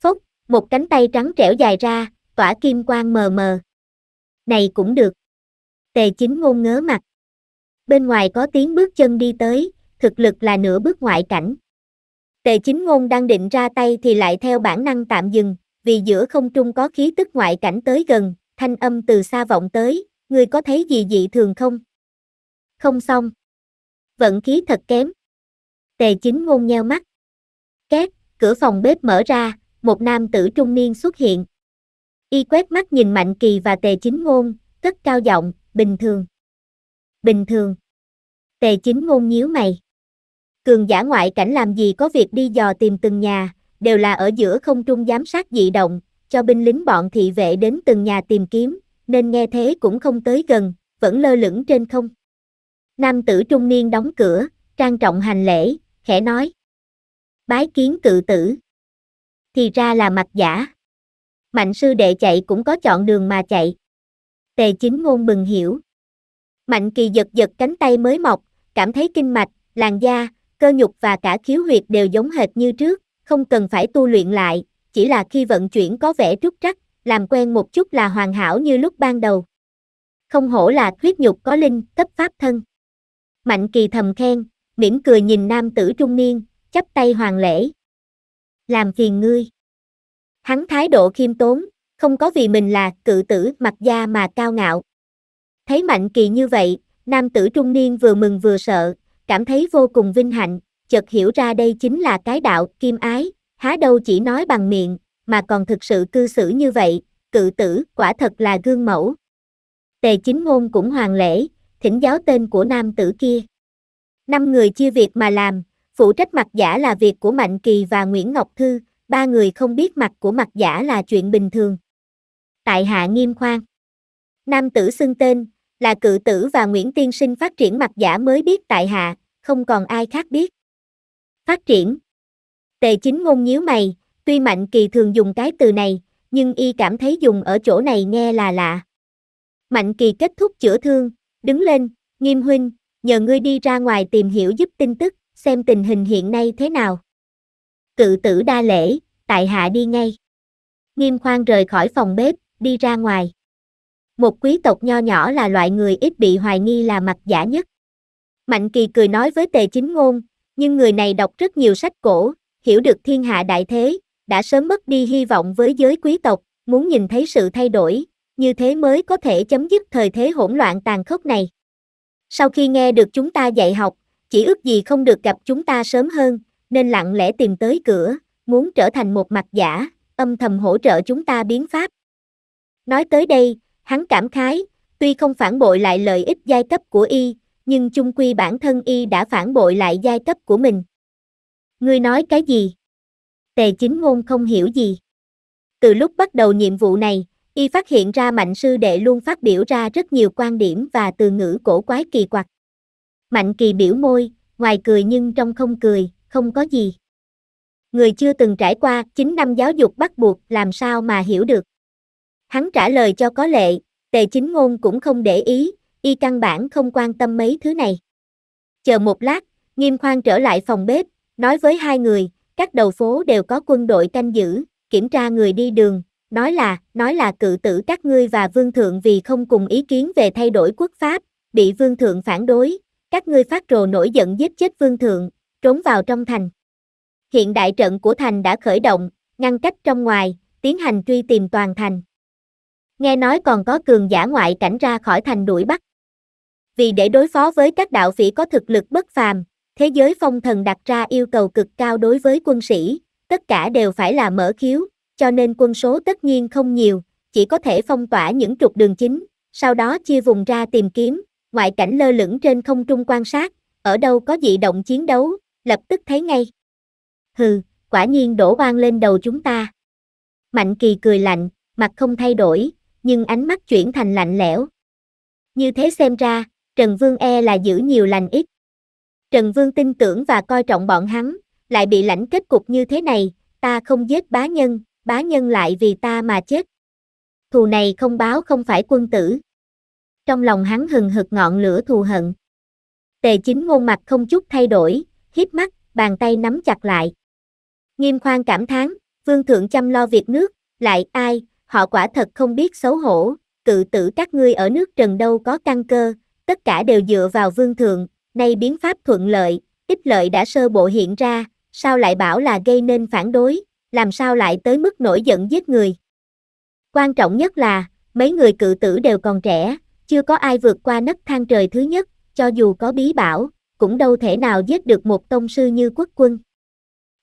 Phốc, một cánh tay trắng trẻo dài ra, tỏa kim quang mờ mờ. Này cũng được tề chính ngôn ngớ mặt. Bên ngoài có tiếng bước chân đi tới, thực lực là nửa bước ngoại cảnh. Tề chính ngôn đang định ra tay thì lại theo bản năng tạm dừng, vì giữa không trung có khí tức ngoại cảnh tới gần, thanh âm từ xa vọng tới, người có thấy gì dị thường không? Không xong. Vận khí thật kém. Tề chính ngôn nheo mắt. Két, cửa phòng bếp mở ra, một nam tử trung niên xuất hiện. Y quét mắt nhìn Mạnh Kỳ và Tề Chính Ngôn, cất cao giọng, bình thường. Bình thường. Tề chính ngôn nhíu mày. Cường giả ngoại cảnh làm gì có việc đi dò tìm từng nhà, đều là ở giữa không trung giám sát dị động, cho binh lính bọn thị vệ đến từng nhà tìm kiếm, nên nghe thế cũng không tới gần, vẫn lơ lửng trên không. Nam tử trung niên đóng cửa, trang trọng hành lễ, khẽ nói. Bái kiến cự tử. Thì ra là mặt giả. Mạnh sư đệ chạy cũng có chọn đường mà chạy tề chính ngôn bừng hiểu. Mạnh kỳ giật giật cánh tay mới mọc, cảm thấy kinh mạch, làn da, cơ nhục và cả khiếu huyệt đều giống hệt như trước, không cần phải tu luyện lại, chỉ là khi vận chuyển có vẻ trúc trắc, làm quen một chút là hoàn hảo như lúc ban đầu. Không hổ là thuyết nhục có linh, cấp pháp thân. Mạnh kỳ thầm khen, mỉm cười nhìn nam tử trung niên, chắp tay hoàng lễ. Làm phiền ngươi. Hắn thái độ khiêm tốn, không có vì mình là cự tử mặt da mà cao ngạo. Thấy Mạnh Kỳ như vậy, nam tử trung niên vừa mừng vừa sợ, cảm thấy vô cùng vinh hạnh, chợt hiểu ra đây chính là cái đạo kim ái, há đâu chỉ nói bằng miệng, mà còn thực sự cư xử như vậy, cự tử quả thật là gương mẫu. Tề chính ngôn cũng hoàng lễ, thỉnh giáo tên của nam tử kia. Năm người chia việc mà làm, phụ trách mặt giả là việc của Mạnh Kỳ và Nguyễn Ngọc Thư, ba người không biết mặt của mặt giả là chuyện bình thường tại hạ nghiêm khoan. Nam tử xưng tên, là cự tử và Nguyễn Tiên Sinh phát triển mặt giả mới biết tại hạ, không còn ai khác biết. Phát triển Tề chính ngôn nhíu mày, tuy Mạnh Kỳ thường dùng cái từ này, nhưng y cảm thấy dùng ở chỗ này nghe là lạ. Mạnh Kỳ kết thúc chữa thương, đứng lên, nghiêm huynh, nhờ ngươi đi ra ngoài tìm hiểu giúp tin tức, xem tình hình hiện nay thế nào. Cự tử đa lễ, tại hạ đi ngay. Nghiêm khoan rời khỏi phòng bếp, đi ra ngoài. Một quý tộc nho nhỏ là loại người ít bị hoài nghi là mặt giả nhất. Mạnh Kỳ cười nói với Tề Chính Ngôn, nhưng người này đọc rất nhiều sách cổ, hiểu được thiên hạ đại thế, đã sớm mất đi hy vọng với giới quý tộc, muốn nhìn thấy sự thay đổi, như thế mới có thể chấm dứt thời thế hỗn loạn tàn khốc này. Sau khi nghe được chúng ta dạy học, chỉ ước gì không được gặp chúng ta sớm hơn, nên lặng lẽ tìm tới cửa, muốn trở thành một mặt giả, âm thầm hỗ trợ chúng ta biến pháp. Nói tới đây, hắn cảm khái, tuy không phản bội lại lợi ích giai cấp của y, nhưng chung quy bản thân y đã phản bội lại giai cấp của mình. Ngươi nói cái gì? Tề chính ngôn không hiểu gì. Từ lúc bắt đầu nhiệm vụ này, y phát hiện ra mạnh sư đệ luôn phát biểu ra rất nhiều quan điểm và từ ngữ cổ quái kỳ quặc. Mạnh kỳ biểu môi, ngoài cười nhưng trong không cười, không có gì. Người chưa từng trải qua 9 năm giáo dục bắt buộc làm sao mà hiểu được. Hắn trả lời cho có lệ, tề chính ngôn cũng không để ý, y căn bản không quan tâm mấy thứ này. Chờ một lát, nghiêm khoan trở lại phòng bếp, nói với hai người, các đầu phố đều có quân đội canh giữ, kiểm tra người đi đường, nói là, nói là cự tử các ngươi và vương thượng vì không cùng ý kiến về thay đổi quốc pháp, bị vương thượng phản đối, các ngươi phát rồ nổi giận giết chết vương thượng, trốn vào trong thành. Hiện đại trận của thành đã khởi động, ngăn cách trong ngoài, tiến hành truy tìm toàn thành. Nghe nói còn có cường giả ngoại cảnh ra khỏi thành đuổi bắt. Vì để đối phó với các đạo phỉ có thực lực bất phàm, thế giới phong thần đặt ra yêu cầu cực cao đối với quân sĩ, tất cả đều phải là mở khiếu, cho nên quân số tất nhiên không nhiều, chỉ có thể phong tỏa những trục đường chính, sau đó chia vùng ra tìm kiếm, ngoại cảnh lơ lửng trên không trung quan sát, ở đâu có dị động chiến đấu, lập tức thấy ngay. Hừ, quả nhiên đổ oan lên đầu chúng ta. Mạnh kỳ cười lạnh, mặt không thay đổi, nhưng ánh mắt chuyển thành lạnh lẽo. Như thế xem ra, Trần Vương e là giữ nhiều lành ít. Trần Vương tin tưởng và coi trọng bọn hắn, lại bị lãnh kết cục như thế này, ta không giết bá nhân, bá nhân lại vì ta mà chết. Thù này không báo không phải quân tử. Trong lòng hắn hừng hực ngọn lửa thù hận. Tề chính ngôn mặt không chút thay đổi, hiếp mắt, bàn tay nắm chặt lại. Nghiêm khoan cảm thán, vương thượng chăm lo việc nước, lại ai, họ quả thật không biết xấu hổ, cự tử các ngươi ở nước trần đâu có căn cơ, tất cả đều dựa vào vương thượng, nay biến pháp thuận lợi, ích lợi đã sơ bộ hiện ra, sao lại bảo là gây nên phản đối, làm sao lại tới mức nổi giận giết người. Quan trọng nhất là, mấy người cự tử đều còn trẻ, chưa có ai vượt qua nấc thang trời thứ nhất, cho dù có bí bảo, cũng đâu thể nào giết được một tông sư như quốc quân.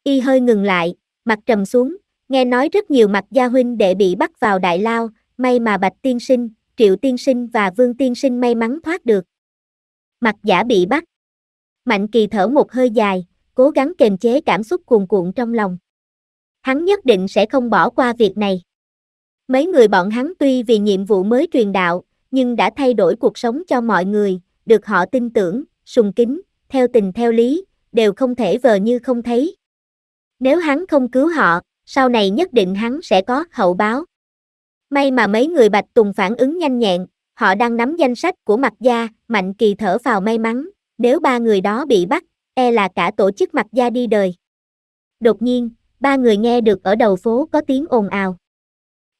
Y hơi ngừng lại, mặt trầm xuống, Nghe nói rất nhiều mặt gia huynh đệ bị bắt vào đại lao, may mà Bạch Tiên Sinh, Triệu Tiên Sinh và Vương Tiên Sinh may mắn thoát được. Mặt giả bị bắt. Mạnh kỳ thở một hơi dài, cố gắng kềm chế cảm xúc cuồn cuộn trong lòng. Hắn nhất định sẽ không bỏ qua việc này. Mấy người bọn hắn tuy vì nhiệm vụ mới truyền đạo, nhưng đã thay đổi cuộc sống cho mọi người, được họ tin tưởng, sùng kính, theo tình theo lý, đều không thể vờ như không thấy. Nếu hắn không cứu họ, sau này nhất định hắn sẽ có hậu báo. May mà mấy người Bạch Tùng phản ứng nhanh nhẹn, họ đang nắm danh sách của mặt gia, Mạnh Kỳ thở vào may mắn, nếu ba người đó bị bắt, e là cả tổ chức mặt gia đi đời. Đột nhiên, ba người nghe được ở đầu phố có tiếng ồn ào.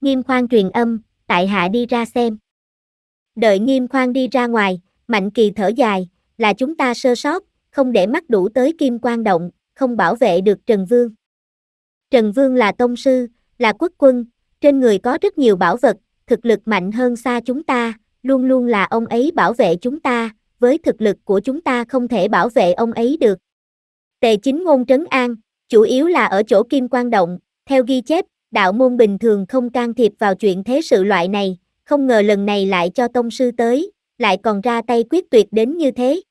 Nghiêm khoan truyền âm, tại hạ đi ra xem. Đợi nghiêm khoan đi ra ngoài, Mạnh Kỳ thở dài, là chúng ta sơ sót, không để mắt đủ tới kim quan động, không bảo vệ được Trần Vương. Trần Vương là tông sư, là quốc quân, trên người có rất nhiều bảo vật, thực lực mạnh hơn xa chúng ta, luôn luôn là ông ấy bảo vệ chúng ta, với thực lực của chúng ta không thể bảo vệ ông ấy được. Tề chính ngôn trấn an, chủ yếu là ở chỗ kim quan động, theo ghi chép, đạo môn bình thường không can thiệp vào chuyện thế sự loại này, không ngờ lần này lại cho tông sư tới, lại còn ra tay quyết tuyệt đến như thế.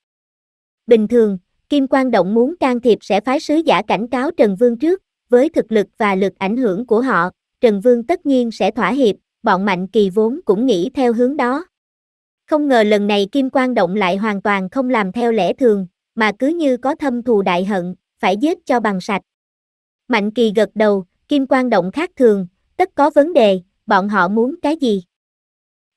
Bình thường, Kim Quan Động muốn can thiệp sẽ phái sứ giả cảnh cáo Trần Vương trước, với thực lực và lực ảnh hưởng của họ, Trần Vương tất nhiên sẽ thỏa hiệp, bọn Mạnh Kỳ vốn cũng nghĩ theo hướng đó. Không ngờ lần này Kim Quang Động lại hoàn toàn không làm theo lẽ thường, mà cứ như có thâm thù đại hận, phải giết cho bằng sạch. Mạnh Kỳ gật đầu, Kim Quang Động khác thường, tất có vấn đề, bọn họ muốn cái gì?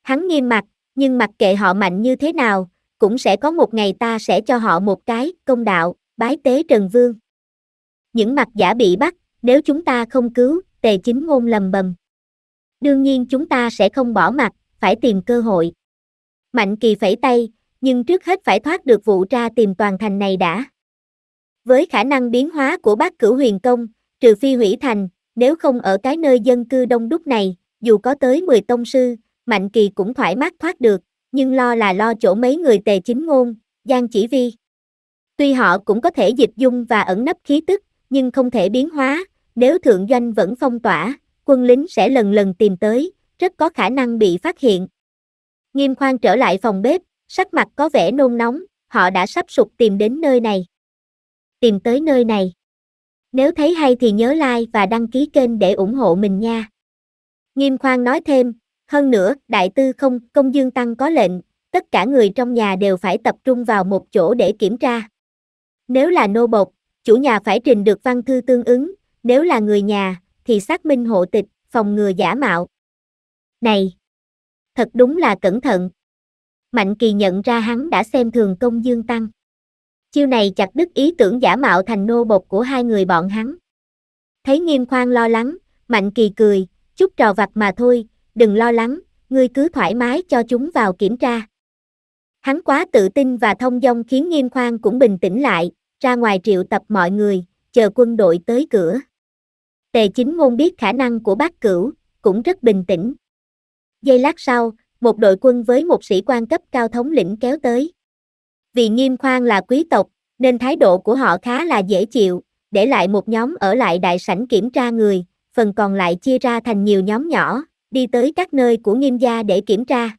Hắn nghiêm mặt, nhưng mặc kệ họ mạnh như thế nào, cũng sẽ có một ngày ta sẽ cho họ một cái công đạo, bái tế Trần Vương. Những mặt giả bị bắt, nếu chúng ta không cứu, tề chính ngôn lầm bầm. Đương nhiên chúng ta sẽ không bỏ mặt, phải tìm cơ hội. Mạnh kỳ phẩy tay, nhưng trước hết phải thoát được vụ tra tìm toàn thành này đã. Với khả năng biến hóa của bác cửu huyền công, trừ phi hủy thành, nếu không ở cái nơi dân cư đông đúc này, dù có tới 10 tông sư, Mạnh Kỳ cũng thoải mái thoát được, nhưng lo là lo chỗ mấy người tề chính ngôn, Giang Chỉ Vi. Tuy họ cũng có thể dịch dung và ẩn nấp khí tức, nhưng không thể biến hóa, nếu thượng doanh vẫn phong tỏa, quân lính sẽ lần lần tìm tới, rất có khả năng bị phát hiện. Nghiêm khoan trở lại phòng bếp, sắc mặt có vẻ nôn nóng, họ đã sắp sụp tìm đến nơi này. Tìm tới nơi này. Nếu thấy hay thì nhớ like và đăng ký kênh để ủng hộ mình nha. Nghiêm khoan nói thêm, hơn nữa, đại tư không, công dương tăng có lệnh, tất cả người trong nhà đều phải tập trung vào một chỗ để kiểm tra. Nếu là nô bộc, chủ nhà phải trình được văn thư tương ứng, nếu là người nhà, thì xác minh hộ tịch, phòng ngừa giả mạo. Này! Thật đúng là cẩn thận. Mạnh kỳ nhận ra hắn đã xem thường công dương tăng. Chiêu này chặt đứt ý tưởng giả mạo thành nô bột của hai người bọn hắn. Thấy nghiêm khoan lo lắng, mạnh kỳ cười, chút trò vặt mà thôi, đừng lo lắng, ngươi cứ thoải mái cho chúng vào kiểm tra. Hắn quá tự tin và thông dong khiến nghiêm khoan cũng bình tĩnh lại, ra ngoài triệu tập mọi người, chờ quân đội tới cửa. Tề chính ngôn biết khả năng của bác cửu, cũng rất bình tĩnh. Giây lát sau, một đội quân với một sĩ quan cấp cao thống lĩnh kéo tới. Vì nghiêm khoan là quý tộc, nên thái độ của họ khá là dễ chịu, để lại một nhóm ở lại đại sảnh kiểm tra người, phần còn lại chia ra thành nhiều nhóm nhỏ, đi tới các nơi của nghiêm gia để kiểm tra.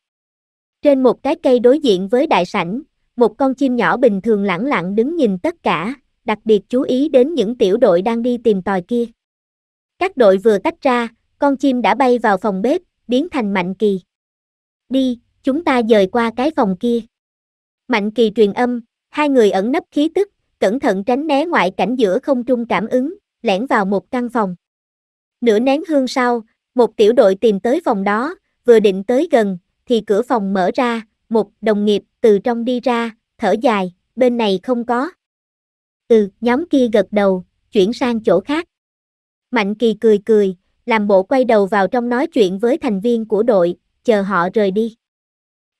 Trên một cái cây đối diện với đại sảnh, một con chim nhỏ bình thường lẳng lặng đứng nhìn tất cả, đặc biệt chú ý đến những tiểu đội đang đi tìm tòi kia. Các đội vừa tách ra, con chim đã bay vào phòng bếp, biến thành Mạnh Kỳ. Đi, chúng ta dời qua cái phòng kia. Mạnh Kỳ truyền âm, hai người ẩn nấp khí tức, cẩn thận tránh né ngoại cảnh giữa không trung cảm ứng, lẻn vào một căn phòng. Nửa nén hương sau, một tiểu đội tìm tới phòng đó, vừa định tới gần, thì cửa phòng mở ra, một đồng nghiệp từ trong đi ra, thở dài, bên này không có. Ừ, nhóm kia gật đầu, chuyển sang chỗ khác. Mạnh Kỳ cười cười, làm bộ quay đầu vào trong nói chuyện với thành viên của đội, chờ họ rời đi.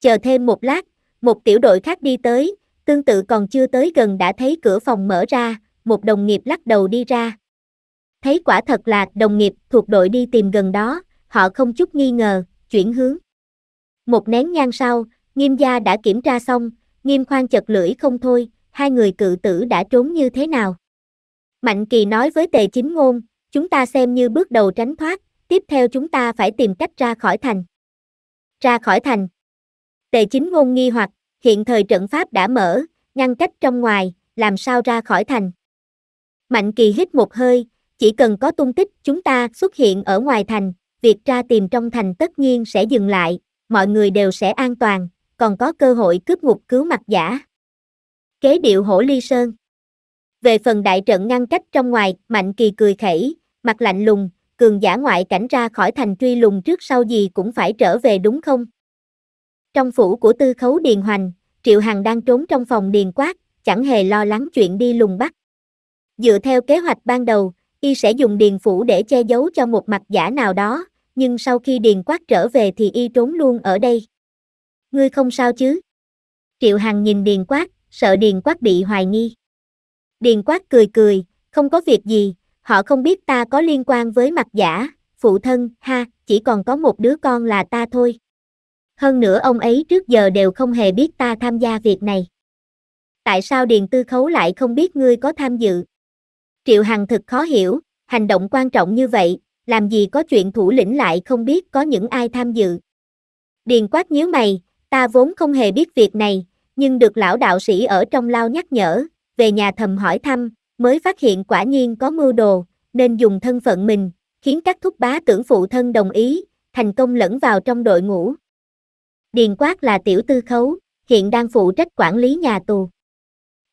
Chờ thêm một lát, một tiểu đội khác đi tới, tương tự còn chưa tới gần đã thấy cửa phòng mở ra, một đồng nghiệp lắc đầu đi ra. Thấy quả thật là đồng nghiệp thuộc đội đi tìm gần đó, họ không chút nghi ngờ, chuyển hướng. Một nén nhang sau, nghiêm gia đã kiểm tra xong, nghiêm khoan chật lưỡi không thôi, hai người cự tử đã trốn như thế nào. Mạnh kỳ nói với tề chính ngôn, chúng ta xem như bước đầu tránh thoát, tiếp theo chúng ta phải tìm cách ra khỏi thành. Ra khỏi thành. Tề chính ngôn nghi hoặc, hiện thời trận pháp đã mở, ngăn cách trong ngoài, làm sao ra khỏi thành. Mạnh kỳ hít một hơi, chỉ cần có tung tích chúng ta xuất hiện ở ngoài thành, việc ra tìm trong thành tất nhiên sẽ dừng lại, mọi người đều sẽ an toàn, còn có cơ hội cướp ngục cứu mặt giả. Kế điệu hổ ly sơn Về phần đại trận ngăn cách trong ngoài, Mạnh Kỳ cười khẩy, mặt lạnh lùng, cường giả ngoại cảnh ra khỏi thành truy lùng trước sau gì cũng phải trở về đúng không? Trong phủ của tư khấu Điền Hoành, Triệu Hằng đang trốn trong phòng Điền Quát, chẳng hề lo lắng chuyện đi lùng bắt. Dựa theo kế hoạch ban đầu, y sẽ dùng Điền Phủ để che giấu cho một mặt giả nào đó, nhưng sau khi Điền Quát trở về thì y trốn luôn ở đây. Ngươi không sao chứ? Triệu Hằng nhìn Điền Quát, sợ Điền Quát bị hoài nghi. Điền Quát cười cười, không có việc gì, Họ không biết ta có liên quan với mặt giả, phụ thân, ha, chỉ còn có một đứa con là ta thôi. Hơn nữa ông ấy trước giờ đều không hề biết ta tham gia việc này. Tại sao Điền Tư Khấu lại không biết ngươi có tham dự? Triệu Hằng thực khó hiểu, hành động quan trọng như vậy, làm gì có chuyện thủ lĩnh lại không biết có những ai tham dự. Điền quát nhíu mày, ta vốn không hề biết việc này, nhưng được lão đạo sĩ ở trong lao nhắc nhở, về nhà thầm hỏi thăm, mới phát hiện quả nhiên có mưu đồ, nên dùng thân phận mình, khiến các thúc bá tưởng phụ thân đồng ý, thành công lẫn vào trong đội ngũ. Điền Quát là tiểu tư khấu, hiện đang phụ trách quản lý nhà tù.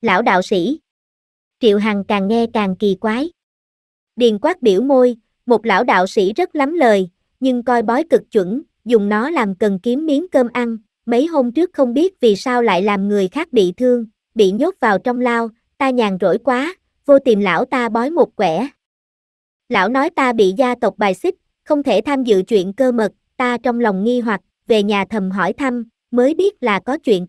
Lão đạo sĩ Triệu Hằng càng nghe càng kỳ quái. Điền Quát biểu môi, một lão đạo sĩ rất lắm lời, nhưng coi bói cực chuẩn, dùng nó làm cần kiếm miếng cơm ăn, mấy hôm trước không biết vì sao lại làm người khác bị thương, bị nhốt vào trong lao, ta nhàn rỗi quá, vô tìm lão ta bói một quẻ. Lão nói ta bị gia tộc bài xích, không thể tham dự chuyện cơ mật, ta trong lòng nghi hoặc, về nhà thầm hỏi thăm, mới biết là có chuyện.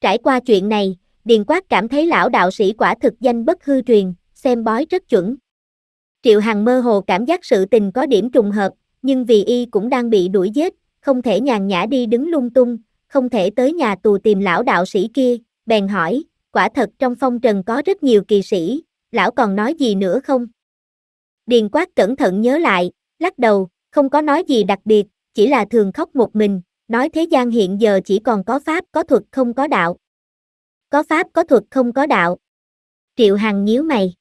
Trải qua chuyện này, Điền Quát cảm thấy lão đạo sĩ quả thực danh bất hư truyền, xem bói rất chuẩn. Triệu Hằng mơ hồ cảm giác sự tình có điểm trùng hợp, nhưng vì y cũng đang bị đuổi giết, không thể nhàn nhã đi đứng lung tung, không thể tới nhà tù tìm lão đạo sĩ kia, bèn hỏi, quả thật trong phong trần có rất nhiều kỳ sĩ, lão còn nói gì nữa không? Điền quát cẩn thận nhớ lại, lắc đầu, không có nói gì đặc biệt, chỉ là thường khóc một mình, nói thế gian hiện giờ chỉ còn có pháp có thuật không có đạo. Có pháp có thuật không có đạo. Triệu Hằng nhíu mày.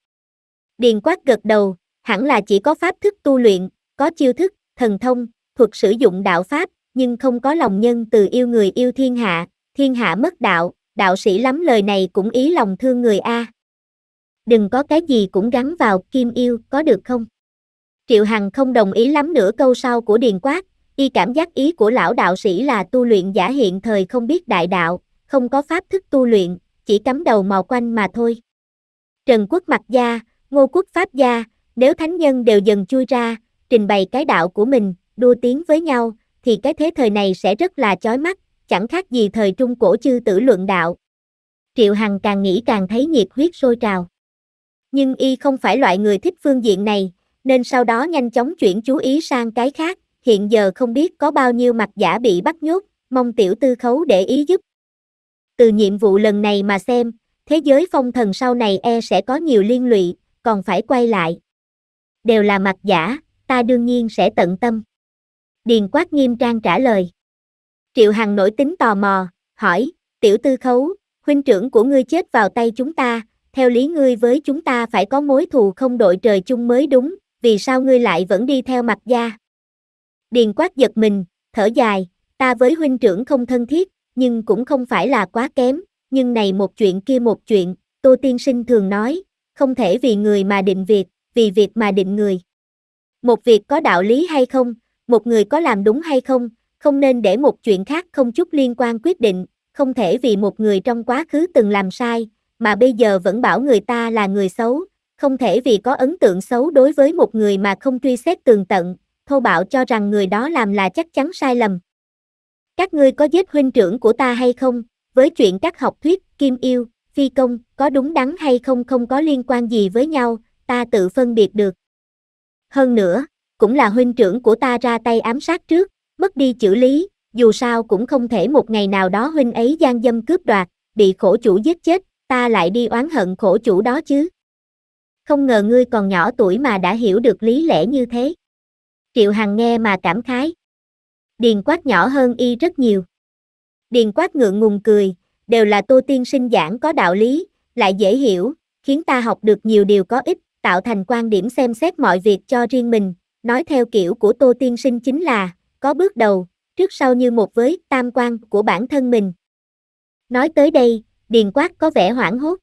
Điền quát gật đầu, hẳn là chỉ có pháp thức tu luyện, có chiêu thức, thần thông, thuật sử dụng đạo pháp, nhưng không có lòng nhân từ yêu người yêu thiên hạ, thiên hạ mất đạo, đạo sĩ lắm lời này cũng ý lòng thương người A. Đừng có cái gì cũng gắn vào kim yêu, có được không? Triệu Hằng không đồng ý lắm nữa câu sau của Điền Quát, y cảm giác ý của lão đạo sĩ là tu luyện giả hiện thời không biết đại đạo, không có pháp thức tu luyện, chỉ cắm đầu mò quanh mà thôi. Trần Quốc Mặc Gia, Ngô Quốc Pháp Gia, nếu thánh nhân đều dần chui ra, trình bày cái đạo của mình, đua tiếng với nhau, thì cái thế thời này sẽ rất là chói mắt, chẳng khác gì thời trung cổ chư tử luận đạo. Triệu Hằng càng nghĩ càng thấy nhiệt huyết sôi trào. Nhưng y không phải loại người thích phương diện này, nên sau đó nhanh chóng chuyển chú ý sang cái khác, hiện giờ không biết có bao nhiêu mặt giả bị bắt nhốt, mong tiểu tư khấu để ý giúp. Từ nhiệm vụ lần này mà xem, thế giới phong thần sau này e sẽ có nhiều liên lụy, còn phải quay lại. Đều là mặt giả, ta đương nhiên sẽ tận tâm. Điền Quát nghiêm trang trả lời. Triệu Hằng nổi tính tò mò, hỏi, tiểu tư khấu, huynh trưởng của ngươi chết vào tay chúng ta, theo lý ngươi với chúng ta phải có mối thù không đội trời chung mới đúng, vì sao ngươi lại vẫn đi theo mặt gia? Điền quát giật mình, thở dài, ta với huynh trưởng không thân thiết, nhưng cũng không phải là quá kém, nhưng này một chuyện kia một chuyện, Tô Tiên Sinh thường nói, không thể vì người mà định việc, vì việc mà định người. Một việc có đạo lý hay không, một người có làm đúng hay không, không nên để một chuyện khác không chút liên quan quyết định, không thể vì một người trong quá khứ từng làm sai, mà bây giờ vẫn bảo người ta là người xấu, không thể vì có ấn tượng xấu đối với một người mà không truy xét tường tận, thô bạo cho rằng người đó làm là chắc chắn sai lầm. Các ngươi có giết huynh trưởng của ta hay không, với chuyện các học thuyết, kim yêu, phi công, có đúng đắn hay không không có liên quan gì với nhau, ta tự phân biệt được. Hơn nữa, cũng là huynh trưởng của ta ra tay ám sát trước, mất đi chữ lý, dù sao cũng không thể một ngày nào đó huynh ấy gian dâm cướp đoạt, bị khổ chủ giết chết, ta lại đi oán hận khổ chủ đó chứ. Không ngờ ngươi còn nhỏ tuổi mà đã hiểu được lý lẽ như thế. Triệu Hằng nghe mà cảm khái. Điền quát nhỏ hơn y rất nhiều. Điền quát ngượng ngùng cười, đều là tô tiên sinh giảng có đạo lý, lại dễ hiểu, khiến ta học được nhiều điều có ích, tạo thành quan điểm xem xét mọi việc cho riêng mình, nói theo kiểu của tô tiên sinh chính là, có bước đầu, trước sau như một với tam quan của bản thân mình. Nói tới đây, Điền Quát có vẻ hoảng hốt.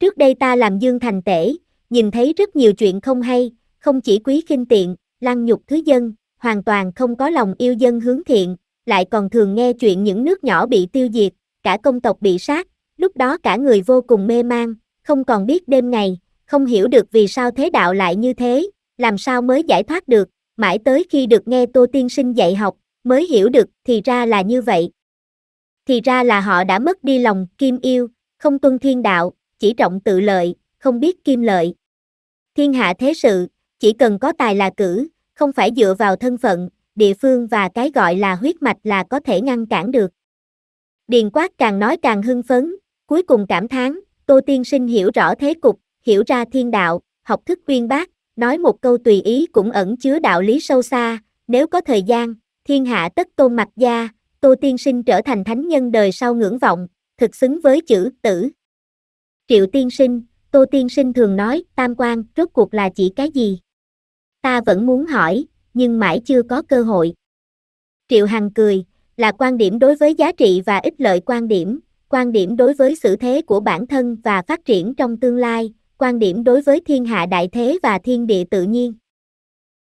Trước đây ta làm Dương Thành tể, nhìn thấy rất nhiều chuyện không hay, không chỉ quý khinh tiện, lăng nhục thứ dân, hoàn toàn không có lòng yêu dân hướng thiện, lại còn thường nghe chuyện những nước nhỏ bị tiêu diệt, cả công tộc bị sát, lúc đó cả người vô cùng mê man, không còn biết đêm ngày, không hiểu được vì sao thế đạo lại như thế, làm sao mới giải thoát được, mãi tới khi được nghe Tô Tiên Sinh dạy học, mới hiểu được thì ra là như vậy. Thì ra là họ đã mất đi lòng kim yêu, không tuân thiên đạo, chỉ trọng tự lợi, không biết kim lợi. Thiên hạ thế sự, chỉ cần có tài là cử, không phải dựa vào thân phận, địa phương và cái gọi là huyết mạch là có thể ngăn cản được. Điền Quát càng nói càng hưng phấn, cuối cùng cảm thán, Tô Tiên Sinh hiểu rõ thế cục, hiểu ra thiên đạo, học thức uyên bác, nói một câu tùy ý cũng ẩn chứa đạo lý sâu xa, nếu có thời gian, thiên hạ tất tôn mặc gia, tô tiên sinh trở thành thánh nhân đời sau ngưỡng vọng, thực xứng với chữ tử. Triệu tiên sinh, tô tiên sinh thường nói, tam quan, rốt cuộc là chỉ cái gì? Ta vẫn muốn hỏi, nhưng mãi chưa có cơ hội. Triệu Hằng cười, là quan điểm đối với giá trị và ích lợi quan điểm, quan điểm đối với sự thế của bản thân và phát triển trong tương lai, quan điểm đối với thiên hạ đại thế và thiên địa tự nhiên.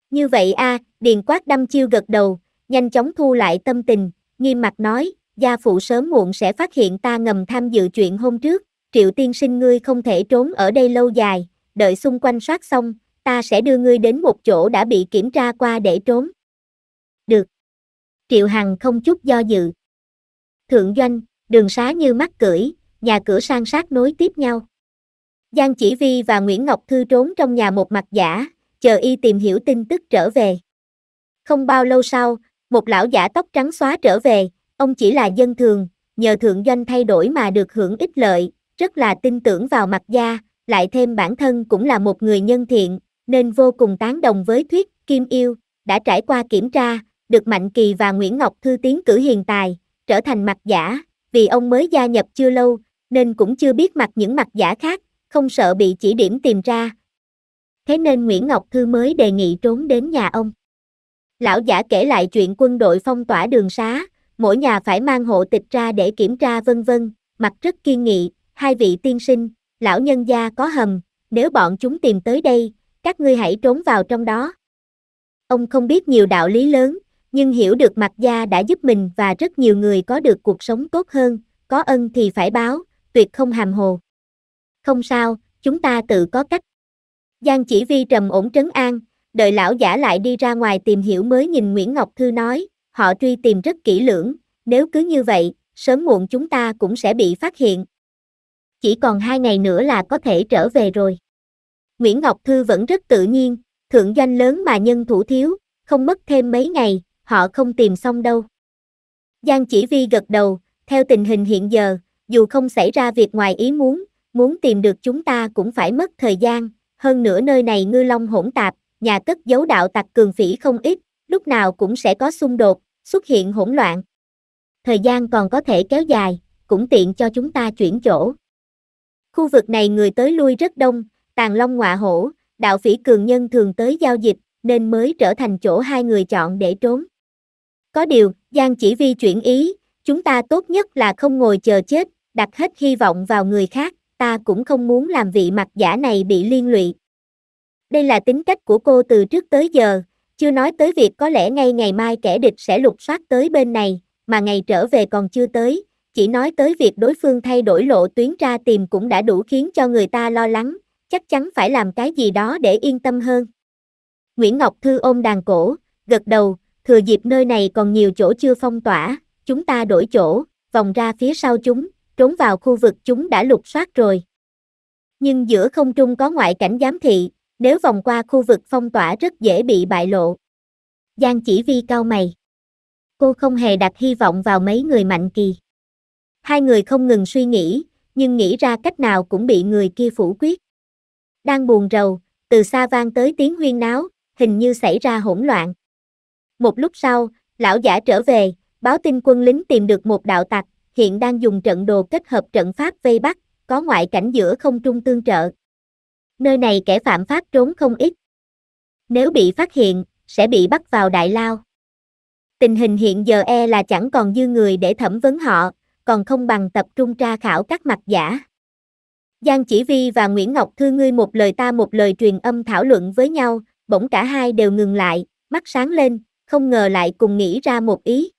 Như vậy a, à, Điền Quát đâm chiêu gật đầu, nhanh chóng thu lại tâm tình, nghiêm mặt nói, gia phụ sớm muộn sẽ phát hiện ta ngầm tham dự chuyện hôm trước, triệu tiên sinh ngươi không thể trốn ở đây lâu dài, đợi xung quanh soát xong, ta sẽ đưa ngươi đến một chỗ đã bị kiểm tra qua để trốn. Được. Triệu Hằng không chút do dự. Thượng doanh, đường xá như mắt cưỡi, nhà cửa sang sát nối tiếp nhau. Giang Chỉ Vi và Nguyễn Ngọc Thư trốn trong nhà một mặt giả, chờ y tìm hiểu tin tức trở về. Không bao lâu sau, một lão giả tóc trắng xóa trở về, ông chỉ là dân thường, nhờ thượng doanh thay đổi mà được hưởng ích lợi, rất là tin tưởng vào mặt gia, lại thêm bản thân cũng là một người nhân thiện, nên vô cùng tán đồng với thuyết Kim Yêu, đã trải qua kiểm tra, được Mạnh Kỳ và Nguyễn Ngọc Thư tiến cử hiền tài, trở thành mặt giả, vì ông mới gia nhập chưa lâu, nên cũng chưa biết mặt những mặt giả khác, không sợ bị chỉ điểm tìm ra. Thế nên Nguyễn Ngọc Thư mới đề nghị trốn đến nhà ông. Lão giả kể lại chuyện quân đội phong tỏa đường xá, mỗi nhà phải mang hộ tịch ra để kiểm tra vân vân, mặt rất kiên nghị, hai vị tiên sinh, lão nhân gia có hầm, nếu bọn chúng tìm tới đây, các ngươi hãy trốn vào trong đó. Ông không biết nhiều đạo lý lớn, nhưng hiểu được mặt gia đã giúp mình và rất nhiều người có được cuộc sống tốt hơn, có ân thì phải báo, tuyệt không hàm hồ không sao, chúng ta tự có cách. Giang chỉ vi trầm ổn trấn an, đợi lão giả lại đi ra ngoài tìm hiểu mới nhìn Nguyễn Ngọc Thư nói, họ truy tìm rất kỹ lưỡng, nếu cứ như vậy, sớm muộn chúng ta cũng sẽ bị phát hiện. Chỉ còn hai ngày nữa là có thể trở về rồi. Nguyễn Ngọc Thư vẫn rất tự nhiên, thượng doanh lớn mà nhân thủ thiếu, không mất thêm mấy ngày, họ không tìm xong đâu. Giang chỉ vi gật đầu, theo tình hình hiện giờ, dù không xảy ra việc ngoài ý muốn, muốn tìm được chúng ta cũng phải mất thời gian, hơn nữa nơi này ngư long hỗn tạp, nhà cất giấu đạo tặc cường phỉ không ít, lúc nào cũng sẽ có xung đột, xuất hiện hỗn loạn. Thời gian còn có thể kéo dài, cũng tiện cho chúng ta chuyển chỗ. Khu vực này người tới lui rất đông, tàn long ngọa hổ, đạo phỉ cường nhân thường tới giao dịch, nên mới trở thành chỗ hai người chọn để trốn. Có điều, Giang chỉ vi chuyển ý, chúng ta tốt nhất là không ngồi chờ chết, đặt hết hy vọng vào người khác ta cũng không muốn làm vị mặt giả này bị liên lụy. Đây là tính cách của cô từ trước tới giờ, chưa nói tới việc có lẽ ngay ngày mai kẻ địch sẽ lục soát tới bên này, mà ngày trở về còn chưa tới, chỉ nói tới việc đối phương thay đổi lộ tuyến ra tìm cũng đã đủ khiến cho người ta lo lắng, chắc chắn phải làm cái gì đó để yên tâm hơn. Nguyễn Ngọc Thư ôm đàn cổ, gật đầu, thừa dịp nơi này còn nhiều chỗ chưa phong tỏa, chúng ta đổi chỗ, vòng ra phía sau chúng, trốn vào khu vực chúng đã lục soát rồi. Nhưng giữa không trung có ngoại cảnh giám thị, nếu vòng qua khu vực phong tỏa rất dễ bị bại lộ. Giang chỉ vi cao mày. Cô không hề đặt hy vọng vào mấy người mạnh kỳ. Hai người không ngừng suy nghĩ, nhưng nghĩ ra cách nào cũng bị người kia phủ quyết. Đang buồn rầu, từ xa vang tới tiếng huyên náo, hình như xảy ra hỗn loạn. Một lúc sau, lão giả trở về, báo tin quân lính tìm được một đạo tặc, hiện đang dùng trận đồ kết hợp trận pháp vây bắt, có ngoại cảnh giữa không trung tương trợ. Nơi này kẻ phạm pháp trốn không ít. Nếu bị phát hiện, sẽ bị bắt vào đại lao. Tình hình hiện giờ e là chẳng còn dư người để thẩm vấn họ, còn không bằng tập trung tra khảo các mặt giả. Giang Chỉ Vi và Nguyễn Ngọc Thư ngươi một lời ta một lời truyền âm thảo luận với nhau, bỗng cả hai đều ngừng lại, mắt sáng lên, không ngờ lại cùng nghĩ ra một ý.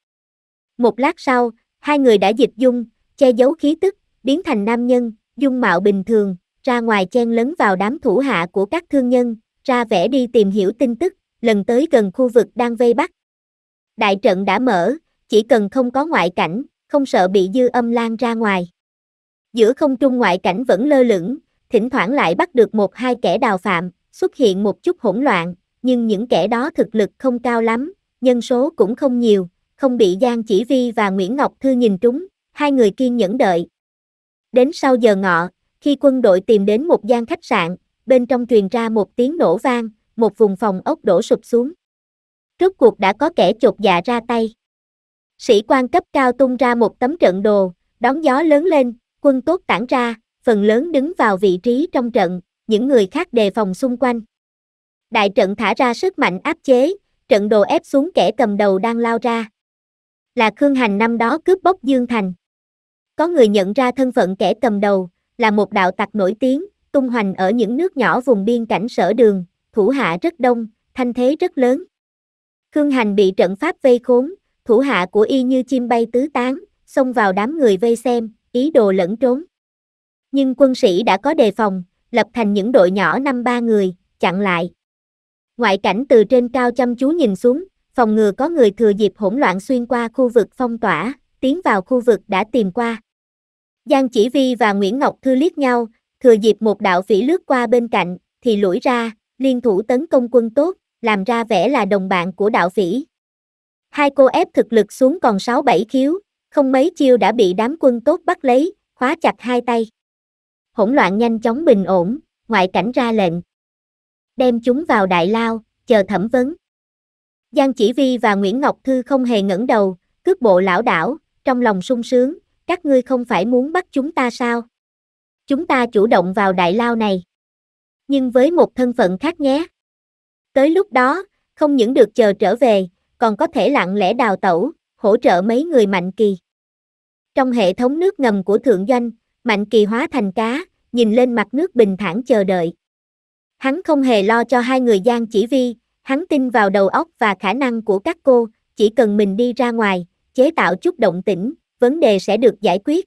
Một lát sau, Hai người đã dịch dung, che giấu khí tức, biến thành nam nhân, dung mạo bình thường, ra ngoài chen lấn vào đám thủ hạ của các thương nhân, ra vẻ đi tìm hiểu tin tức, lần tới gần khu vực đang vây bắt. Đại trận đã mở, chỉ cần không có ngoại cảnh, không sợ bị dư âm lan ra ngoài. Giữa không trung ngoại cảnh vẫn lơ lửng, thỉnh thoảng lại bắt được một hai kẻ đào phạm, xuất hiện một chút hỗn loạn, nhưng những kẻ đó thực lực không cao lắm, nhân số cũng không nhiều, không bị Giang Chỉ Vi và Nguyễn Ngọc Thư nhìn trúng, hai người kiên nhẫn đợi. Đến sau giờ ngọ, khi quân đội tìm đến một gian khách sạn, bên trong truyền ra một tiếng nổ vang, một vùng phòng ốc đổ sụp xuống. Rốt cuộc đã có kẻ chột dạ ra tay. Sĩ quan cấp cao tung ra một tấm trận đồ, đón gió lớn lên, quân tốt tản ra, phần lớn đứng vào vị trí trong trận, những người khác đề phòng xung quanh. Đại trận thả ra sức mạnh áp chế, trận đồ ép xuống kẻ cầm đầu đang lao ra là Khương Hành năm đó cướp bóc Dương Thành. Có người nhận ra thân phận kẻ cầm đầu, là một đạo tặc nổi tiếng, tung hoành ở những nước nhỏ vùng biên cảnh sở đường, thủ hạ rất đông, thanh thế rất lớn. Khương Hành bị trận pháp vây khốn, thủ hạ của y như chim bay tứ tán, xông vào đám người vây xem, ý đồ lẫn trốn. Nhưng quân sĩ đã có đề phòng, lập thành những đội nhỏ năm ba người, chặn lại. Ngoại cảnh từ trên cao chăm chú nhìn xuống, phòng ngừa có người thừa dịp hỗn loạn xuyên qua khu vực phong tỏa, tiến vào khu vực đã tìm qua. Giang Chỉ Vi và Nguyễn Ngọc Thư liếc nhau, thừa dịp một đạo phỉ lướt qua bên cạnh, thì lủi ra, liên thủ tấn công quân tốt, làm ra vẻ là đồng bạn của đạo phỉ. Hai cô ép thực lực xuống còn 6-7 khiếu, không mấy chiêu đã bị đám quân tốt bắt lấy, khóa chặt hai tay. Hỗn loạn nhanh chóng bình ổn, ngoại cảnh ra lệnh. Đem chúng vào đại lao, chờ thẩm vấn. Giang Chỉ Vi và Nguyễn Ngọc Thư không hề ngẩng đầu, cước bộ lão đảo, trong lòng sung sướng, các ngươi không phải muốn bắt chúng ta sao? Chúng ta chủ động vào đại lao này. Nhưng với một thân phận khác nhé. Tới lúc đó, không những được chờ trở về, còn có thể lặng lẽ đào tẩu, hỗ trợ mấy người Mạnh Kỳ. Trong hệ thống nước ngầm của Thượng Doanh, Mạnh Kỳ hóa thành cá, nhìn lên mặt nước bình thản chờ đợi. Hắn không hề lo cho hai người Giang Chỉ Vi, Hắn tin vào đầu óc và khả năng của các cô, chỉ cần mình đi ra ngoài, chế tạo chút động tĩnh, vấn đề sẽ được giải quyết.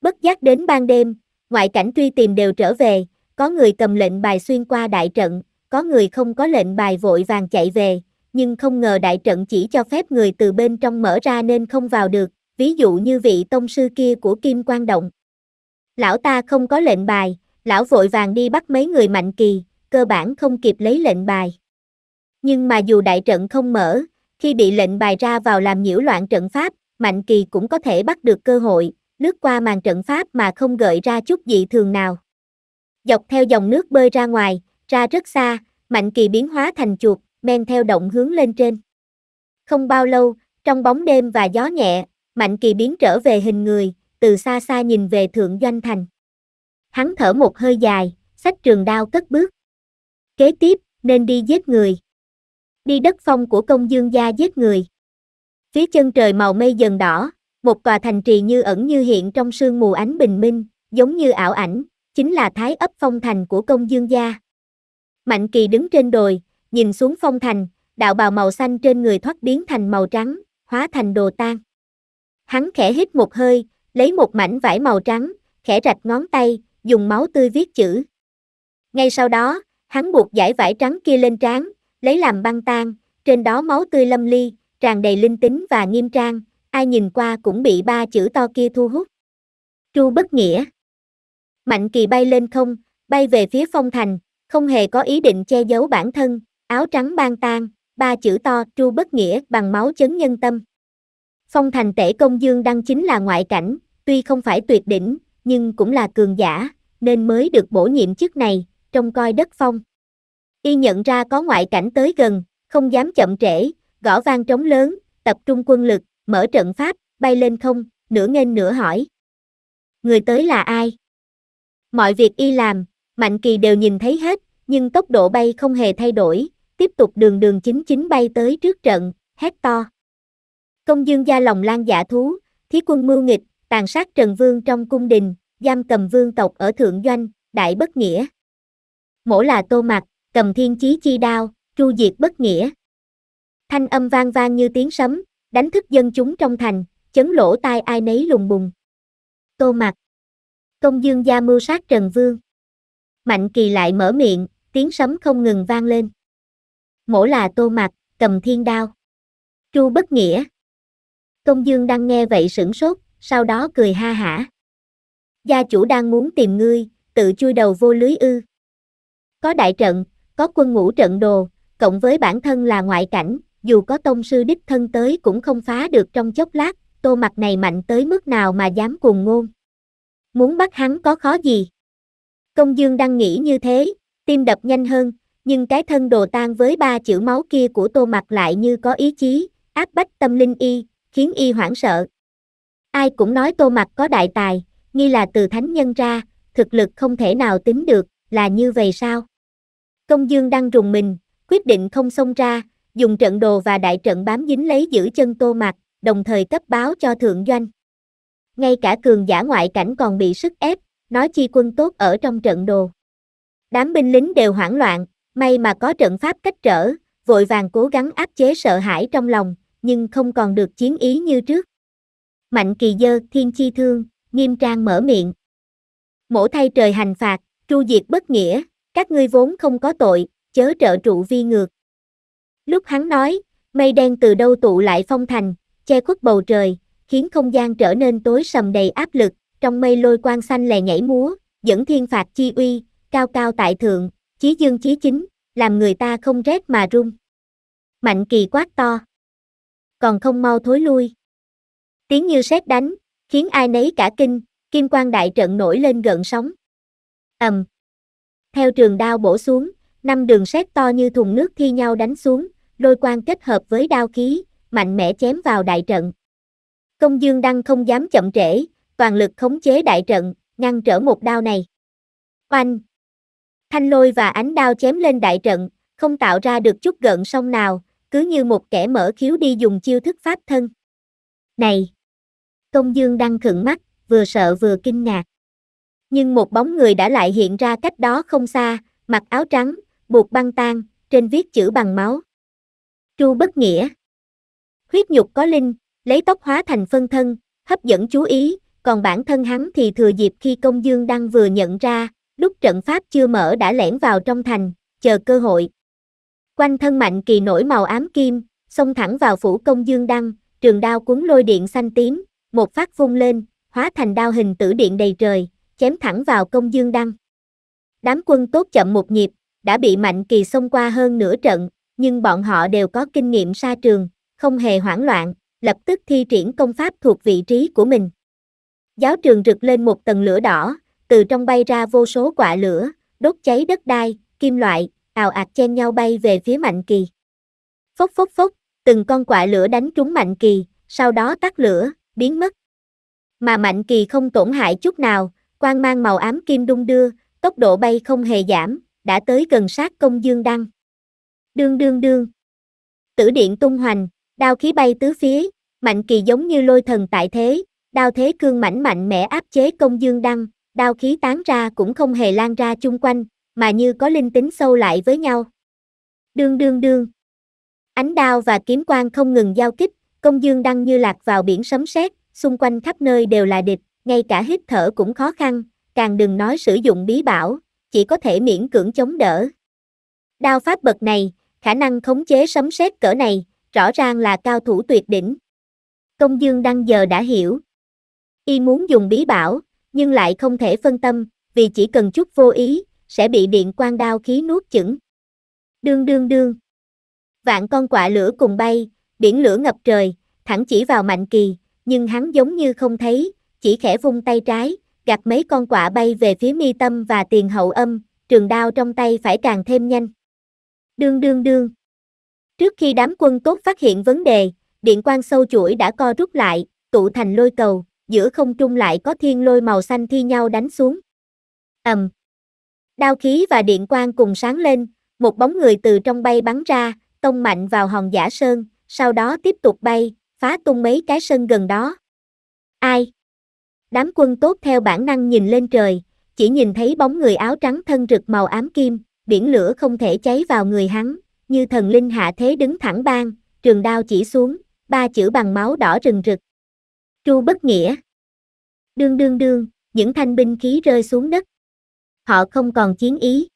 Bất giác đến ban đêm, ngoại cảnh truy tìm đều trở về, có người cầm lệnh bài xuyên qua đại trận, có người không có lệnh bài vội vàng chạy về, nhưng không ngờ đại trận chỉ cho phép người từ bên trong mở ra nên không vào được, ví dụ như vị tông sư kia của Kim Quang Động. Lão ta không có lệnh bài, lão vội vàng đi bắt mấy người mạnh kỳ, cơ bản không kịp lấy lệnh bài. Nhưng mà dù đại trận không mở, khi bị lệnh bài ra vào làm nhiễu loạn trận pháp, Mạnh Kỳ cũng có thể bắt được cơ hội, lướt qua màn trận pháp mà không gợi ra chút dị thường nào. Dọc theo dòng nước bơi ra ngoài, ra rất xa, Mạnh Kỳ biến hóa thành chuột, men theo động hướng lên trên. Không bao lâu, trong bóng đêm và gió nhẹ, Mạnh Kỳ biến trở về hình người, từ xa xa nhìn về Thượng Doanh Thành. Hắn thở một hơi dài, sách trường đao cất bước. Kế tiếp, nên đi giết người đi đất phong của công dương gia giết người. Phía chân trời màu mây dần đỏ, một tòa thành trì như ẩn như hiện trong sương mù ánh bình minh, giống như ảo ảnh, chính là thái ấp phong thành của công dương gia. Mạnh kỳ đứng trên đồi, nhìn xuống phong thành, đạo bào màu xanh trên người thoát biến thành màu trắng, hóa thành đồ tan. Hắn khẽ hít một hơi, lấy một mảnh vải màu trắng, khẽ rạch ngón tay, dùng máu tươi viết chữ. Ngay sau đó, hắn buộc giải vải trắng kia lên trán, lấy làm băng tan, trên đó máu tươi lâm ly, tràn đầy linh tính và nghiêm trang, ai nhìn qua cũng bị ba chữ to kia thu hút. Chu bất nghĩa. Mạnh kỳ bay lên không, bay về phía phong thành, không hề có ý định che giấu bản thân, áo trắng băng tan, ba chữ to tru bất nghĩa bằng máu chấn nhân tâm. Phong thành tể công dương đăng chính là ngoại cảnh, tuy không phải tuyệt đỉnh, nhưng cũng là cường giả, nên mới được bổ nhiệm chức này, trông coi đất phong. Y nhận ra có ngoại cảnh tới gần, không dám chậm trễ, gõ vang trống lớn, tập trung quân lực, mở trận pháp, bay lên không, nửa nghênh nửa hỏi. Người tới là ai? Mọi việc y làm, Mạnh Kỳ đều nhìn thấy hết, nhưng tốc độ bay không hề thay đổi, tiếp tục đường đường chính chính bay tới trước trận, hét to. Công dương gia lòng lan giả dạ thú, thí quân mưu nghịch, tàn sát Trần Vương trong cung đình, giam cầm vương tộc ở Thượng Doanh, Đại Bất Nghĩa. Mổ là tô mặt, cầm thiên chí chi đao, tru diệt bất nghĩa. Thanh âm vang vang như tiếng sấm, đánh thức dân chúng trong thành, chấn lỗ tai ai nấy lùng bùng. Tô mặt. Công dương gia mưu sát Trần Vương. Mạnh kỳ lại mở miệng, tiếng sấm không ngừng vang lên. Mổ là tô mặt, cầm thiên đao. Tru bất nghĩa. Công dương đang nghe vậy sửng sốt, sau đó cười ha hả. Gia chủ đang muốn tìm ngươi, tự chui đầu vô lưới ư. Có đại trận, có quân ngũ trận đồ, cộng với bản thân là ngoại cảnh, dù có tông sư đích thân tới cũng không phá được trong chốc lát, tô mặt này mạnh tới mức nào mà dám cuồng ngôn. Muốn bắt hắn có khó gì? Công dương đang nghĩ như thế, tim đập nhanh hơn, nhưng cái thân đồ tan với ba chữ máu kia của tô mặt lại như có ý chí, áp bách tâm linh y, khiến y hoảng sợ. Ai cũng nói tô mặt có đại tài, nghi là từ thánh nhân ra, thực lực không thể nào tính được, là như vậy sao? Công Dương đang rùng mình, quyết định không xông ra, dùng trận đồ và đại trận bám dính lấy giữ chân Tô Mạc, đồng thời cấp báo cho thượng doanh. Ngay cả cường giả ngoại cảnh còn bị sức ép, nói chi quân tốt ở trong trận đồ. Đám binh lính đều hoảng loạn, may mà có trận pháp cách trở, vội vàng cố gắng áp chế sợ hãi trong lòng, nhưng không còn được chiến ý như trước. Mạnh kỳ dơ, thiên chi thương, nghiêm trang mở miệng. Mổ thay trời hành phạt, tru diệt bất nghĩa, các ngươi vốn không có tội, chớ trợ trụ vi ngược. Lúc hắn nói, mây đen từ đâu tụ lại phong thành, che khuất bầu trời, khiến không gian trở nên tối sầm đầy áp lực, trong mây lôi quang xanh lè nhảy múa, dẫn thiên phạt chi uy, cao cao tại thượng, chí dương chí chính, làm người ta không rét mà run. Mạnh kỳ quát to. Còn không mau thối lui. Tiếng như sét đánh, khiến ai nấy cả kinh, kim quang đại trận nổi lên gợn sóng. ầm, theo trường đao bổ xuống, năm đường sét to như thùng nước thi nhau đánh xuống, lôi quang kết hợp với đao khí, mạnh mẽ chém vào đại trận. Công Dương Đăng không dám chậm trễ, toàn lực khống chế đại trận, ngăn trở một đao này. Oanh! Thanh lôi và ánh đao chém lên đại trận, không tạo ra được chút gợn sông nào, cứ như một kẻ mở khiếu đi dùng chiêu thức pháp thân. Này! Công Dương Đăng khựng mắt, vừa sợ vừa kinh ngạc. Nhưng một bóng người đã lại hiện ra cách đó không xa, mặc áo trắng, buộc băng tan, trên viết chữ bằng máu. Chu bất nghĩa. Huyết nhục có linh, lấy tóc hóa thành phân thân, hấp dẫn chú ý, còn bản thân hắn thì thừa dịp khi công dương đang vừa nhận ra, lúc trận pháp chưa mở đã lẻn vào trong thành, chờ cơ hội. Quanh thân mạnh kỳ nổi màu ám kim, xông thẳng vào phủ công dương đăng, trường đao cuốn lôi điện xanh tím, một phát vung lên, hóa thành đao hình tử điện đầy trời, chém thẳng vào công dương đăng. Đám quân tốt chậm một nhịp, đã bị Mạnh Kỳ xông qua hơn nửa trận, nhưng bọn họ đều có kinh nghiệm xa trường, không hề hoảng loạn, lập tức thi triển công pháp thuộc vị trí của mình. Giáo trường rực lên một tầng lửa đỏ, từ trong bay ra vô số quả lửa, đốt cháy đất đai, kim loại, ào ạt chen nhau bay về phía Mạnh Kỳ. Phốc phốc phốc, từng con quả lửa đánh trúng Mạnh Kỳ, sau đó tắt lửa, biến mất. Mà Mạnh Kỳ không tổn hại chút nào, Quang mang màu ám kim đung đưa, tốc độ bay không hề giảm, đã tới gần sát công dương đăng. Đương đương đương. Tử điện tung hoành, đao khí bay tứ phía, mạnh kỳ giống như lôi thần tại thế, đao thế cương mảnh mạnh mẽ áp chế công dương đăng, đao khí tán ra cũng không hề lan ra chung quanh, mà như có linh tính sâu lại với nhau. Đương đương đương. Ánh đao và kiếm quang không ngừng giao kích, công dương đăng như lạc vào biển sấm sét, xung quanh khắp nơi đều là địch, ngay cả hít thở cũng khó khăn, càng đừng nói sử dụng bí bảo, chỉ có thể miễn cưỡng chống đỡ. Đao pháp bậc này, khả năng khống chế sấm sét cỡ này, rõ ràng là cao thủ tuyệt đỉnh. Công Dương Đăng giờ đã hiểu. Y muốn dùng bí bảo, nhưng lại không thể phân tâm, vì chỉ cần chút vô ý, sẽ bị điện quang đao khí nuốt chửng. Đương đương đương. Vạn con quạ lửa cùng bay, biển lửa ngập trời, thẳng chỉ vào Mạnh Kỳ, nhưng hắn giống như không thấy, chỉ khẽ vung tay trái, gạt mấy con quạ bay về phía mi tâm và tiền hậu âm, trường đao trong tay phải càng thêm nhanh. Đương đương đương. Trước khi đám quân tốt phát hiện vấn đề, điện Quan sâu chuỗi đã co rút lại, tụ thành lôi cầu, giữa không trung lại có thiên lôi màu xanh thi nhau đánh xuống. Ầm. Đao khí và điện Quan cùng sáng lên, một bóng người từ trong bay bắn ra, tông mạnh vào hòn giả sơn, sau đó tiếp tục bay, phá tung mấy cái sân gần đó. Ai? Đám quân tốt theo bản năng nhìn lên trời, chỉ nhìn thấy bóng người áo trắng thân rực màu ám kim, biển lửa không thể cháy vào người hắn, như thần linh hạ thế đứng thẳng bang, trường đao chỉ xuống, ba chữ bằng máu đỏ rừng rực. Tru bất nghĩa. Đương đương đương, những thanh binh khí rơi xuống đất. Họ không còn chiến ý.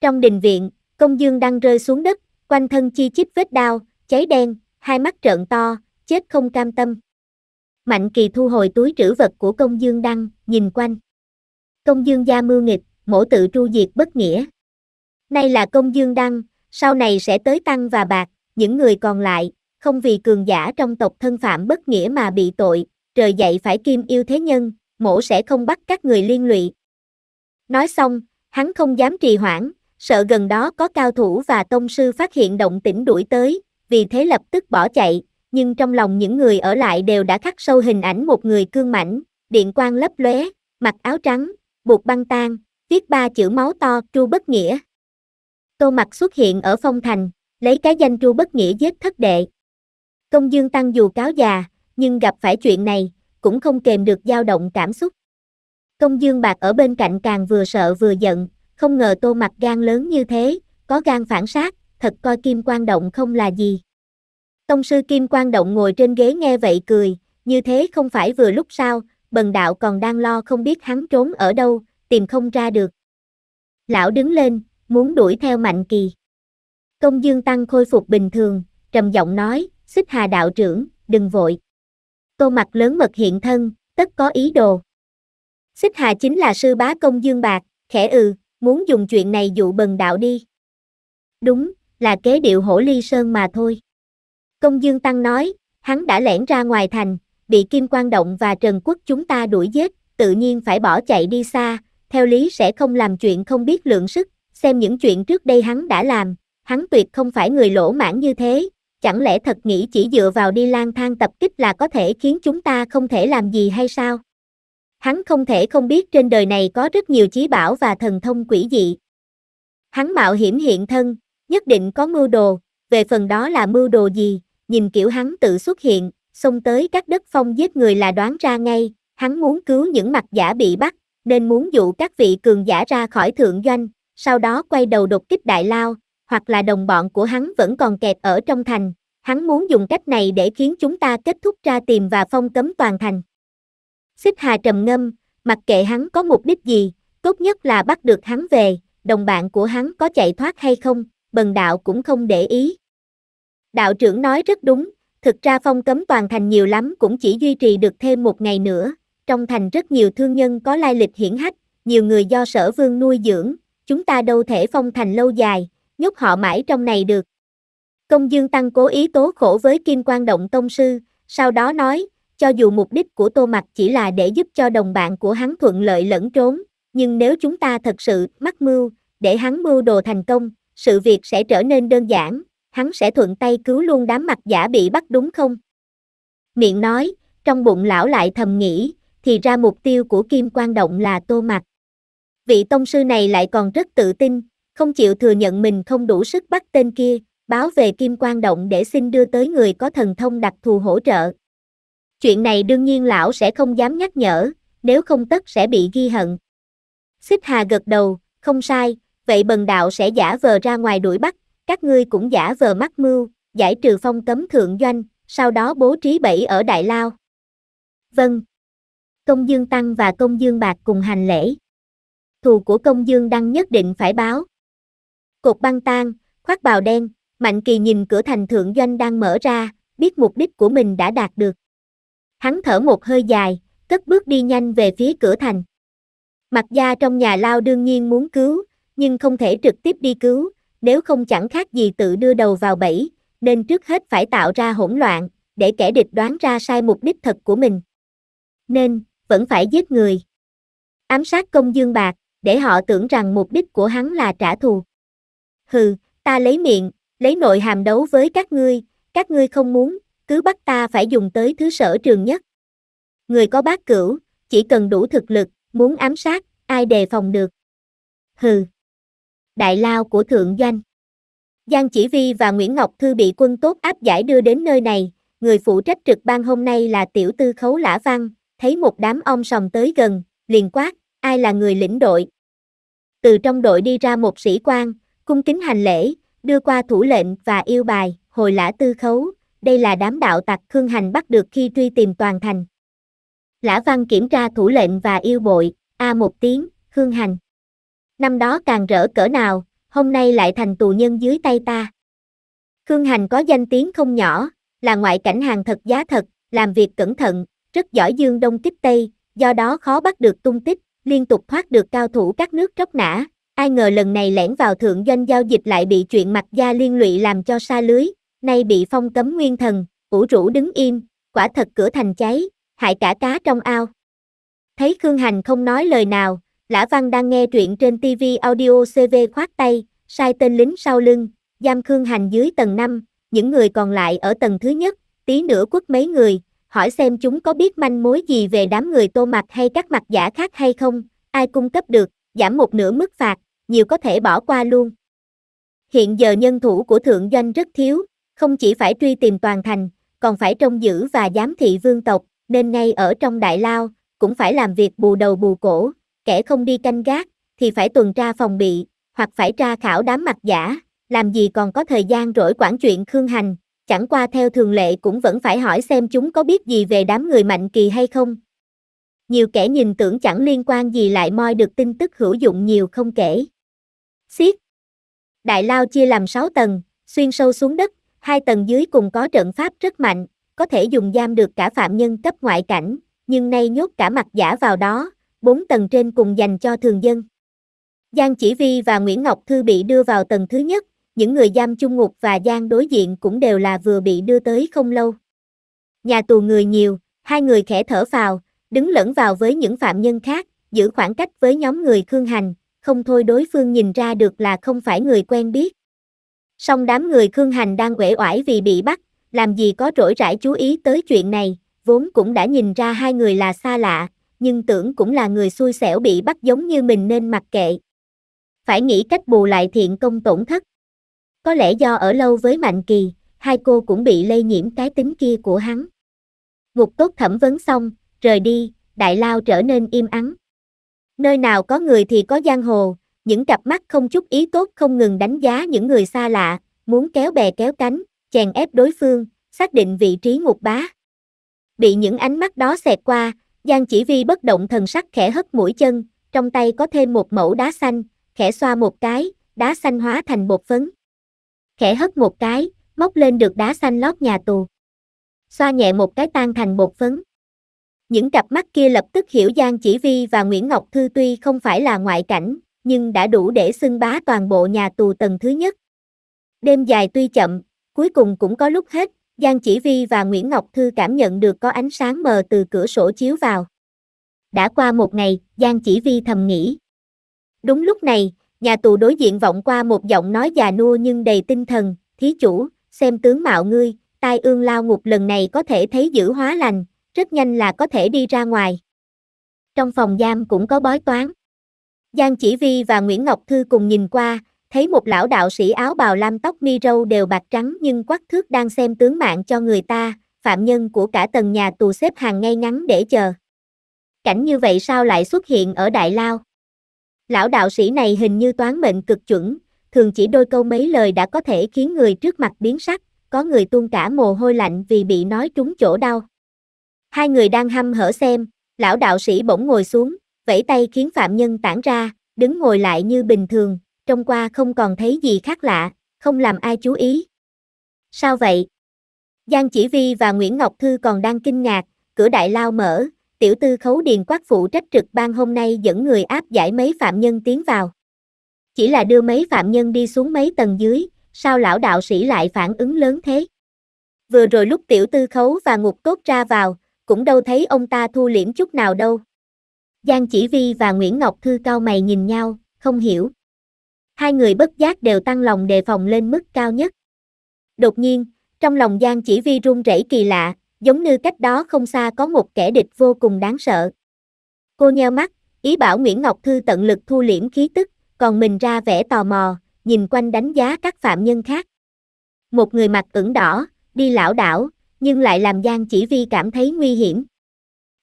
Trong đình viện, công dương đang rơi xuống đất, quanh thân chi chít vết đao, cháy đen, hai mắt trợn to, chết không cam tâm. Mạnh kỳ thu hồi túi trữ vật của công dương đăng, nhìn quanh. Công dương gia mưu nghịch, mổ tự tru diệt bất nghĩa. Nay là công dương đăng, sau này sẽ tới tăng và bạc, những người còn lại, không vì cường giả trong tộc thân phạm bất nghĩa mà bị tội, trời dạy phải kim yêu thế nhân, mổ sẽ không bắt các người liên lụy. Nói xong, hắn không dám trì hoãn, sợ gần đó có cao thủ và tông sư phát hiện động tĩnh đuổi tới, vì thế lập tức bỏ chạy, nhưng trong lòng những người ở lại đều đã khắc sâu hình ảnh một người cương mảnh, điện quang lấp lóe, mặc áo trắng, buộc băng tan, viết ba chữ máu to tru Bất Nghĩa. Tô Mặc xuất hiện ở phong thành, lấy cái danh tru Bất Nghĩa giết thất đệ. Công Dương Tăng dù cáo già, nhưng gặp phải chuyện này, cũng không kềm được dao động cảm xúc. Công Dương Bạc ở bên cạnh càng vừa sợ vừa giận, không ngờ Tô Mặc gan lớn như thế, có gan phản sát, thật coi kim quan động không là gì. Tông sư Kim Quang Động ngồi trên ghế nghe vậy cười, như thế không phải vừa lúc sao, bần đạo còn đang lo không biết hắn trốn ở đâu, tìm không ra được. Lão đứng lên, muốn đuổi theo Mạnh Kỳ. Công Dương Tăng khôi phục bình thường, trầm giọng nói, xích hà đạo trưởng, đừng vội. Tô mặt lớn mật hiện thân, tất có ý đồ. Xích hà chính là sư bá công Dương Bạc, khẽ ừ, muốn dùng chuyện này dụ bần đạo đi. Đúng, là kế điệu hổ ly sơn mà thôi. Công Dương Tăng nói, hắn đã lẻn ra ngoài thành, bị Kim Quang Động và Trần Quốc chúng ta đuổi giết, tự nhiên phải bỏ chạy đi xa, theo lý sẽ không làm chuyện không biết lượng sức, xem những chuyện trước đây hắn đã làm, hắn tuyệt không phải người lỗ mãn như thế, chẳng lẽ thật nghĩ chỉ dựa vào đi lang thang tập kích là có thể khiến chúng ta không thể làm gì hay sao? Hắn không thể không biết trên đời này có rất nhiều chí bảo và thần thông quỷ dị. Hắn mạo hiểm hiện thân, nhất định có mưu đồ, về phần đó là mưu đồ gì, nhìn kiểu hắn tự xuất hiện, xông tới các đất phong giết người là đoán ra ngay, hắn muốn cứu những mặt giả bị bắt, nên muốn dụ các vị cường giả ra khỏi thượng doanh, sau đó quay đầu đột kích đại lao, hoặc là đồng bọn của hắn vẫn còn kẹt ở trong thành, hắn muốn dùng cách này để khiến chúng ta kết thúc ra tìm và phong cấm toàn thành. Xích Hà trầm ngâm, mặc kệ hắn có mục đích gì, tốt nhất là bắt được hắn về, đồng bạn của hắn có chạy thoát hay không, bần đạo cũng không để ý, Đạo trưởng nói rất đúng, thực ra phong cấm toàn thành nhiều lắm cũng chỉ duy trì được thêm một ngày nữa. Trong thành rất nhiều thương nhân có lai lịch hiển hách, nhiều người do sở vương nuôi dưỡng, chúng ta đâu thể phong thành lâu dài, nhốt họ mãi trong này được. Công Dương Tăng cố ý tố khổ với Kim Quan Động Tông Sư, sau đó nói, cho dù mục đích của Tô Mặc chỉ là để giúp cho đồng bạn của hắn thuận lợi lẫn trốn, nhưng nếu chúng ta thật sự mắc mưu, để hắn mưu đồ thành công, sự việc sẽ trở nên đơn giản, hắn sẽ thuận tay cứu luôn đám mặt giả bị bắt đúng không? Miệng nói, trong bụng lão lại thầm nghĩ, thì ra mục tiêu của Kim Quan Động là tô mặt. Vị tông sư này lại còn rất tự tin, không chịu thừa nhận mình không đủ sức bắt tên kia, báo về Kim Quan Động để xin đưa tới người có thần thông đặc thù hỗ trợ. Chuyện này đương nhiên lão sẽ không dám nhắc nhở, nếu không tất sẽ bị ghi hận. Xích Hà gật đầu, không sai, vậy bần đạo sẽ giả vờ ra ngoài đuổi bắt các ngươi cũng giả vờ mắc mưu, giải trừ phong cấm thượng doanh, sau đó bố trí bẫy ở Đại Lao. Vâng. Công Dương Tăng và Công Dương Bạc cùng hành lễ. Thù của Công Dương Đăng nhất định phải báo. Cột băng tan, khoác bào đen, Mạnh Kỳ nhìn cửa thành thượng doanh đang mở ra, biết mục đích của mình đã đạt được. Hắn thở một hơi dài, cất bước đi nhanh về phía cửa thành. Mặt gia trong nhà lao đương nhiên muốn cứu, nhưng không thể trực tiếp đi cứu, nếu không chẳng khác gì tự đưa đầu vào bẫy, nên trước hết phải tạo ra hỗn loạn, để kẻ địch đoán ra sai mục đích thật của mình. Nên, vẫn phải giết người. Ám sát công dương bạc, để họ tưởng rằng mục đích của hắn là trả thù. Hừ, ta lấy miệng, lấy nội hàm đấu với các ngươi, các ngươi không muốn, cứ bắt ta phải dùng tới thứ sở trường nhất. Người có bác cửu, chỉ cần đủ thực lực, muốn ám sát, ai đề phòng được. Hừ đại lao của thượng doanh. Giang Chỉ Vi và Nguyễn Ngọc Thư bị quân tốt áp giải đưa đến nơi này, người phụ trách trực ban hôm nay là tiểu tư khấu lã văn, thấy một đám ong sòng tới gần, liền quát, ai là người lĩnh đội. Từ trong đội đi ra một sĩ quan, cung kính hành lễ, đưa qua thủ lệnh và yêu bài, hồi lã tư khấu, đây là đám đạo tặc Khương Hành bắt được khi truy tìm toàn thành. Lã Văn kiểm tra thủ lệnh và yêu bội, a một tiếng, Khương Hành. Năm đó càng rỡ cỡ nào, hôm nay lại thành tù nhân dưới tay ta. Khương Hành có danh tiếng không nhỏ, là ngoại cảnh hàng thật giá thật, làm việc cẩn thận, rất giỏi dương đông kích tây, do đó khó bắt được tung tích, liên tục thoát được cao thủ các nước tróc nã. Ai ngờ lần này lẻn vào thượng doanh giao dịch lại bị chuyện mặt gia liên lụy làm cho xa lưới, nay bị phong cấm nguyên thần, ủ rũ đứng im, quả thật cửa thành cháy, hại cả cá trong ao. Thấy Khương Hành không nói lời nào, Lã Văn đang nghe truyện trên TV audio CV khoát tay, sai tên lính sau lưng, giam Khương Hành dưới tầng 5, những người còn lại ở tầng thứ nhất, tí nữa quất mấy người, hỏi xem chúng có biết manh mối gì về đám người tô mặt hay các mặt giả khác hay không, ai cung cấp được, giảm một nửa mức phạt, nhiều có thể bỏ qua luôn. Hiện giờ nhân thủ của thượng doanh rất thiếu, không chỉ phải truy tìm toàn thành, còn phải trông giữ và giám thị vương tộc, nên ngay ở trong đại lao, cũng phải làm việc bù đầu bù cổ, kẻ không đi canh gác, thì phải tuần tra phòng bị, hoặc phải tra khảo đám mặt giả, làm gì còn có thời gian rỗi quản chuyện Khương Hành, chẳng qua theo thường lệ cũng vẫn phải hỏi xem chúng có biết gì về đám người mạnh kỳ hay không. Nhiều kẻ nhìn tưởng chẳng liên quan gì lại moi được tin tức hữu dụng nhiều không kể. Xiết. Đại lao chia làm 6 tầng, xuyên sâu xuống đất, hai tầng dưới cùng có trận pháp rất mạnh, có thể dùng giam được cả phạm nhân cấp ngoại cảnh, nhưng nay nhốt cả mặt giả vào đó, bốn tầng trên cùng dành cho thường dân. Giang Chỉ Vi và Nguyễn Ngọc Thư bị đưa vào tầng thứ nhất, những người giam chung ngục và Giang đối diện cũng đều là vừa bị đưa tới không lâu. Nhà tù người nhiều, hai người khẽ thở phào, đứng lẫn vào với những phạm nhân khác, giữ khoảng cách với nhóm người Khương Hành, không thôi đối phương nhìn ra được là không phải người quen biết. Song đám người Khương Hành đang uể oải vì bị bắt, làm gì có rỗi rãi chú ý tới chuyện này, vốn cũng đã nhìn ra hai người là xa lạ, nhưng tưởng cũng là người xui xẻo bị bắt giống như mình nên mặc kệ. Phải nghĩ cách bù lại thiện công tổn thất. Có lẽ do ở lâu với Mạnh Kỳ, hai cô cũng bị lây nhiễm cái tính kia của hắn. Ngục tốt thẩm vấn xong, rời đi, đại lao trở nên im ắng. Nơi nào có người thì có giang hồ, những cặp mắt không chút ý tốt không ngừng đánh giá những người xa lạ, muốn kéo bè kéo cánh, chèn ép đối phương, xác định vị trí ngục bá. Bị những ánh mắt đó xẹt qua, Giang chỉ vi bất động thần sắc khẽ hất mũi chân, trong tay có thêm một mẫu đá xanh, khẽ xoa một cái, đá xanh hóa thành bột phấn. Khẽ hất một cái, móc lên được đá xanh lót nhà tù. Xoa nhẹ một cái tan thành bột phấn. Những cặp mắt kia lập tức hiểu Giang Chỉ Vi và Nguyễn Ngọc Thư tuy không phải là ngoại cảnh, nhưng đã đủ để xưng bá toàn bộ nhà tù tầng thứ nhất. Đêm dài tuy chậm, cuối cùng cũng có lúc hết, Giang Chỉ Vi và Nguyễn Ngọc Thư cảm nhận được có ánh sáng mờ từ cửa sổ chiếu vào. Đã qua một ngày, Giang Chỉ Vi thầm nghĩ. Đúng lúc này, nhà tù đối diện vọng qua một giọng nói già nua nhưng đầy tinh thần, thí chủ, xem tướng mạo ngươi, tai ương lao ngục lần này có thể thấy giữ hóa lành, rất nhanh là có thể đi ra ngoài. Trong phòng giam cũng có bói toán. Giang Chỉ Vi và Nguyễn Ngọc Thư cùng nhìn qua, thấy một lão đạo sĩ áo bào lam tóc mi râu đều bạc trắng nhưng quắc thước đang xem tướng mạng cho người ta, phạm nhân của cả tầng nhà tù xếp hàng ngay ngắn để chờ. Cảnh như vậy sao lại xuất hiện ở Đại Lao? Lão đạo sĩ này hình như toán mệnh cực chuẩn, thường chỉ đôi câu mấy lời đã có thể khiến người trước mặt biến sắc, có người tuôn cả mồ hôi lạnh vì bị nói trúng chỗ đau. Hai người đang hăm hở xem, lão đạo sĩ bỗng ngồi xuống, vẫy tay khiến phạm nhân tản ra, đứng ngồi lại như bình thường, trông qua không còn thấy gì khác lạ, không làm ai chú ý. Sao vậy? Giang Chỉ Vi và Nguyễn Ngọc Thư còn đang kinh ngạc, cửa đại lao mở, tiểu tư khấu điền quát phụ trách trực ban hôm nay dẫn người áp giải mấy phạm nhân tiến vào. Chỉ là đưa mấy phạm nhân đi xuống mấy tầng dưới, sao lão đạo sĩ lại phản ứng lớn thế? Vừa rồi lúc tiểu tư khấu và ngục tốt ra vào, cũng đâu thấy ông ta thu liễm chút nào đâu. Giang Chỉ Vi và Nguyễn Ngọc Thư cao mày nhìn nhau, không hiểu hai người bất giác đều tăng lòng đề phòng lên mức cao nhất. Đột nhiên, trong lòng Giang Chỉ Vi run rẩy kỳ lạ, giống như cách đó không xa có một kẻ địch vô cùng đáng sợ. Cô nheo mắt, ý bảo Nguyễn Ngọc Thư tận lực thu liễm khí tức, còn mình ra vẻ tò mò, nhìn quanh đánh giá các phạm nhân khác. Một người mặt ửng đỏ, đi lão đảo, nhưng lại làm Giang Chỉ Vi cảm thấy nguy hiểm.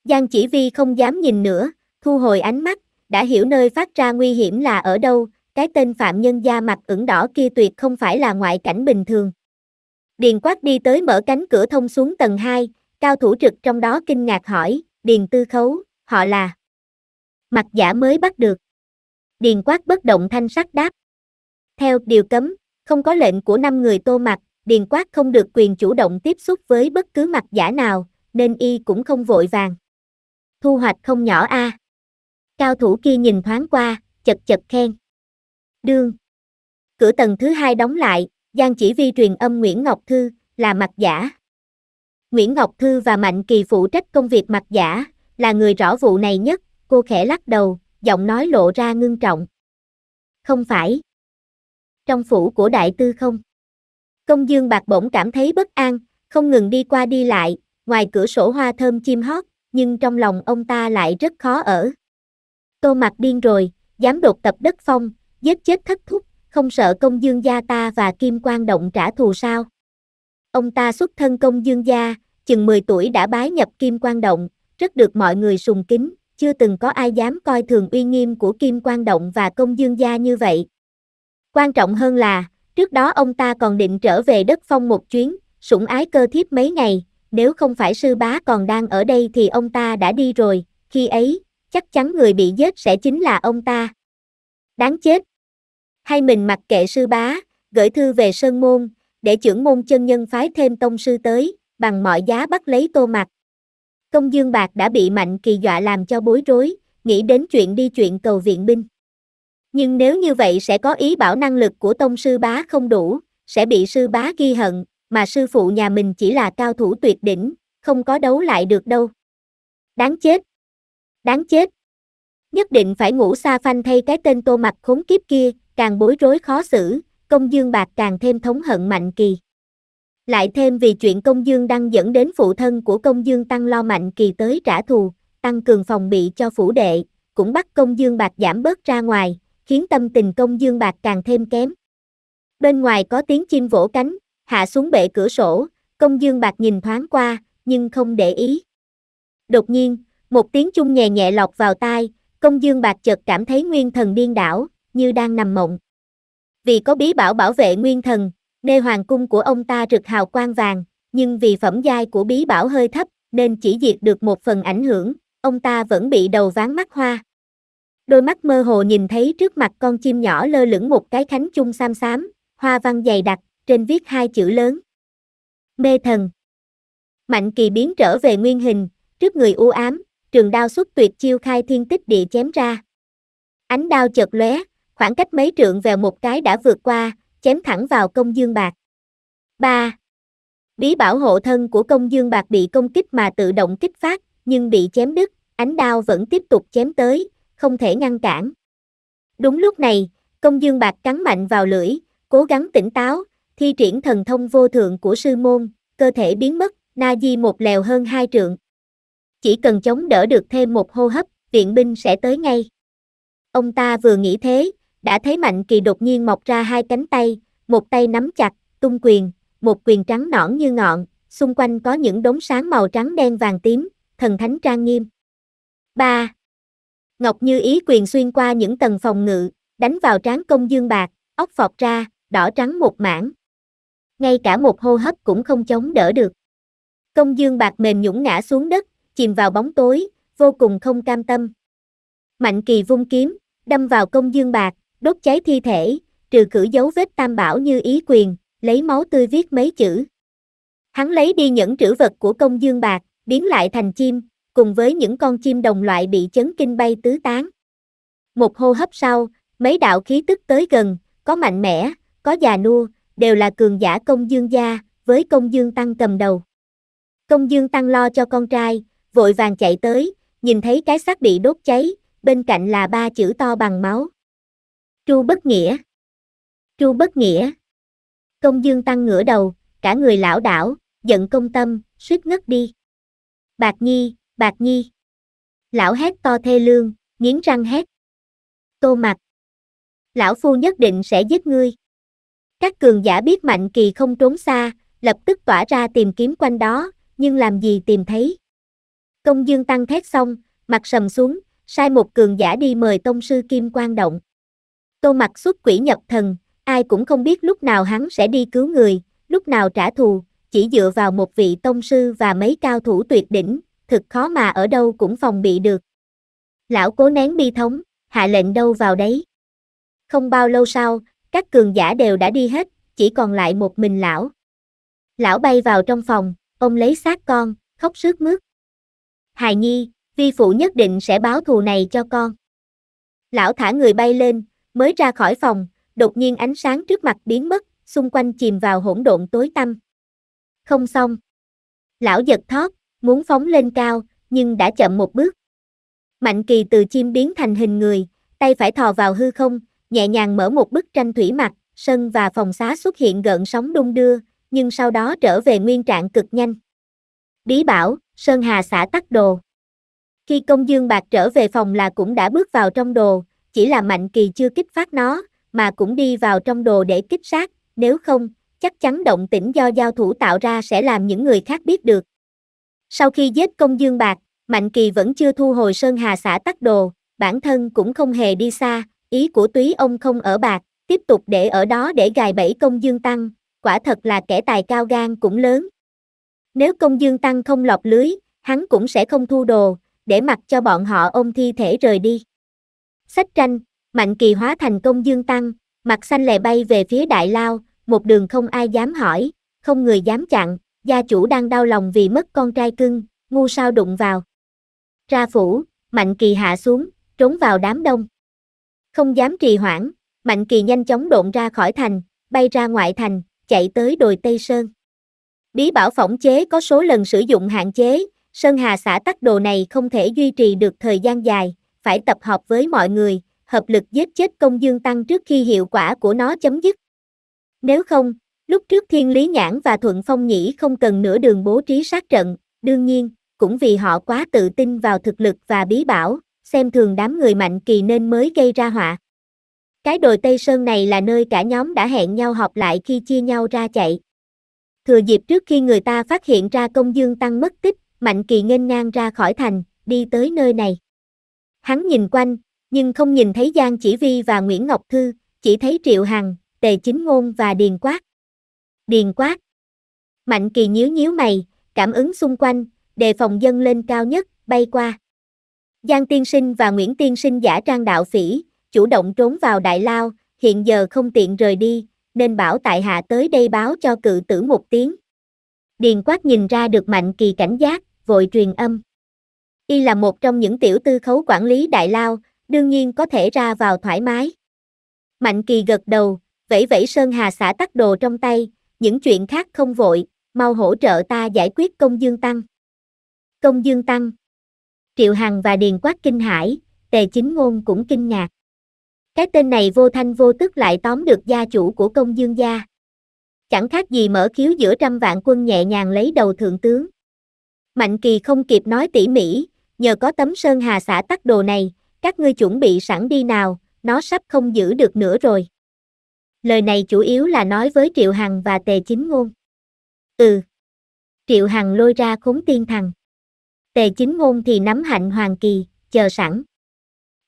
Giang Chỉ Vi không dám nhìn nữa, thu hồi ánh mắt, đã hiểu nơi phát ra nguy hiểm là ở đâu, cái tên phạm nhân da mặt ửng đỏ kia tuyệt không phải là ngoại cảnh bình thường. Điền Quát đi tới mở cánh cửa thông xuống tầng 2, cao thủ trực trong đó kinh ngạc hỏi, Điền Tư Khấu, họ là Mặt giả mới bắt được. Điền Quát bất động thanh sắc đáp. Theo điều cấm, không có lệnh của năm người tô mặt, Điền Quát không được quyền chủ động tiếp xúc với bất cứ mặt giả nào, nên y cũng không vội vàng. Thu hoạch không nhỏ a. À. Cao thủ kia nhìn thoáng qua, chật chật khen. Đương. Cửa tầng thứ hai đóng lại, Giang chỉ vi truyền âm Nguyễn Ngọc Thư, là mặt giả. Nguyễn Ngọc Thư và Mạnh Kỳ phụ trách công việc mặt giả, là người rõ vụ này nhất, cô khẽ lắc đầu, giọng nói lộ ra ngưng trọng. Không phải. Trong phủ của đại tư không? Công dương bạc bổng cảm thấy bất an, không ngừng đi qua đi lại, ngoài cửa sổ hoa thơm chim hót, nhưng trong lòng ông ta lại rất khó ở. Tô mặt điên rồi, dám đột tập đất phong, giết chết thất thúc, không sợ công dương gia ta và kim quan động trả thù sao. Ông ta xuất thân công dương gia, chừng 10 tuổi đã bái nhập kim quan động, rất được mọi người sùng kính, chưa từng có ai dám coi thường uy nghiêm của kim quan động và công dương gia như vậy. Quan trọng hơn là, trước đó ông ta còn định trở về đất phong một chuyến, sủng ái cơ thiếp mấy ngày, nếu không phải sư bá còn đang ở đây thì ông ta đã đi rồi, khi ấy, chắc chắn người bị giết sẽ chính là ông ta. Đáng chết, hay mình mặc kệ sư bá, gửi thư về Sơn Môn, để trưởng môn chân nhân phái thêm tông sư tới, bằng mọi giá bắt lấy tô mặt. Công dương bạc đã bị mạnh kỳ dọa làm cho bối rối, nghĩ đến chuyện đi chuyện cầu viện binh. Nhưng nếu như vậy sẽ có ý bảo năng lực của tông sư bá không đủ, sẽ bị sư bá ghi hận, mà sư phụ nhà mình chỉ là cao thủ tuyệt đỉnh, không có đấu lại được đâu. Đáng chết! Đáng chết! Nhất định phải ngủ xa phanh thay cái tên tô mặt khốn kiếp kia, càng bối rối khó xử, công dương bạc càng thêm thống hận mạnh kỳ. Lại thêm vì chuyện công dương đang dẫn đến phụ thân của công dương tăng lo mạnh kỳ tới trả thù, tăng cường phòng bị cho phủ đệ, cũng bắt công dương bạc giảm bớt ra ngoài, khiến tâm tình công dương bạc càng thêm kém. Bên ngoài có tiếng chim vỗ cánh, hạ xuống bệ cửa sổ, công dương bạc nhìn thoáng qua, nhưng không để ý. Đột nhiên, một tiếng chung nhẹ nhẹ lọc vào tai, công dương bạc chợt cảm thấy nguyên thần điên đảo, như đang nằm mộng. Vì có bí bảo bảo vệ nguyên thần, nê hoàng cung của ông ta rực hào quang vàng, nhưng vì phẩm giai của bí bảo hơi thấp, nên chỉ diệt được một phần ảnh hưởng, ông ta vẫn bị đầu ván mắt hoa. Đôi mắt mơ hồ nhìn thấy trước mặt con chim nhỏ lơ lửng một cái khánh chung xám xám, hoa văn dày đặc, trên viết hai chữ lớn. Mê thần. Mạnh kỳ biến trở về nguyên hình, trước người u ám, trường đao xuất tuyệt chiêu khai thiên tích địa chém ra. Ánh đao chợt lóe, khoảng cách mấy trượng vèo một cái đã vượt qua, chém thẳng vào công dương bạc. 3. Bí bảo hộ thân của công dương bạc bị công kích mà tự động kích phát, nhưng bị chém đứt, ánh đao vẫn tiếp tục chém tới, không thể ngăn cản. Đúng lúc này, công dương bạc cắn mạnh vào lưỡi, cố gắng tỉnh táo, thi triển thần thông vô thượng của sư môn, cơ thể biến mất, na di một lèo hơn hai trượng. Chỉ cần chống đỡ được thêm một hô hấp, viện binh sẽ tới ngay. Ông ta vừa nghĩ thế, đã thấy Mạnh Kỳ đột nhiên mọc ra hai cánh tay, một tay nắm chặt, tung quyền, một quyền trắng nõn như ngọn, xung quanh có những đống sáng màu trắng đen vàng tím, thần thánh trang nghiêm. 3. Ngọc Như Ý quyền xuyên qua những tầng phòng ngự, đánh vào trán công dương bạc, ốc phọt ra, đỏ trắng một mảng. Ngay cả một hô hấp cũng không chống đỡ được. Công dương bạc mềm nhũng ngã xuống đất, chìm vào bóng tối, vô cùng không cam tâm. Mạnh kỳ vung kiếm, đâm vào công dương bạc, đốt cháy thi thể, trừ cử dấu vết tam bảo như ý quyền, lấy máu tươi viết mấy chữ. Hắn lấy đi những trữ vật của công dương bạc, biến lại thành chim, cùng với những con chim đồng loại bị chấn kinh bay tứ tán. Một hô hấp sau, mấy đạo khí tức tới gần, có mạnh mẽ, có già nua, đều là cường giả công dương gia, với công dương tăng cầm đầu. Công dương tăng lo cho con trai, vội vàng chạy tới, nhìn thấy cái xác bị đốt cháy, bên cạnh là ba chữ to bằng máu. Chu Bất Nghĩa. Chu Bất Nghĩa. Công Dương Tăng ngửa đầu, cả người lão đảo, giận công tâm, suýt ngất đi. Bạc Nhi, Bạc Nhi. Lão hét to thê lương, nghiến răng hét. Tô mặt. Lão phu nhất định sẽ giết ngươi. Các cường giả biết mạnh kỳ không trốn xa, lập tức tỏa ra tìm kiếm quanh đó, nhưng làm gì tìm thấy. Công Dương Tăng thét xong, mặt sầm xuống, sai một cường giả đi mời tông sư Kim Quang Động. Tô mặt xuất quỷ nhập thần, ai cũng không biết lúc nào hắn sẽ đi cứu người, lúc nào trả thù, chỉ dựa vào một vị tông sư và mấy cao thủ tuyệt đỉnh, thực khó mà ở đâu cũng phòng bị được. Lão cố nén bi thống, hạ lệnh đâu vào đấy. Không bao lâu sau, các cường giả đều đã đi hết, chỉ còn lại một mình lão. Lão bay vào trong phòng, ông lấy xác con, khóc sướt mướt. Hài nhi, vi phụ nhất định sẽ báo thù này cho con. Lão thả người bay lên, Mới ra khỏi phòng, đột nhiên ánh sáng trước mặt biến mất, xung quanh chìm vào hỗn độn tối tăm. Không xong. Lão giật thót, muốn phóng lên cao, nhưng đã chậm một bước. Mạnh kỳ từ chim biến thành hình người, tay phải thò vào hư không, nhẹ nhàng mở một bức tranh thủy mặc, sân và phòng xá xuất hiện gợn sóng đung đưa, nhưng sau đó trở về nguyên trạng cực nhanh. Bí bảo, Sơn Hà xã tắc đồ. Khi công dương bạc trở về phòng là cũng đã bước vào trong đồ, chỉ là Mạnh Kỳ chưa kích phát nó, mà cũng đi vào trong đồ để kích sát, nếu không, chắc chắn động tĩnh do giao thủ tạo ra sẽ làm những người khác biết được. Sau khi giết công dương bạc, Mạnh Kỳ vẫn chưa thu hồi Sơn Hà xã tắt đồ, bản thân cũng không hề đi xa, ý của túy ông không ở bạc, tiếp tục để ở đó để gài bẫy công dương tăng, quả thật là kẻ tài cao gan cũng lớn. Nếu công dương tăng không lọt lưới, hắn cũng sẽ không thu đồ, để mặc cho bọn họ ôm thi thể rời đi. Sách tranh, Mạnh Kỳ hóa thành công dương tăng, mặt xanh lè bay về phía Đại Lao, một đường không ai dám hỏi, không người dám chặn, gia chủ đang đau lòng vì mất con trai cưng, ngu sao đụng vào. Ra phủ, Mạnh Kỳ hạ xuống, trốn vào đám đông. Không dám trì hoãn, Mạnh Kỳ nhanh chóng độn ra khỏi thành, bay ra ngoại thành, chạy tới đồi Tây Sơn. Bí bảo phỏng chế có số lần sử dụng hạn chế, Sơn Hà xã tắc đồ này không thể duy trì được thời gian dài, phải tập hợp với mọi người, hợp lực giết chết công dương tăng trước khi hiệu quả của nó chấm dứt. Nếu không, lúc trước thiên lý nhãn và thuận phong nhĩ không cần nửa đường bố trí sát trận, đương nhiên, cũng vì họ quá tự tin vào thực lực và bí bảo, xem thường đám người mạnh kỳ nên mới gây ra họa. Cái đồi Tây Sơn này là nơi cả nhóm đã hẹn nhau họp lại khi chia nhau ra chạy. Thừa dịp trước khi người ta phát hiện ra công dương tăng mất tích, Mạnh Kỳ nghênh ngang ra khỏi thành, đi tới nơi này. Hắn nhìn quanh, nhưng không nhìn thấy Giang Chỉ Vi và Nguyễn Ngọc Thư, chỉ thấy Triệu Hằng, Tề Chính Ngôn và Điền Quát. Điền Quát. Mạnh Kỳ nhíu nhíu mày, cảm ứng xung quanh, đề phòng dân lên cao nhất, bay qua. Giang Tiên Sinh và Nguyễn Tiên Sinh giả trang đạo phỉ, chủ động trốn vào Đại Lao, hiện giờ không tiện rời đi, nên bảo tại hạ tới đây báo cho cự tử một tiếng. Điền Quát nhìn ra được Mạnh Kỳ cảnh giác, vội truyền âm y là một trong những tiểu tư khấu quản lý đại lao, đương nhiên có thể ra vào thoải mái. Mạnh kỳ gật đầu, vẫy vẫy Sơn Hà xả tắc đồ trong tay, những chuyện khác không vội, mau hỗ trợ ta giải quyết công dương tăng. Công dương tăng Triệu Hằng và Điền Quát kinh hải, tề chính ngôn cũng kinh ngạc. Cái tên này vô thanh vô tức lại tóm được gia chủ của công dương gia. Chẳng khác gì mở khiếu giữa trăm vạn quân nhẹ nhàng lấy đầu thượng tướng. Mạnh kỳ không kịp nói tỉ mỉ, nhờ có tấm sơn hà xã tắc đồ này, các ngươi chuẩn bị sẵn đi nào, nó sắp không giữ được nữa rồi. Lời này chủ yếu là nói với Triệu Hằng và Tề Chính Ngôn. Ừ. Triệu Hằng lôi ra khốn tiên thằng. Tề Chính Ngôn thì nắm hạnh hoàng kỳ, chờ sẵn.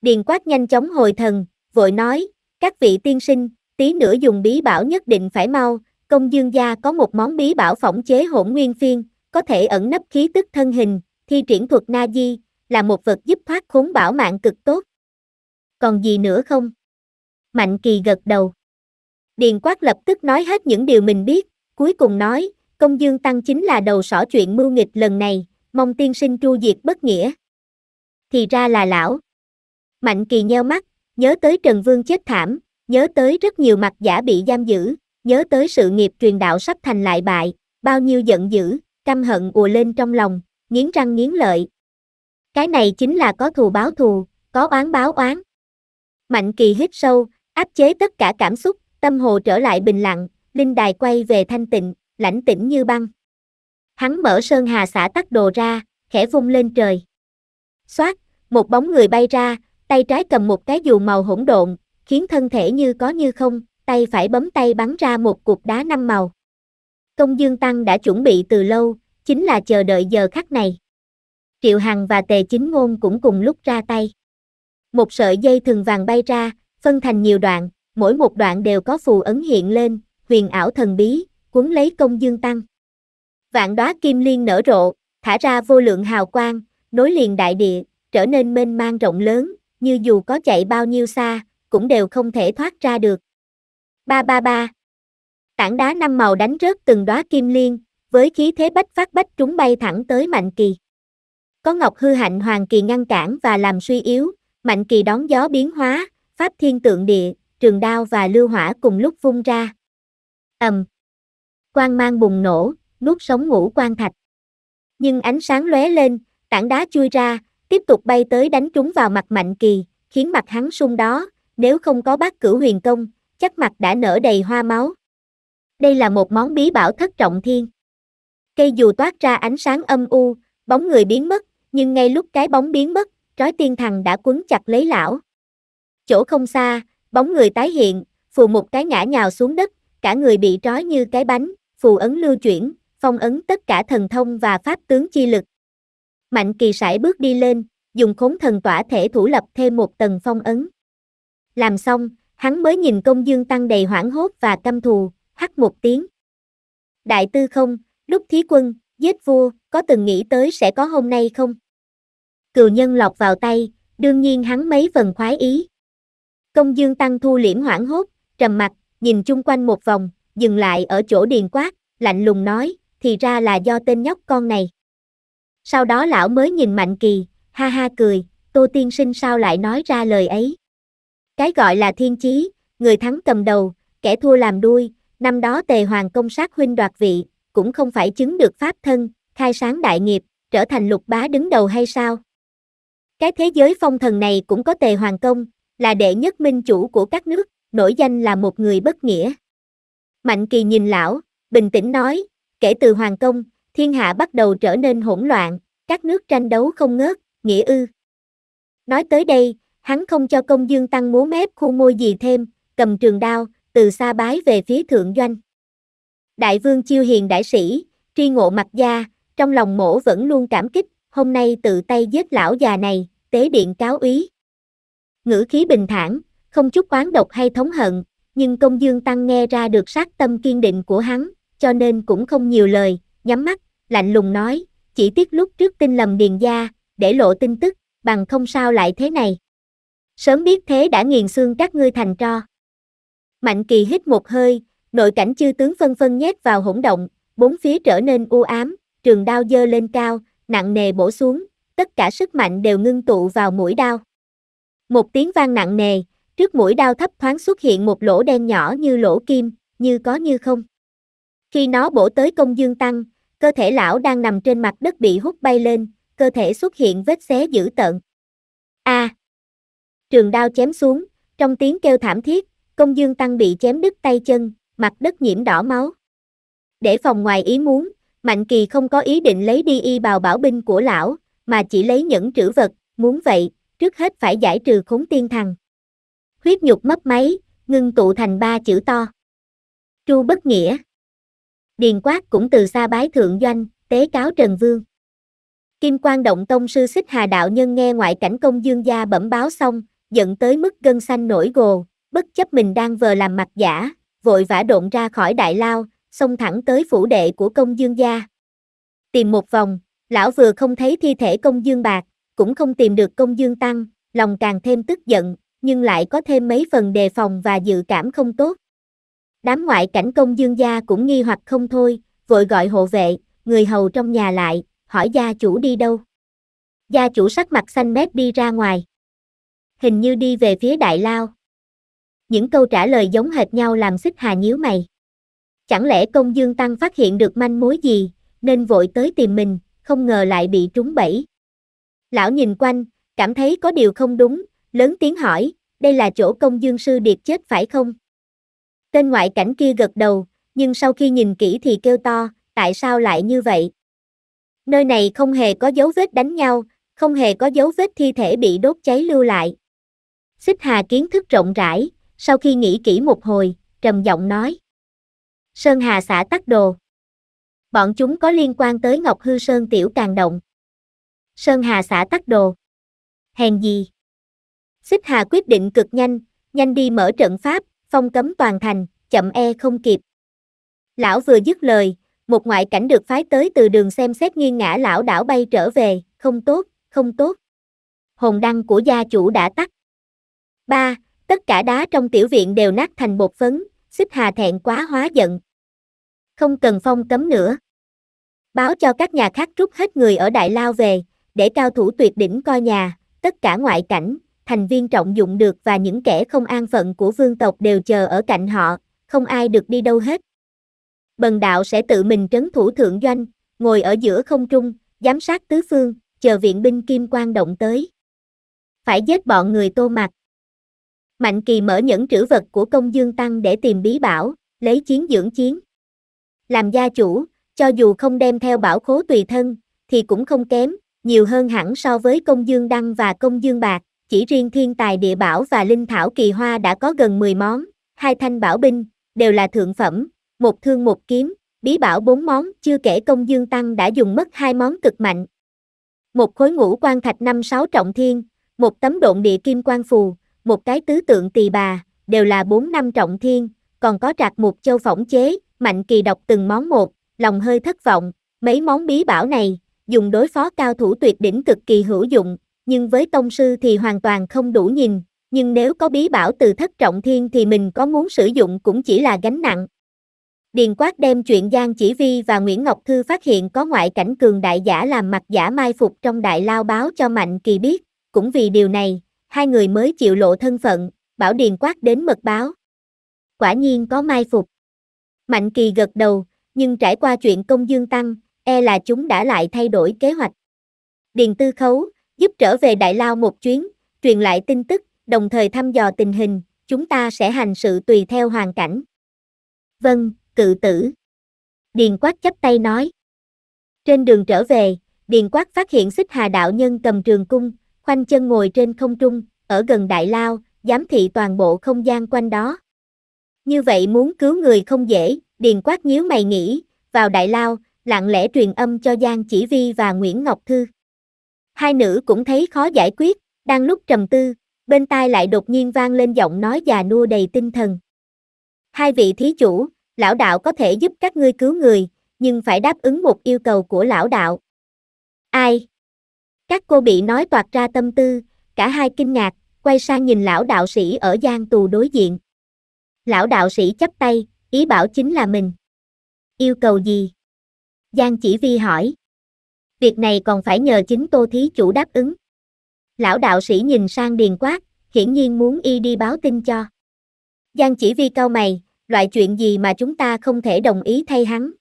Điền quát nhanh chóng hồi thần, vội nói, các vị tiên sinh, tí nữa dùng bí bảo nhất định phải mau, công dương gia có một món bí bảo phỏng chế hỗn nguyên phiên, có thể ẩn nấp khí tức thân hình, thi triển thuật na di, là một vật giúp thoát khốn bảo mạng cực tốt. Còn gì nữa không? Mạnh kỳ gật đầu. Điền quát lập tức nói hết những điều mình biết, cuối cùng nói, công dương tăng chính là đầu sỏ chuyện mưu nghịch lần này, mong tiên sinh tru diệt bất nghĩa. Thì ra là lão. Mạnh kỳ nheo mắt, nhớ tới Trần Vương chết thảm, nhớ tới rất nhiều mặt giả bị giam giữ, nhớ tới sự nghiệp truyền đạo sắp thành lại bại, bao nhiêu giận dữ, căm hận ùa lên trong lòng, nghiến răng nghiến lợi, cái này chính là có thù báo thù, có oán báo oán. Mạnh kỳ hít sâu, áp chế tất cả cảm xúc, tâm hồ trở lại bình lặng, linh đài quay về thanh tịnh, lãnh tĩnh như băng. Hắn mở sơn hà xả tắc đồ ra, khẽ vung lên trời. Xoát, một bóng người bay ra, tay trái cầm một cái dù màu hỗn độn, khiến thân thể như có như không, tay phải bấm tay bắn ra một cục đá năm màu. Công Dương Tăng đã chuẩn bị từ lâu, chính là chờ đợi giờ khắc này. Triệu Hằng và Tề Chính Ngôn cũng cùng lúc ra tay. Một sợi dây thường vàng bay ra, phân thành nhiều đoạn, mỗi một đoạn đều có phù ấn hiện lên, huyền ảo thần bí, cuốn lấy công dương tăng. Vạn đóa kim liên nở rộ, thả ra vô lượng hào quang, nối liền đại địa, trở nên mênh mang rộng lớn, như dù có chạy bao nhiêu xa, cũng đều không thể thoát ra được. Ba ba ba. Tảng đá năm màu đánh rớt từng đóa kim liên, với khí thế bách phát bách trúng bay thẳng tới Mạnh Kỳ. Có ngọc hư hạnh hoàng kỳ ngăn cản và làm suy yếu, mạnh kỳ đón gió biến hóa, pháp thiên tượng địa, trường đao và lưu hỏa cùng lúc vung ra. ầm, Quang mang bùng nổ, nuốt sống ngũ quan thạch. Nhưng ánh sáng lóe lên, tảng đá chui ra, tiếp tục bay tới đánh trúng vào mặt mạnh kỳ, khiến mặt hắn sung đó, nếu không có bác cửu huyền công, chắc mặt đã nở đầy hoa máu. Đây là một món bí bảo thất trọng thiên. Cây dù toát ra ánh sáng âm u, bóng người biến mất, nhưng ngay lúc cái bóng biến mất, trói tiên thằng đã quấn chặt lấy lão. Chỗ không xa, bóng người tái hiện, phù một cái ngã nhào xuống đất, cả người bị trói như cái bánh, phù ấn lưu chuyển, phong ấn tất cả thần thông và pháp tướng chi lực. Mạnh kỳ sải bước đi lên, dùng khốn thần tỏa thể thủ lập thêm một tầng phong ấn. Làm xong, hắn mới nhìn công dương tăng đầy hoảng hốt và căm thù, hắt một tiếng. Đại tư không, lúc thí quân, giết vua, có từng nghĩ tới sẽ có hôm nay không? cừu nhân lọc vào tay, đương nhiên hắn mấy phần khoái ý. Công dương tăng thu liễm hoảng hốt, trầm mặt, nhìn chung quanh một vòng, dừng lại ở chỗ điền quát, lạnh lùng nói, thì ra là do tên nhóc con này. Sau đó lão mới nhìn Mạnh Kỳ, ha ha cười, Tô Tiên Sinh sao lại nói ra lời ấy. Cái gọi là thiên chí, người thắng cầm đầu, kẻ thua làm đuôi, năm đó tề hoàng công sát huynh đoạt vị, cũng không phải chứng được pháp thân, khai sáng đại nghiệp, trở thành lục bá đứng đầu hay sao? Cái thế giới phong thần này cũng có tề hoàng công, là đệ nhất minh chủ của các nước, nổi danh là một người bất nghĩa. Mạnh kỳ nhìn lão, bình tĩnh nói, kể từ hoàng công, thiên hạ bắt đầu trở nên hỗn loạn, các nước tranh đấu không ngớt, nghĩa ư. Nói tới đây, hắn không cho công dương tăng múa mép khu môi gì thêm, cầm trường đao, từ xa bái về phía thượng doanh. Đại vương chiêu hiền đại sĩ, tri ngộ mặt gia, trong lòng mổ vẫn luôn cảm kích, hôm nay tự tay giết lão già này, tế điện cáo úy. Ngữ khí bình thản, không chút oán độc hay thống hận, nhưng công dương tăng nghe ra được sát tâm kiên định của hắn, cho nên cũng không nhiều lời, nhắm mắt, lạnh lùng nói, chỉ tiếc lúc trước tin lầm điền gia, để lộ tin tức, bằng không sao lại thế này. Sớm biết thế đã nghiền xương các ngươi thành tro. Mạnh kỳ hít một hơi, nội cảnh chư tướng phân phân nhét vào hỗn động, bốn phía trở nên u ám, trường đao dơ lên cao, nặng nề bổ xuống, tất cả sức mạnh đều ngưng tụ vào mũi đao. Một tiếng vang nặng nề, trước mũi đao thấp thoáng xuất hiện một lỗ đen nhỏ như lỗ kim, như có như không. Khi nó bổ tới công dương tăng, cơ thể lão đang nằm trên mặt đất bị hút bay lên, cơ thể xuất hiện vết xé dữ tợn. A. À, trường đao chém xuống, trong tiếng kêu thảm thiết, công dương tăng bị chém đứt tay chân, mặt đất nhiễm đỏ máu. Để phòng ngoài ý muốn, Mạnh Kỳ không có ý định lấy đi y bào bảo binh của lão, mà chỉ lấy những trữ vật, muốn vậy, trước hết phải giải trừ khốn tiên thằng. Huyết nhục mất máy, ngưng tụ thành ba chữ to. Chu bất nghĩa. Điền quát cũng từ xa bái thượng doanh, tế cáo Trần Vương. Kim Quan Động Tông Sư Xích Hà Đạo Nhân nghe ngoại cảnh công dương gia bẩm báo xong, giận tới mức gân xanh nổi gồ, bất chấp mình đang vờ làm mặt giả, vội vã độn ra khỏi đại lao, xông thẳng tới phủ đệ của công dương gia. Tìm một vòng, lão vừa không thấy thi thể công dương bạc, cũng không tìm được công dương tăng, lòng càng thêm tức giận, nhưng lại có thêm mấy phần đề phòng và dự cảm không tốt. Đám ngoại cảnh công dương gia cũng nghi hoặc không thôi, vội gọi hộ vệ, người hầu trong nhà lại, hỏi gia chủ đi đâu. Gia chủ sắc mặt xanh mét đi ra ngoài. Hình như đi về phía đại lao. Những câu trả lời giống hệt nhau làm xích hà nhíu mày. Chẳng lẽ công dương tăng phát hiện được manh mối gì, nên vội tới tìm mình, không ngờ lại bị trúng bẫy. Lão nhìn quanh, cảm thấy có điều không đúng, lớn tiếng hỏi, đây là chỗ công dương sư điệp chết phải không? Tên ngoại cảnh kia gật đầu, nhưng sau khi nhìn kỹ thì kêu to, tại sao lại như vậy? Nơi này không hề có dấu vết đánh nhau, không hề có dấu vết thi thể bị đốt cháy lưu lại. Xích Hà kiến thức rộng rãi, sau khi nghĩ kỹ một hồi, trầm giọng nói. Sơn Hà xã tắt Đồ. Bọn chúng có liên quan tới Ngọc Hư Sơn Tiểu Càng Động. Sơn Hà xã tắt Đồ. Hèn gì? Xích Hà quyết định cực nhanh, nhanh đi mở trận pháp, phong cấm toàn thành, chậm e không kịp. Lão vừa dứt lời, một ngoại cảnh được phái tới từ đường xem xét nghiêng ngã lão đảo bay trở về, không tốt, không tốt. Hồn đăng của gia chủ đã tắt. Ba, Tất cả đá trong tiểu viện đều nát thành bột phấn, xích hà thẹn quá hóa giận, không cần phong cấm nữa. Báo cho các nhà khác rút hết người ở Đại Lao về, để cao thủ tuyệt đỉnh coi nhà, tất cả ngoại cảnh, thành viên trọng dụng được và những kẻ không an phận của vương tộc đều chờ ở cạnh họ, không ai được đi đâu hết. Bần đạo sẽ tự mình trấn thủ thượng doanh, ngồi ở giữa không trung, giám sát tứ phương, chờ viện binh kim quan động tới. Phải giết bọn người tô mặt. Mạnh kỳ mở những trữ vật của công dương tăng để tìm bí bảo, lấy chiến dưỡng chiến làm gia chủ, cho dù không đem theo bảo khố tùy thân, thì cũng không kém, nhiều hơn hẳn so với công dương đăng và công dương bạc, chỉ riêng thiên tài địa bảo và linh thảo kỳ hoa đã có gần 10 món, hai thanh bảo binh, đều là thượng phẩm, một thương một kiếm, bí bảo bốn món, chưa kể công dương tăng đã dùng mất hai món cực mạnh. Một khối ngũ quan thạch năm sáu trọng thiên, một tấm độn địa kim quan phù, một cái tứ tượng tỳ bà, đều là bốn năm trọng thiên, còn có trạc một châu phỏng chế, Mạnh Kỳ đọc từng món một, lòng hơi thất vọng, mấy món bí bảo này, dùng đối phó cao thủ tuyệt đỉnh cực kỳ hữu dụng, nhưng với tông sư thì hoàn toàn không đủ nhìn, nhưng nếu có bí bảo từ thất trọng thiên thì mình có muốn sử dụng cũng chỉ là gánh nặng. Điền Quát đem chuyện Giang Chỉ Vi và Nguyễn Ngọc Thư phát hiện có ngoại cảnh cường đại giả làm mặt giả mai phục trong đại lao báo cho Mạnh Kỳ biết, cũng vì điều này, hai người mới chịu lộ thân phận, bảo Điền Quát đến mật báo. Quả nhiên có mai phục. Mạnh kỳ gật đầu, nhưng trải qua chuyện công dương tăng, e là chúng đã lại thay đổi kế hoạch. Điền tư khấu, giúp trở về Đại Lao một chuyến, truyền lại tin tức, đồng thời thăm dò tình hình, chúng ta sẽ hành sự tùy theo hoàn cảnh. Vâng, cự tử. Điền quát chấp tay nói. Trên đường trở về, Điền quát phát hiện xích hà đạo nhân cầm trường cung, khoanh chân ngồi trên không trung, ở gần đại lao, giám thị toàn bộ không gian quanh đó. Như vậy muốn cứu người không dễ, Điền Quát nhíu mày nghĩ, vào đại lao, lặng lẽ truyền âm cho Giang Chỉ Vi và Nguyễn Ngọc Thư. Hai nữ cũng thấy khó giải quyết, đang lúc trầm tư, bên tai lại đột nhiên vang lên giọng nói già nua đầy tinh thần. Hai vị thí chủ, lão đạo có thể giúp các ngươi cứu người, nhưng phải đáp ứng một yêu cầu của lão đạo. Ai? Các cô bị nói toạt ra tâm tư, cả hai kinh ngạc, quay sang nhìn lão đạo sĩ ở gian tù đối diện lão đạo sĩ chắp tay, ý bảo chính là mình. Yêu cầu gì? Giang chỉ vi hỏi. Việc này còn phải nhờ chính tô thí chủ đáp ứng. Lão đạo sĩ nhìn sang điền quát, hiển nhiên muốn y đi báo tin cho. Giang chỉ vi cau mày, loại chuyện gì mà chúng ta không thể đồng ý thay hắn.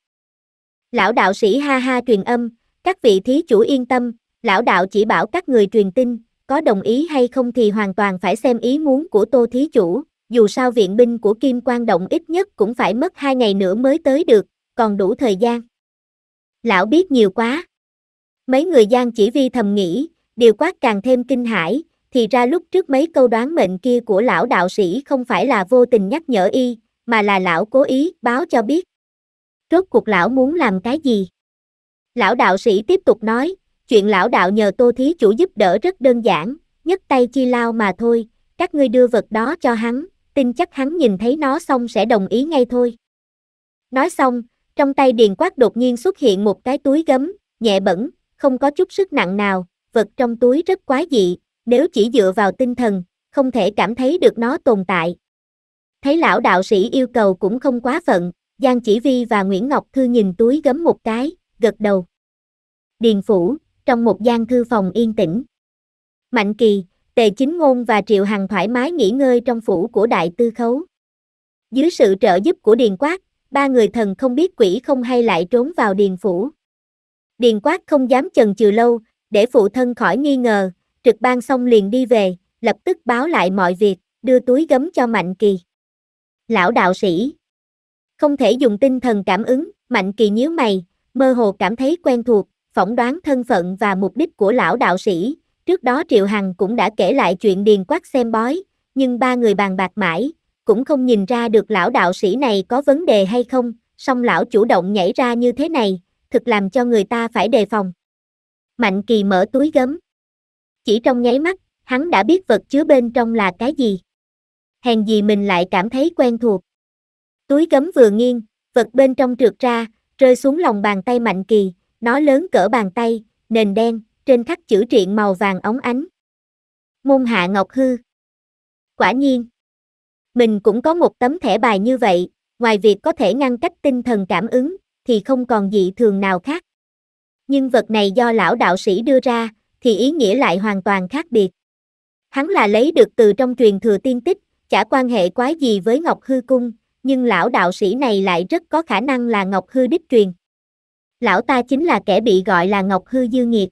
Lão đạo sĩ ha ha truyền âm, các vị thí chủ yên tâm, lão đạo chỉ bảo các người truyền tin, có đồng ý hay không thì hoàn toàn phải xem ý muốn của tô thí chủ dù sao viện binh của Kim Quang Động ít nhất cũng phải mất hai ngày nữa mới tới được, còn đủ thời gian. Lão biết nhiều quá. Mấy người giang chỉ vi thầm nghĩ, điều quát càng thêm kinh hãi, thì ra lúc trước mấy câu đoán mệnh kia của lão đạo sĩ không phải là vô tình nhắc nhở y, mà là lão cố ý báo cho biết. Rốt cuộc lão muốn làm cái gì? Lão đạo sĩ tiếp tục nói, chuyện lão đạo nhờ tô thí chủ giúp đỡ rất đơn giản, nhất tay chi lao mà thôi, các ngươi đưa vật đó cho hắn, tin chắc hắn nhìn thấy nó xong sẽ đồng ý ngay thôi. Nói xong, trong tay Điền Quát đột nhiên xuất hiện một cái túi gấm, nhẹ bẩn, không có chút sức nặng nào, vật trong túi rất quái dị, nếu chỉ dựa vào tinh thần, không thể cảm thấy được nó tồn tại. Thấy lão đạo sĩ yêu cầu cũng không quá phận, Giang Chỉ Vi và Nguyễn Ngọc Thư nhìn túi gấm một cái, gật đầu. Điền Phủ, trong một gian thư phòng yên tĩnh. Mạnh Kỳ, Tề Chính Ngôn và Triệu Hằng thoải mái nghỉ ngơi trong phủ của Đại Tư Khấu. Dưới sự trợ giúp của Điền Quát, ba người thần không biết quỷ không hay lại trốn vào Điền Phủ. Điền Quát không dám chần chừ lâu, để phụ thân khỏi nghi ngờ, trực ban xong liền đi về, lập tức báo lại mọi việc, đưa túi gấm cho Mạnh Kỳ. Lão đạo sĩ Không thể dùng tinh thần cảm ứng, Mạnh Kỳ nhíu mày, mơ hồ cảm thấy quen thuộc, phỏng đoán thân phận và mục đích của lão đạo sĩ, Trước đó Triệu Hằng cũng đã kể lại chuyện Điền Quát xem bói, nhưng ba người bàn bạc mãi, cũng không nhìn ra được lão đạo sĩ này có vấn đề hay không, song lão chủ động nhảy ra như thế này, thực làm cho người ta phải đề phòng. Mạnh Kỳ mở túi gấm. Chỉ trong nháy mắt, hắn đã biết vật chứa bên trong là cái gì. Hèn gì mình lại cảm thấy quen thuộc. Túi gấm vừa nghiêng, vật bên trong trượt ra, rơi xuống lòng bàn tay Mạnh Kỳ, nó lớn cỡ bàn tay, nền đen, trên khắc chữ truyện màu vàng óng ánh. Môn hạ Ngọc Hư Quả nhiên, mình cũng có một tấm thẻ bài như vậy, ngoài việc có thể ngăn cách tinh thần cảm ứng, thì không còn dị thường nào khác. Nhưng vật này do lão đạo sĩ đưa ra, thì ý nghĩa lại hoàn toàn khác biệt. Hắn là lấy được từ trong truyền thừa tiên tích, chả quan hệ quái gì với Ngọc Hư Cung, nhưng lão đạo sĩ này lại rất có khả năng là Ngọc Hư đích truyền. Lão ta chính là kẻ bị gọi là Ngọc Hư Dư Nghiệt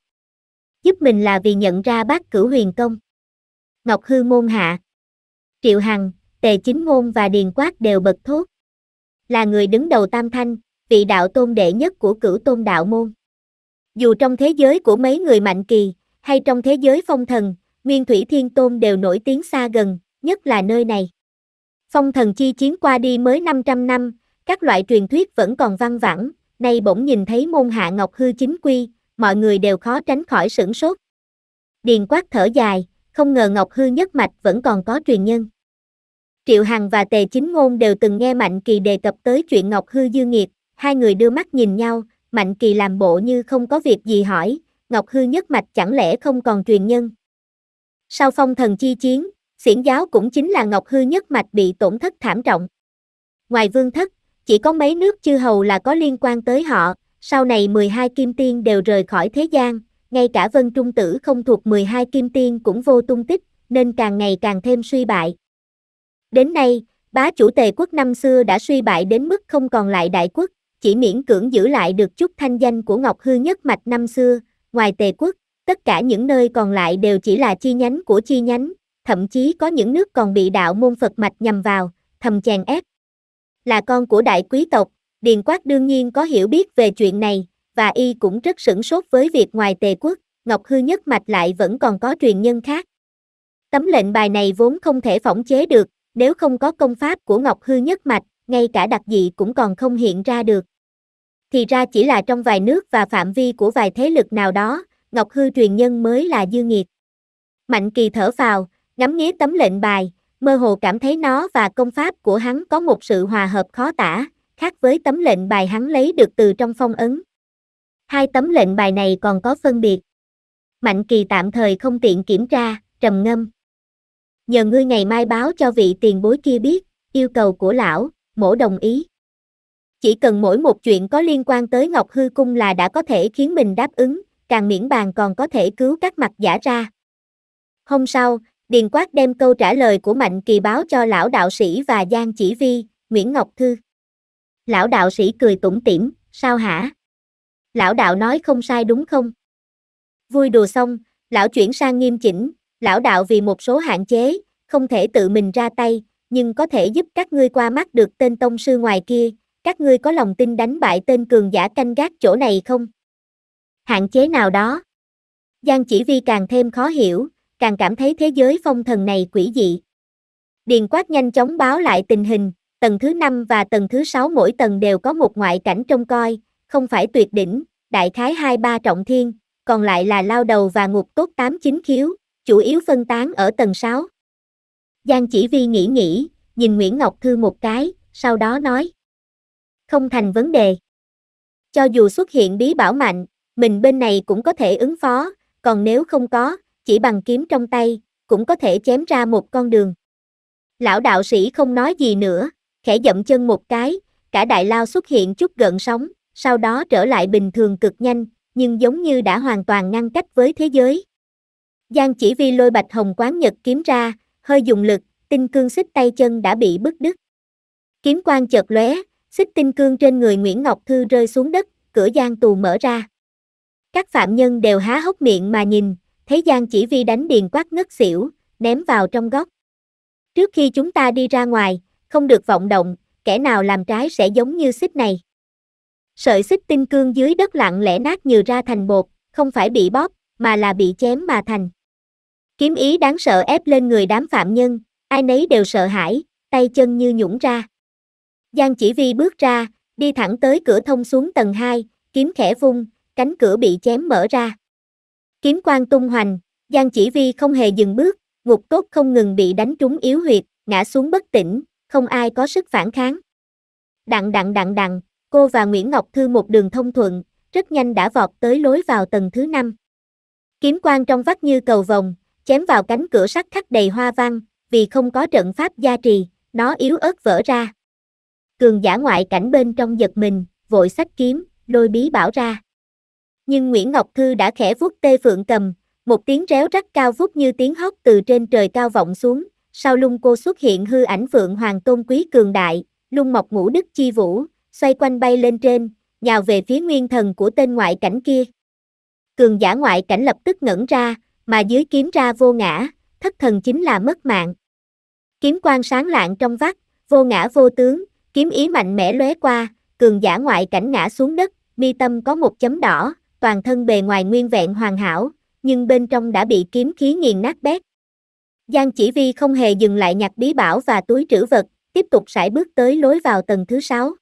giúp mình là vì nhận ra bác cửu huyền công. Ngọc Hư môn hạ. Triệu Hằng, Tề Chính Ngôn và Điền Quát đều bật thốt. Là người đứng đầu tam thanh, vị đạo tôn đệ nhất của cửu tôn đạo môn. Dù trong thế giới của mấy người mạnh kỳ, hay trong thế giới phong thần, Nguyên Thủy Thiên Tôn đều nổi tiếng xa gần, nhất là nơi này. Phong thần chi chiến qua đi mới 500 năm, các loại truyền thuyết vẫn còn văng vẳng, nay bỗng nhìn thấy môn hạ Ngọc Hư chính quy, mọi người đều khó tránh khỏi sửng sốt. Điền quát thở dài, không ngờ Ngọc Hư nhất mạch vẫn còn có truyền nhân. Triệu Hằng và Tề Chính Ngôn đều từng nghe Mạnh Kỳ đề cập tới chuyện Ngọc Hư dư nghiệt, hai người đưa mắt nhìn nhau, Mạnh Kỳ làm bộ như không có việc gì hỏi, Ngọc Hư nhất mạch chẳng lẽ không còn truyền nhân. Sau phong thần chi chiến, xiển giáo cũng chính là Ngọc Hư nhất mạch bị tổn thất thảm trọng. Ngoài vương thất, chỉ có mấy nước chư hầu là có liên quan tới họ, sau này 12 kim tiên đều rời khỏi thế gian, ngay cả vân trung tử không thuộc 12 kim tiên cũng vô tung tích, nên càng ngày càng thêm suy bại. Đến nay, bá chủ tề quốc năm xưa đã suy bại đến mức không còn lại đại quốc, chỉ miễn cưỡng giữ lại được chút thanh danh của Ngọc Hư nhất mạch năm xưa, ngoài tề quốc, tất cả những nơi còn lại đều chỉ là chi nhánh của chi nhánh, thậm chí có những nước còn bị đạo môn Phật mạch nhầm vào, thầm chèn ép. Là con của đại quý tộc, Điền Quát đương nhiên có hiểu biết về chuyện này, và y cũng rất sửng sốt với việc ngoài tề quốc, Ngọc Hư nhất mạch lại vẫn còn có truyền nhân khác. Tấm lệnh bài này vốn không thể phỏng chế được, nếu không có công pháp của Ngọc Hư nhất mạch, ngay cả đặc dị cũng còn không hiện ra được. Thì ra chỉ là trong vài nước và phạm vi của vài thế lực nào đó, Ngọc Hư truyền nhân mới là dư nghiệt. Mạnh kỳ thở vào, ngắm nghía tấm lệnh bài, mơ hồ cảm thấy nó và công pháp của hắn có một sự hòa hợp khó tả, khác với tấm lệnh bài hắn lấy được từ trong phong ấn. Hai tấm lệnh bài này còn có phân biệt. Mạnh kỳ tạm thời không tiện kiểm tra, trầm ngâm. Nhờ ngươi ngày mai báo cho vị tiền bối kia biết, yêu cầu của lão, mổ đồng ý. Chỉ cần mỗi một chuyện có liên quan tới Ngọc Hư Cung là đã có thể khiến mình đáp ứng, càng miễn bàn còn có thể cứu các mặt giả ra. Hôm sau, Điền Quát đem câu trả lời của Mạnh Kỳ báo cho lão đạo sĩ và Giang Chỉ Vi, Nguyễn Ngọc Thư. Lão đạo sĩ cười tủm tỉm, sao hả? Lão đạo nói không sai đúng không? Vui đùa xong, lão chuyển sang nghiêm chỉnh, lão đạo vì một số hạn chế, không thể tự mình ra tay, nhưng có thể giúp các ngươi qua mắt được tên tông sư ngoài kia, các ngươi có lòng tin đánh bại tên cường giả canh gác chỗ này không? Hạn chế nào đó? Giang chỉ vi càng thêm khó hiểu, càng cảm thấy thế giới phong thần này quỷ dị. Điền quát nhanh chóng báo lại tình hình, tầng thứ 5 và tầng thứ 6 mỗi tầng đều có một ngoại cảnh trông coi, không phải tuyệt đỉnh, đại khái 2-3 trọng thiên, còn lại là lao đầu và ngục tốt 8-9 khiếu, chủ yếu phân tán ở tầng 6. Giang chỉ vi nghĩ nghĩ, nhìn Nguyễn Ngọc Thư một cái, sau đó nói. Không thành vấn đề. Cho dù xuất hiện bí bảo mạnh, mình bên này cũng có thể ứng phó, còn nếu không có, chỉ bằng kiếm trong tay, cũng có thể chém ra một con đường. Lão đạo sĩ không nói gì nữa, khẽ dậm chân một cái, cả đại lao xuất hiện chút gợn sóng, sau đó trở lại bình thường cực nhanh, nhưng giống như đã hoàn toàn ngăn cách với thế giới. Giang chỉ vi lôi bạch hồng quán nhật kiếm ra, hơi dùng lực, tinh cương xích tay chân đã bị bứt đứt. Kiếm quang chợt lóe, xích tinh cương trên người Nguyễn Ngọc Thư rơi xuống đất, cửa giang tù mở ra. Các phạm nhân đều há hốc miệng mà nhìn, thấy giang chỉ vi đánh điền quát ngất xỉu, ném vào trong góc. Trước khi chúng ta đi ra ngoài, không được vọng động, kẻ nào làm trái sẽ giống như xích này. Sợi xích tinh cương dưới đất lặng lẽ nát như ra thành bột, không phải bị bóp, mà là bị chém mà thành. Kiếm ý đáng sợ ép lên người đám phạm nhân, ai nấy đều sợ hãi, tay chân như nhũng ra. Giang chỉ vi bước ra, đi thẳng tới cửa thông xuống tầng 2, kiếm khẽ vung, cánh cửa bị chém mở ra. Kiếm quang tung hoành, Giang chỉ vi không hề dừng bước, ngục tốt không ngừng bị đánh trúng yếu huyệt, ngã xuống bất tỉnh, không ai có sức phản kháng. Đặng đặng đặng đặng, cô và Nguyễn Ngọc Thư một đường thông thuận, rất nhanh đã vọt tới lối vào tầng thứ 5. Kiếm quang trong vắt như cầu vồng, chém vào cánh cửa sắt khắc đầy hoa văn, vì không có trận pháp gia trì, nó yếu ớt vỡ ra. Cường giả ngoại cảnh bên trong giật mình, vội sách kiếm, đôi bí bảo ra. Nhưng Nguyễn Ngọc Thư đã khẽ vuốt tê phượng cầm, một tiếng réo rắc cao vút như tiếng hót từ trên trời cao vọng xuống, sau lung cô xuất hiện hư ảnh Phượng Hoàng Tôn Quý Cường Đại, lung mọc ngũ đức chi vũ, xoay quanh bay lên trên, nhào về phía nguyên thần của tên ngoại cảnh kia. Cường giả ngoại cảnh lập tức ngẩn ra, mà dưới kiếm ra vô ngã, thất thần chính là mất mạng. Kiếm quang sáng lạng trong vắt, vô ngã vô tướng, kiếm ý mạnh mẽ lóe qua, cường giả ngoại cảnh ngã xuống đất, mi tâm có một chấm đỏ, toàn thân bề ngoài nguyên vẹn hoàn hảo, nhưng bên trong đã bị kiếm khí nghiền nát bét. Giang Chỉ Vi không hề dừng lại nhặt bí bảo và túi trữ vật, tiếp tục sải bước tới lối vào tầng thứ 6.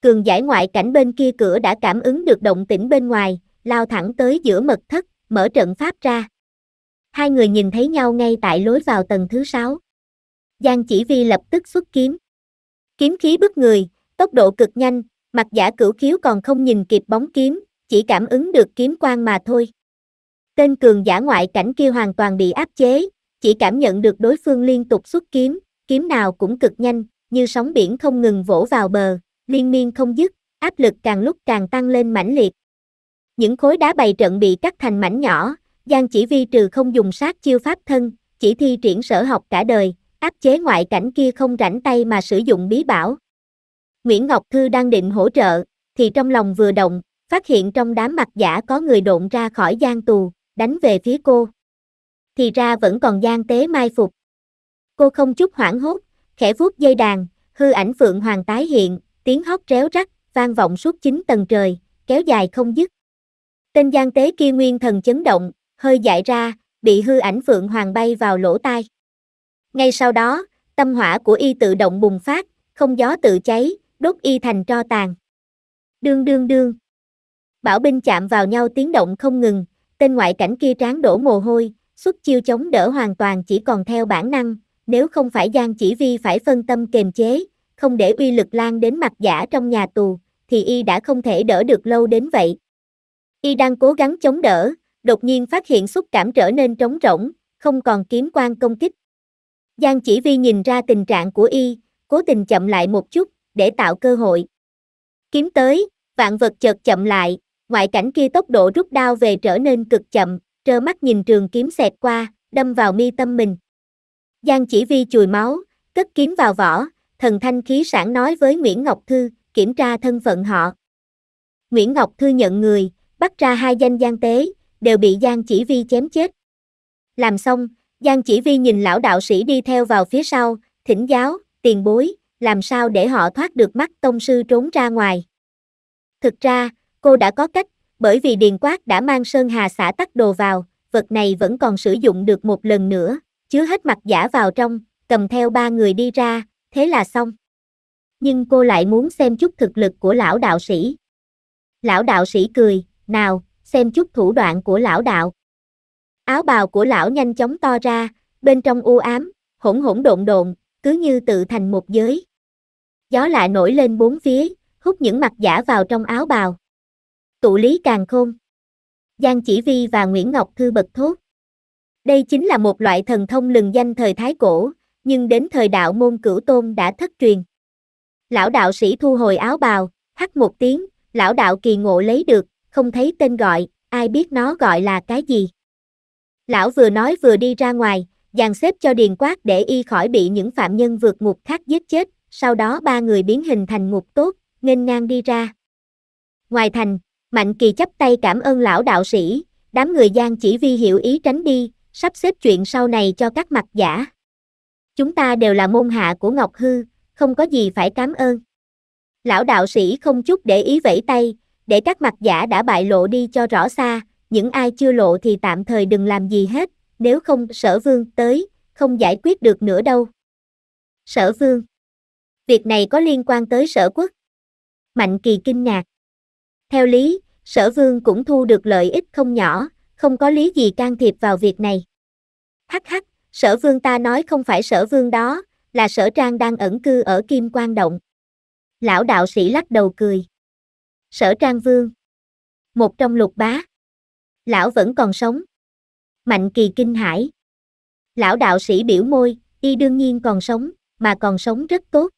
Cường giải ngoại cảnh bên kia cửa đã cảm ứng được động tĩnh bên ngoài, lao thẳng tới giữa mật thất, mở trận pháp ra. Hai người nhìn thấy nhau ngay tại lối vào tầng thứ 6. Giang Chỉ Vi lập tức xuất kiếm. Kiếm khí bức người, tốc độ cực nhanh, mặt giả cửu khiếu còn không nhìn kịp bóng kiếm, chỉ cảm ứng được kiếm quang mà thôi. Tên cường giả ngoại cảnh kia hoàn toàn bị áp chế, chỉ cảm nhận được đối phương liên tục xuất kiếm, kiếm nào cũng cực nhanh, như sóng biển không ngừng vỗ vào bờ, liên miên không dứt, áp lực càng lúc càng tăng lên mãnh liệt. Những khối đá bày trận bị cắt thành mảnh nhỏ, Giang Chỉ Vi trừ không dùng sát chiêu pháp thân, chỉ thi triển sở học cả đời, áp chế ngoại cảnh kia không rảnh tay mà sử dụng bí bảo. Nguyễn Ngọc Thư đang định hỗ trợ, thì trong lòng vừa động, phát hiện trong đám mặt giả có người độn ra khỏi gian tù, đánh về phía cô thì ra vẫn còn gian tế mai phục. Cô không chút hoảng hốt, khẽ vuốt dây đàn, hư ảnh phượng hoàng tái hiện, tiếng hót réo rắt, vang vọng suốt chín tầng trời, kéo dài không dứt. Tên gian tế kia nguyên thần chấn động, hơi dại ra, bị hư ảnh phượng hoàng bay vào lỗ tai. Ngay sau đó, tâm hỏa của y tự động bùng phát, không gió tự cháy, đốt y thành tro tàn. Đương đương đương. Bảo binh chạm vào nhau tiếng động không ngừng, tên ngoại cảnh kia tráng đổ mồ hôi, xuất chiêu chống đỡ hoàn toàn chỉ còn theo bản năng, nếu không phải Giang Chỉ Vi phải phân tâm kềm chế, không để uy lực lan đến mặt giả trong nhà tù, thì y đã không thể đỡ được lâu đến vậy. Y đang cố gắng chống đỡ, đột nhiên phát hiện xúc cảm trở nên trống rỗng, không còn kiếm quan công kích. Giang Chỉ Vi nhìn ra tình trạng của y, cố tình chậm lại một chút, để tạo cơ hội. Kiếm tới, vạn vật chợt chậm lại, ngoại cảnh kia tốc độ rút đao về trở nên cực chậm, trơ mắt nhìn trường kiếm xẹt qua, đâm vào mi tâm mình. Giang chỉ vi chùi máu, cất kiếm vào vỏ, thần thanh khí sản nói với Nguyễn Ngọc Thư, kiểm tra thân phận họ. Nguyễn Ngọc Thư nhận người, bắt ra hai danh Giang Tế, đều bị Giang Chỉ Vi chém chết. Làm xong, Giang Chỉ Vi nhìn lão đạo sĩ đi theo vào phía sau, thỉnh giáo, tiền bối, làm sao để họ thoát được mắt tông sư trốn ra ngoài. Thực ra, cô đã có cách bởi vì Điền Quát đã mang Sơn Hà xã tắc đồ vào, vật này vẫn còn sử dụng được một lần nữa, chứa hết mặt giả vào trong, cầm theo ba người đi ra, thế là xong. Nhưng cô lại muốn xem chút thực lực của lão đạo sĩ. Lão đạo sĩ cười, nào, xem chút thủ đoạn của lão đạo. Áo bào của lão nhanh chóng to ra, bên trong u ám, hỗn hỗn độn độn, cứ như tự thành một giới. Gió lạ nổi lên bốn phía, hút những mặt giả vào trong áo bào tụ lý càng khôn. Giang Chỉ Vi và Nguyễn Ngọc Thư bật thốt. Đây chính là một loại thần thông lừng danh thời Thái Cổ, nhưng đến thời đạo môn cửu tôn đã thất truyền. Lão đạo sĩ thu hồi áo bào, hắt một tiếng, lão đạo kỳ ngộ lấy được, không thấy tên gọi, ai biết nó gọi là cái gì. Lão vừa nói vừa đi ra ngoài, dàn xếp cho Điền Quát để y khỏi bị những phạm nhân vượt ngục khác giết chết, sau đó ba người biến hình thành ngục tốt, nghênh ngang đi ra. Ngoài thành, Mạnh Kỳ chấp tay cảm ơn lão đạo sĩ, đám người gian chỉ vi hiểu ý tránh đi, sắp xếp chuyện sau này cho các mặt giả. Chúng ta đều là môn hạ của Ngọc Hư, không có gì phải cảm ơn. Lão đạo sĩ không chút để ý vẫy tay, để các mặt giả đã bại lộ đi cho rõ xa, những ai chưa lộ thì tạm thời đừng làm gì hết, nếu không sở vương tới, không giải quyết được nữa đâu. Sở vương Việc này có liên quan tới sở quốc. Mạnh kỳ kinh ngạc. Theo lý, sở vương cũng thu được lợi ích không nhỏ, không có lý gì can thiệp vào việc này. Hắc hắc, sở vương ta nói không phải sở vương đó, là sở trang đang ẩn cư ở Kim Quang Động. Lão đạo sĩ lắc đầu cười. Sở trang vương. Một trong lục bá. Lão vẫn còn sống. Mạnh kỳ kinh hải. Lão đạo sĩ biểu môi, y đương nhiên còn sống, mà còn sống rất tốt.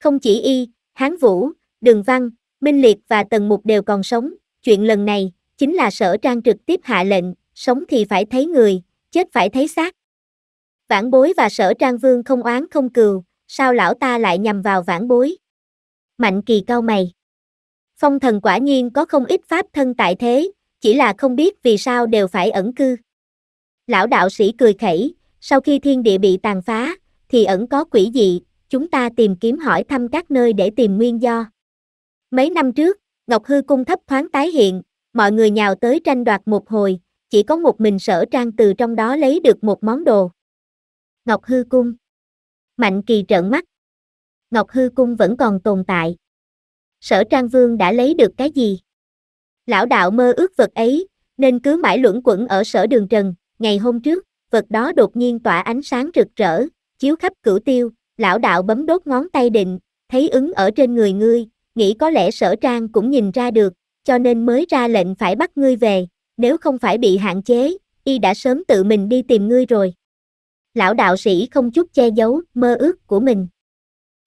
Không chỉ y, Hán Vũ, Đường Văn, Minh Liệt và Tần Mục đều còn sống, chuyện lần này, chính là sở trang trực tiếp hạ lệnh, sống thì phải thấy người, chết phải thấy xác. Vãn bối và sở trang vương không oán không cừu, sao lão ta lại nhằm vào vãn bối? Mạnh kỳ cao mày. Phong thần quả nhiên có không ít pháp thân tại thế, chỉ là không biết vì sao đều phải ẩn cư. Lão đạo sĩ cười khẩy, sau khi thiên địa bị tàn phá, thì ẩn có quỷ dị, chúng ta tìm kiếm hỏi thăm các nơi để tìm nguyên do. Mấy năm trước, Ngọc Hư Cung thấp thoáng tái hiện, mọi người nhào tới tranh đoạt một hồi, chỉ có một mình sở trang từ trong đó lấy được một món đồ. Ngọc Hư Cung Mạnh kỳ trợn mắt. Ngọc Hư Cung vẫn còn tồn tại. Sở Trang Vương đã lấy được cái gì? Lão đạo mơ ước vật ấy, nên cứ mãi luẩn quẩn ở sở đường trần. Ngày hôm trước, vật đó đột nhiên tỏa ánh sáng rực rỡ, chiếu khắp cửu tiêu. Lão đạo bấm đốt ngón tay định, thấy ứng ở trên người ngươi, nghĩ có lẽ sở trang cũng nhìn ra được, cho nên mới ra lệnh phải bắt ngươi về, nếu không phải bị hạn chế, y đã sớm tự mình đi tìm ngươi rồi. Lão đạo sĩ không chút che giấu mơ ước của mình.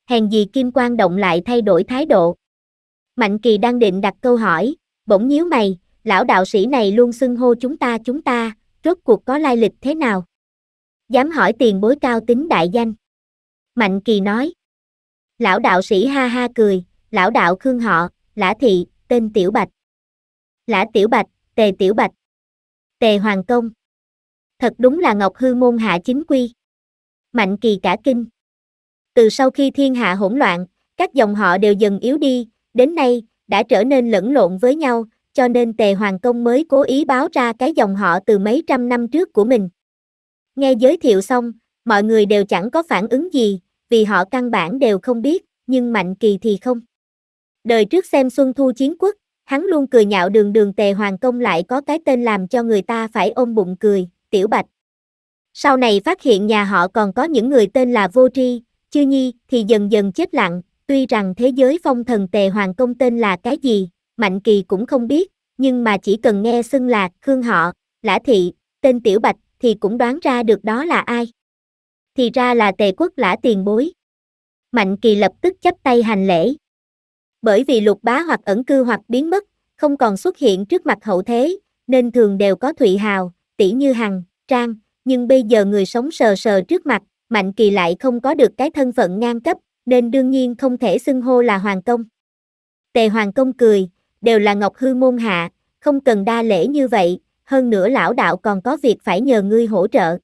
Hèn gì kim quang động lại thay đổi thái độ. Mạnh kỳ đang định đặt câu hỏi, bỗng nhíu mày, lão đạo sĩ này luôn xưng hô chúng ta chúng ta, rốt cuộc có lai lịch thế nào? Dám hỏi tiền bối cao tính đại danh. Mạnh kỳ nói. Lão đạo sĩ ha ha cười, lão đạo khương họ, lã thị, tên Tiểu Bạch. Lã Tiểu Bạch, Tề Tiểu Bạch. Tề Hoàng Công. Thật đúng là Ngọc Hư môn hạ chính quy. Mạnh kỳ cả kinh. Từ sau khi thiên hạ hỗn loạn, các dòng họ đều dần yếu đi, đến nay, đã trở nên lẫn lộn với nhau, cho nên Tề Hoàng Công mới cố ý báo ra cái dòng họ từ mấy trăm năm trước của mình. Nghe giới thiệu xong, mọi người đều chẳng có phản ứng gì, vì họ căn bản đều không biết, nhưng Mạnh Kỳ thì không đời trước xem Xuân Thu Chiến Quốc, hắn luôn cười nhạo đường đường tề hoàng công lại có cái tên làm cho người ta phải ôm bụng cười, tiểu bạch. Sau này phát hiện nhà họ còn có những người tên là Vô Tri, Chư Nhi thì dần dần chết lặng, tuy rằng thế giới phong thần tề hoàng công tên là cái gì, Mạnh Kỳ cũng không biết, nhưng mà chỉ cần nghe xưng là Khương họ, Lã Thị, tên Tiểu Bạch thì cũng đoán ra được đó là ai. Thì ra là tề quốc lã tiền bối. Mạnh Kỳ lập tức chắp tay hành lễ bởi vì lục bá hoặc ẩn cư hoặc biến mất, không còn xuất hiện trước mặt hậu thế, nên thường đều có Thụy Hào, tỷ như Hằng, Trang, nhưng bây giờ người sống sờ sờ trước mặt, Mạnh Kỳ lại không có được cái thân phận ngang cấp, nên đương nhiên không thể xưng hô là Hoàng Công. Tề Hoàng Công cười, đều là Ngọc Hư môn hạ, không cần đa lễ như vậy, hơn nữa lão đạo còn có việc phải nhờ ngươi hỗ trợ.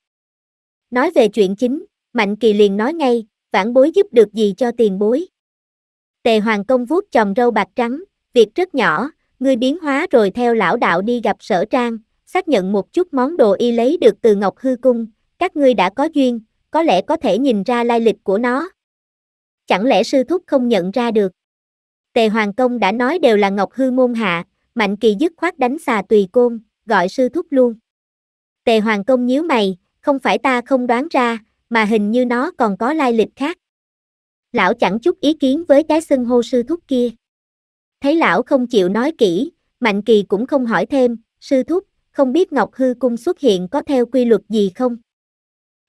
Nói về chuyện chính, Mạnh Kỳ liền nói ngay, vãn bối giúp được gì cho tiền bối. Tề Hoàng Công vuốt chòm râu bạc trắng, việc rất nhỏ, ngươi biến hóa rồi theo lão đạo đi gặp sở trang, xác nhận một chút món đồ y lấy được từ Ngọc Hư Cung, các ngươi đã có duyên, có lẽ có thể nhìn ra lai lịch của nó. Chẳng lẽ sư thúc không nhận ra được? Tề Hoàng Công đã nói đều là Ngọc Hư môn hạ, Mạnh Kỳ dứt khoát đánh xà tùy côn, gọi sư thúc luôn. Tề Hoàng Công nhíu mày, không phải ta không đoán ra, mà hình như nó còn có lai lịch khác lão chẳng chút ý kiến với cái xưng hô sư thúc kia. Thấy lão không chịu nói kỹ, Mạnh Kỳ cũng không hỏi thêm, sư thúc, không biết Ngọc Hư Cung xuất hiện có theo quy luật gì không?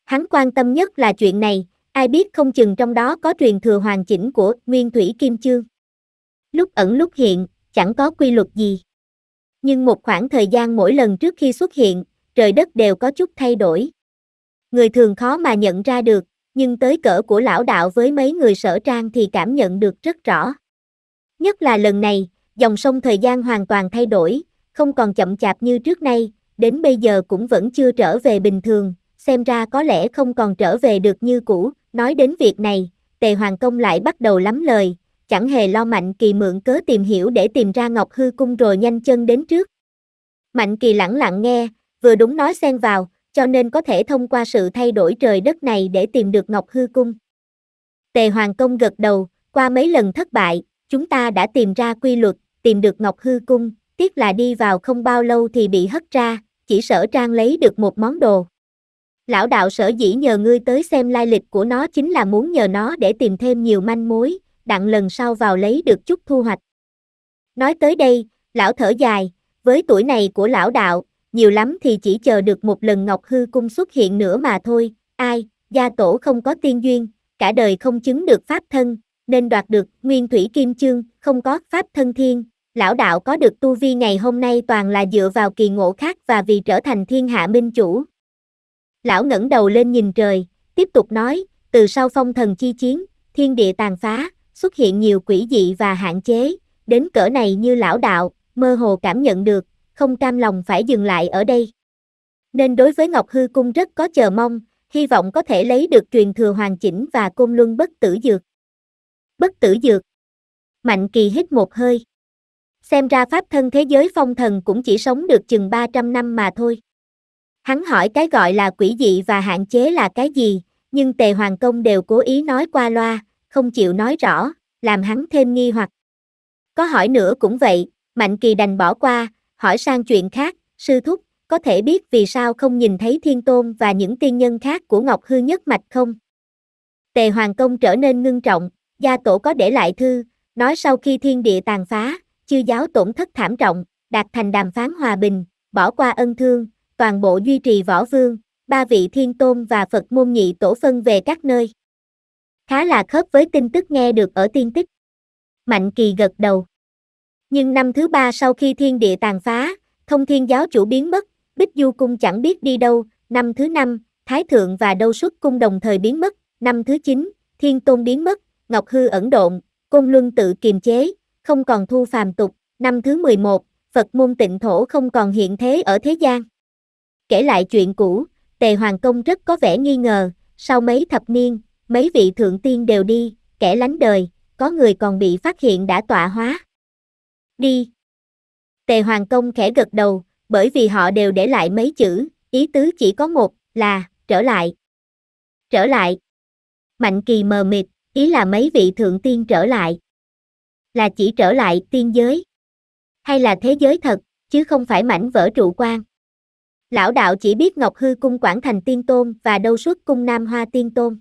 Hắn quan tâm nhất là chuyện này, ai biết không chừng trong đó có truyền thừa hoàn chỉnh của Nguyên Thủy Kim Chương. Lúc ẩn lúc hiện, chẳng có quy luật gì. Nhưng một khoảng thời gian mỗi lần trước khi xuất hiện, trời đất đều có chút thay đổi. Người thường khó mà nhận ra được, nhưng tới cỡ của lão đạo với mấy người sở trang thì cảm nhận được rất rõ. Nhất là lần này, dòng sông thời gian hoàn toàn thay đổi, không còn chậm chạp như trước nay, đến bây giờ cũng vẫn chưa trở về bình thường, xem ra có lẽ không còn trở về được như cũ, nói đến việc này, Tề Hoàng Công lại bắt đầu lắm lời, chẳng hề lo Mạnh Kỳ mượn cớ tìm hiểu để tìm ra Ngọc Hư Cung rồi nhanh chân đến trước. Mạnh Kỳ lẳng lặng nghe, vừa đúng nói xen vào, cho nên có thể thông qua sự thay đổi trời đất này để tìm được Ngọc Hư Cung. Tề Hoàng Công gật đầu, qua mấy lần thất bại, chúng ta đã tìm ra quy luật, tìm được Ngọc Hư Cung, tiếc là đi vào không bao lâu thì bị hất ra, chỉ sở trang lấy được một món đồ. Lão đạo sở dĩ nhờ ngươi tới xem lai lịch của nó chính là muốn nhờ nó để tìm thêm nhiều manh mối, đặng lần sau vào lấy được chút thu hoạch. Nói tới đây, lão thở dài, với tuổi này của lão đạo, nhiều lắm thì chỉ chờ được một lần Ngọc Hư Cung xuất hiện nữa mà thôi, ai, gia tổ không có tiên duyên, cả đời không chứng được pháp thân, nên đoạt được nguyên thủy kim chương, không có pháp thân thiên, lão đạo có được tu vi ngày hôm nay toàn là dựa vào kỳ ngộ khác và vì trở thành thiên hạ minh chủ. Lão ngẩng đầu lên nhìn trời, tiếp tục nói, từ sau phong thần chi chiến, thiên địa tàn phá, xuất hiện nhiều quỷ dị và hạn chế, đến cỡ này như lão đạo, mơ hồ cảm nhận được, không cam lòng phải dừng lại ở đây. Nên đối với Ngọc Hư Cung rất có chờ mong, hy vọng có thể lấy được truyền thừa hoàn chỉnh và Cung luân bất tử dược. Bất tử dược. Mạnh kỳ hít một hơi. Xem ra pháp thân thế giới phong thần cũng chỉ sống được chừng 300 năm mà thôi. Hắn hỏi cái gọi là quỷ dị và hạn chế là cái gì, nhưng tề hoàng công đều cố ý nói qua loa, không chịu nói rõ, làm hắn thêm nghi hoặc. Có hỏi nữa cũng vậy, Mạnh Kỳ đành bỏ qua, Hỏi sang chuyện khác, sư thúc, có thể biết vì sao không nhìn thấy thiên tôn và những tiên nhân khác của Ngọc Hư Nhất Mạch không? Tề Hoàng Công trở nên ngưng trọng, gia tổ có để lại thư, nói sau khi thiên địa tàn phá, chư giáo tổn thất thảm trọng, đạt thành đàm phán hòa bình, bỏ qua ân thương, toàn bộ duy trì võ vương, ba vị thiên tôn và Phật môn nhị tổ phân về các nơi. Khá là khớp với tin tức nghe được ở tiên tích. Mạnh kỳ gật đầu. Nhưng năm thứ ba sau khi thiên địa tàn phá, thông thiên giáo chủ biến mất, Bích Du Cung chẳng biết đi đâu, năm thứ năm, Thái Thượng và Đâu Xuất Cung đồng thời biến mất, năm thứ chín, Thiên Tôn biến mất, Ngọc Hư ẩn độn, Côn Luân tự kiềm chế, không còn thu phàm tục, năm thứ 11, Phật môn tịnh thổ không còn hiện thế ở thế gian. Kể lại chuyện cũ, Tề Hoàng Công rất có vẻ nghi ngờ, sau mấy thập niên, mấy vị thượng tiên đều đi, kẻ lánh đời, có người còn bị phát hiện đã tọa hóa. Đi. Tề Hoàng Công khẽ gật đầu, bởi vì họ đều để lại mấy chữ, ý tứ chỉ có một, là, trở lại. Trở lại. Mạnh kỳ mờ mịt, ý là mấy vị thượng tiên trở lại. Là chỉ trở lại tiên giới. Hay là thế giới thật, chứ không phải mảnh vỡ trụ quan. Lão đạo chỉ biết Ngọc Hư cung quản Thành Tiên Tôn và Đâu Suất cung Nam Hoa Tiên Tôn.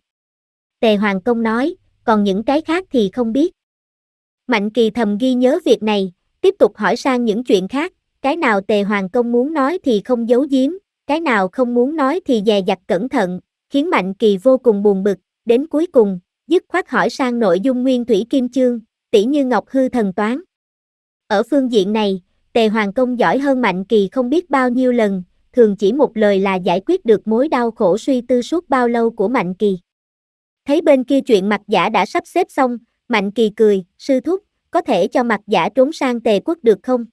Tề Hoàng Công nói, còn những cái khác thì không biết. Mạnh kỳ thầm ghi nhớ việc này, tiếp tục hỏi sang những chuyện khác, cái nào tề hoàng công muốn nói thì không giấu giếm, cái nào không muốn nói thì dè dặt cẩn thận, khiến Mạnh Kỳ vô cùng buồn bực, đến cuối cùng, dứt khoát hỏi sang nội dung nguyên thủy kim chương, tỷ như Ngọc Hư thần toán. Ở phương diện này, tề hoàng công giỏi hơn Mạnh Kỳ không biết bao nhiêu lần, thường chỉ một lời là giải quyết được mối đau khổ suy tư suốt bao lâu của Mạnh Kỳ. Thấy bên kia chuyện mặt giả đã sắp xếp xong, Mạnh Kỳ cười, sư thúc, có thể cho mặt giả trốn sang tề quốc được không?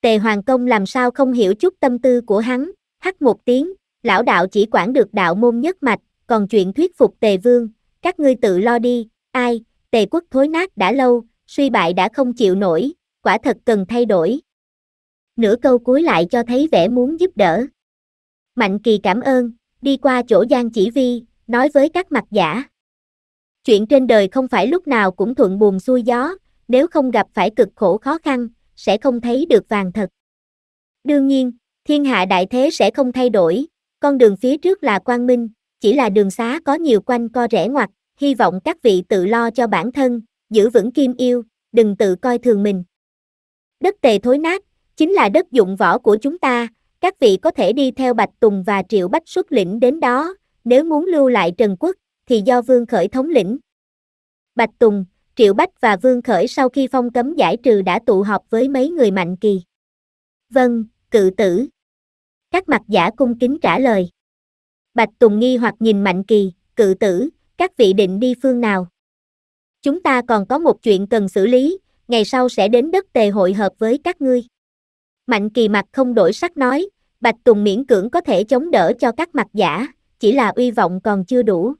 Tề Hoàng Công làm sao không hiểu chút tâm tư của hắn, hắc một tiếng, lão đạo chỉ quản được đạo môn nhất mạch, còn chuyện thuyết phục tề vương, các ngươi tự lo đi, ai, tề quốc thối nát đã lâu, suy bại đã không chịu nổi, quả thật cần thay đổi. Nửa câu cuối lại cho thấy vẻ muốn giúp đỡ. Mạnh kỳ cảm ơn, đi qua chỗ Giang Chỉ Vi, nói với các mặt giả. Chuyện trên đời không phải lúc nào cũng thuận buồm xuôi gió, nếu không gặp phải cực khổ khó khăn, sẽ không thấy được vàng thật. Đương nhiên, thiên hạ đại thế sẽ không thay đổi, con đường phía trước là quang minh, chỉ là đường xá có nhiều quanh co rẽ ngoặt, hy vọng các vị tự lo cho bản thân, giữ vững kim yêu, đừng tự coi thường mình. Đất tề thối nát, chính là đất dụng võ của chúng ta, các vị có thể đi theo Bạch Tùng và Triệu Bách xuất lĩnh đến đó, nếu muốn lưu lại Trần Quốc, thì do Vương Khởi thống lĩnh. Bạch Tùng, Triệu Bách và Vương Khởi sau khi phong cấm giải trừ đã tụ họp với mấy người mạnh kỳ. Vâng, cự tử. Các mặt giả cung kính trả lời. Bạch Tùng nghi hoặc nhìn mạnh kỳ, cự tử, các vị định đi phương nào? Chúng ta còn có một chuyện cần xử lý, ngày sau sẽ đến đất tề hội hợp với các ngươi. Mạnh kỳ mặt không đổi sắc nói, Bạch Tùng miễn cưỡng có thể chống đỡ cho các mặt giả, chỉ là uy vọng còn chưa đủ.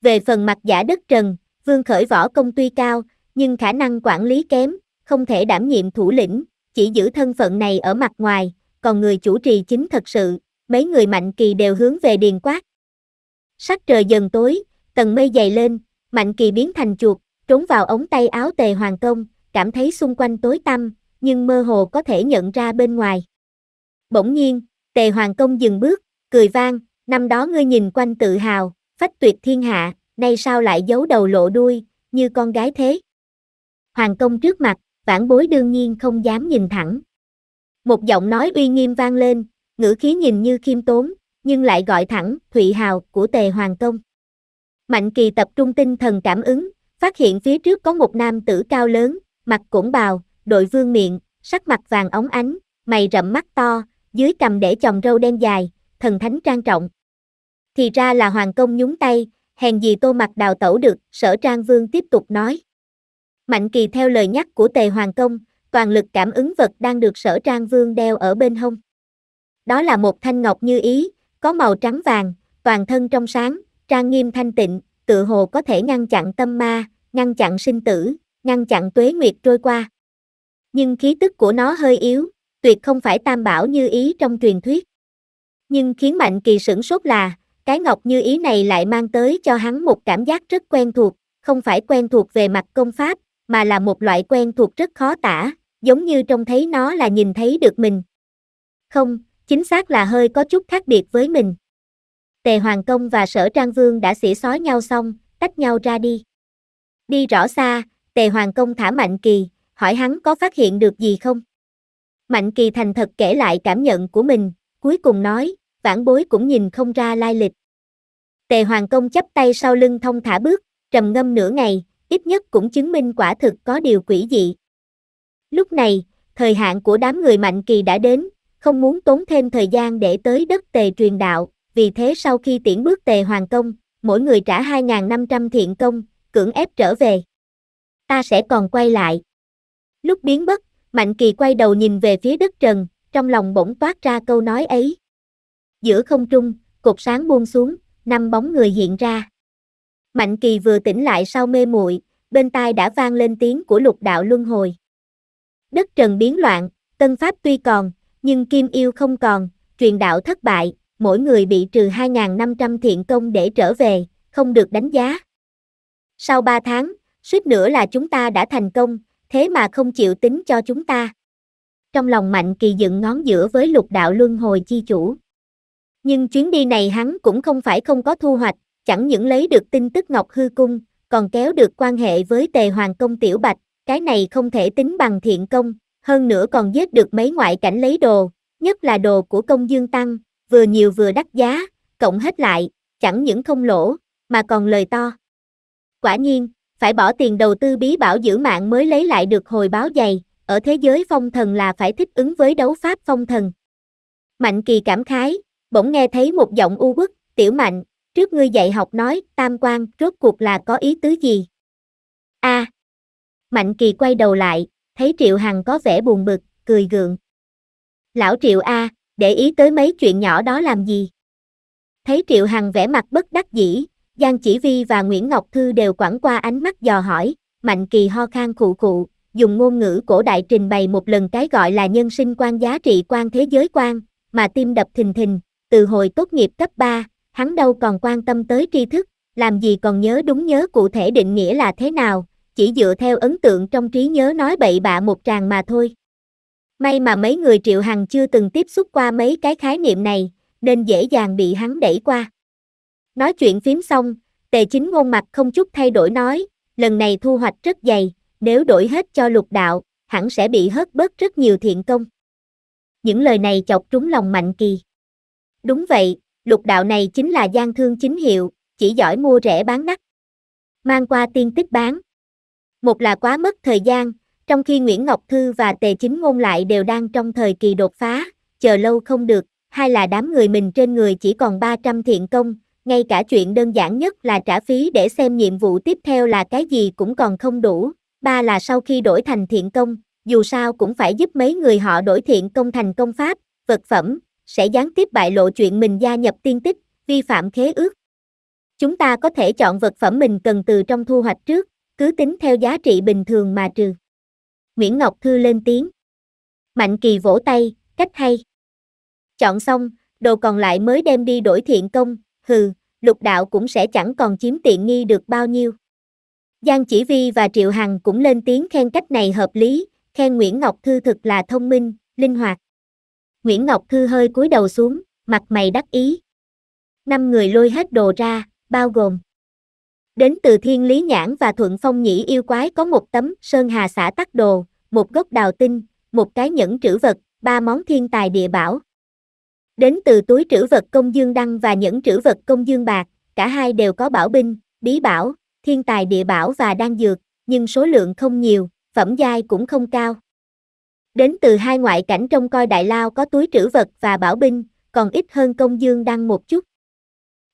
Về phần mặt giả đất trần, Vương Khởi võ công tuy cao, nhưng khả năng quản lý kém, không thể đảm nhiệm thủ lĩnh, chỉ giữ thân phận này ở mặt ngoài, còn người chủ trì chính thật sự, mấy người Mạnh Kỳ đều hướng về Điền Quát. Sắc trời dần tối, tầng mây dày lên, Mạnh Kỳ biến thành chuột, trốn vào ống tay áo tề hoàng công, cảm thấy xung quanh tối tăm, nhưng mơ hồ có thể nhận ra bên ngoài. Bỗng nhiên, tề hoàng công dừng bước, cười vang, năm đó ngươi nhìn quanh tự hào, phách tuyệt thiên hạ, nay sao lại giấu đầu lộ đuôi, như con gái thế. Hoàng công trước mặt, vãn bối đương nhiên không dám nhìn thẳng. Một giọng nói uy nghiêm vang lên, ngữ khí nhìn như khiêm tốn, nhưng lại gọi thẳng Thụy Hào của Tề Hoàng Công. Mạnh kỳ tập trung tinh thần cảm ứng, phát hiện phía trước có một nam tử cao lớn, mặt cũng bào, đội vương miệng, sắc mặt vàng óng ánh, mày rậm mắt to, dưới cầm để chồng râu đen dài, thần thánh trang trọng. Thì ra là Hoàng Công nhúng tay, hèn gì tô mặt đào tẩu được, sở trang vương tiếp tục nói. Mạnh kỳ theo lời nhắc của tề hoàng công, toàn lực cảm ứng vật đang được sở trang vương đeo ở bên hông. Đó là một thanh ngọc như ý, có màu trắng vàng, toàn thân trong sáng, trang nghiêm thanh tịnh, tự hồ có thể ngăn chặn tâm ma, ngăn chặn sinh tử, ngăn chặn tuế nguyệt trôi qua. Nhưng khí tức của nó hơi yếu, tuyệt không phải tam bảo như ý trong truyền thuyết. Nhưng khiến Mạnh Kỳ sửng sốt là, cái ngọc như ý này lại mang tới cho hắn một cảm giác rất quen thuộc, không phải quen thuộc về mặt công pháp, mà là một loại quen thuộc rất khó tả, giống như trông thấy nó là nhìn thấy được mình. Không, chính xác là hơi có chút khác biệt với mình. Tề Hoàng Công và Sở Trang Vương đã xỉ xói nhau xong, tách nhau ra đi. Đi rõ xa, Tề Hoàng Công thả Mạnh Kỳ, hỏi hắn có phát hiện được gì không? Mạnh Kỳ thành thật kể lại cảm nhận của mình, cuối cùng nói, vãn bối cũng nhìn không ra lai lịch. Tề Hoàng Công chấp tay sau lưng thông thả bước, trầm ngâm nửa ngày, ít nhất cũng chứng minh quả thực có điều quỷ dị. Lúc này, thời hạn của đám người mạnh kỳ đã đến, không muốn tốn thêm thời gian để tới đất tề truyền đạo, vì thế sau khi tiễn bước tề Hoàng Công, mỗi người trả 2.500 thiện công, cưỡng ép trở về. Ta sẽ còn quay lại. Lúc biến bất, Mạnh Kỳ quay đầu nhìn về phía đất trần, trong lòng bỗng toát ra câu nói ấy giữa không trung, cột sáng buông xuống, năm bóng người hiện ra. Mạnh Kỳ vừa tỉnh lại sau mê muội, bên tai đã vang lên tiếng của lục đạo luân hồi. Đất trần biến loạn, tân pháp tuy còn, nhưng kim yêu không còn, truyền đạo thất bại, mỗi người bị trừ 2.500 thiện công để trở về, không được đánh giá. Sau 3 tháng, suýt nữa là chúng ta đã thành công, thế mà không chịu tính cho chúng ta. Trong lòng Mạnh Kỳ dựng ngón giữa với lục đạo luân hồi chi chủ. Nhưng chuyến đi này hắn cũng không phải không có thu hoạch, chẳng những lấy được tin tức Ngọc Hư Cung, còn kéo được quan hệ với tề hoàng công Tiểu Bạch, cái này không thể tính bằng thiện công, hơn nữa còn giết được mấy ngoại cảnh lấy đồ, nhất là đồ của công dương tăng, vừa nhiều vừa đắt giá, cộng hết lại, chẳng những không lỗ, mà còn lời to. Quả nhiên, phải bỏ tiền đầu tư bí bảo giữ mạng mới lấy lại được hồi báo dày, ở thế giới phong thần là phải thích ứng với đấu pháp phong thần. Mạnh kỳ cảm khái, bỗng nghe thấy một giọng u bức, tiểu mạnh, trước ngươi dạy học nói, tam quan, rốt cuộc là có ý tứ gì? a à. Mạnh kỳ quay đầu lại, thấy Triệu Hằng có vẻ buồn bực, cười gượng. Lão Triệu A, để ý tới mấy chuyện nhỏ đó làm gì? Thấy Triệu Hằng vẻ mặt bất đắc dĩ, Giang Chỉ Vi và Nguyễn Ngọc Thư đều quẳng qua ánh mắt dò hỏi, Mạnh Kỳ ho khan khụ khụ, dùng ngôn ngữ cổ đại trình bày một lần cái gọi là nhân sinh quan giá trị quan thế giới quan, mà tim đập thình thình, từ hồi tốt nghiệp cấp 3, hắn đâu còn quan tâm tới tri thức, làm gì còn nhớ đúng nhớ cụ thể định nghĩa là thế nào, chỉ dựa theo ấn tượng trong trí nhớ nói bậy bạ một tràng mà thôi. May mà mấy người Triệu Hằng chưa từng tiếp xúc qua mấy cái khái niệm này, nên dễ dàng bị hắn đẩy qua. Nói chuyện phím xong, tề chính ngôn mặt không chút thay đổi nói, lần này thu hoạch rất dày, nếu đổi hết cho lục đạo, hẳn sẽ bị hớt bớt rất nhiều thiện công. Những lời này chọc trúng lòng mạnh kỳ. Đúng vậy, lục đạo này chính là gian thương chính hiệu, chỉ giỏi mua rẻ bán đắt. Mang qua tiên tích bán. Một là quá mất thời gian, trong khi Nguyễn Ngọc Thư và Tề Chính Ngôn lại đều đang trong thời kỳ đột phá, chờ lâu không được, hai là đám người mình trên người chỉ còn 300 thiện công, ngay cả chuyện đơn giản nhất là trả phí để xem nhiệm vụ tiếp theo là cái gì cũng còn không đủ, ba là sau khi đổi thành thiện công, dù sao cũng phải giúp mấy người họ đổi thiện công thành công pháp, vật phẩm, sẽ gián tiếp bại lộ chuyện mình gia nhập tiên tích, vi phạm khế ước. Chúng ta có thể chọn vật phẩm mình cần từ trong thu hoạch trước, cứ tính theo giá trị bình thường mà trừ. Nguyễn Ngọc Thư lên tiếng. Mạnh Kỳ vỗ tay, cách hay. Chọn xong, đồ còn lại mới đem đi đổi thiện công, hừ, lục đạo cũng sẽ chẳng còn chiếm tiện nghi được bao nhiêu. Giang Chỉ Vi và Triệu Hằng cũng lên tiếng khen cách này hợp lý, khen Nguyễn Ngọc Thư thực là thông minh, linh hoạt. Nguyễn Ngọc Thư hơi cúi đầu xuống, mặt mày đắc ý. Năm người lôi hết đồ ra, bao gồm. Đến từ Thiên Lý Nhãn và Thuận Phong Nhĩ yêu quái có một tấm sơn hà xã tắc đồ, một gốc đào tinh, một cái nhẫn trữ vật, ba món thiên tài địa bảo. Đến từ túi trữ vật công dương đăng và nhẫn trữ vật công dương bạc, cả hai đều có bảo binh, bí bảo, thiên tài địa bảo và đan dược, nhưng số lượng không nhiều, phẩm giai cũng không cao. Đến từ hai ngoại cảnh trong coi đại lao có túi trữ vật và bảo binh, còn ít hơn công dương đăng một chút.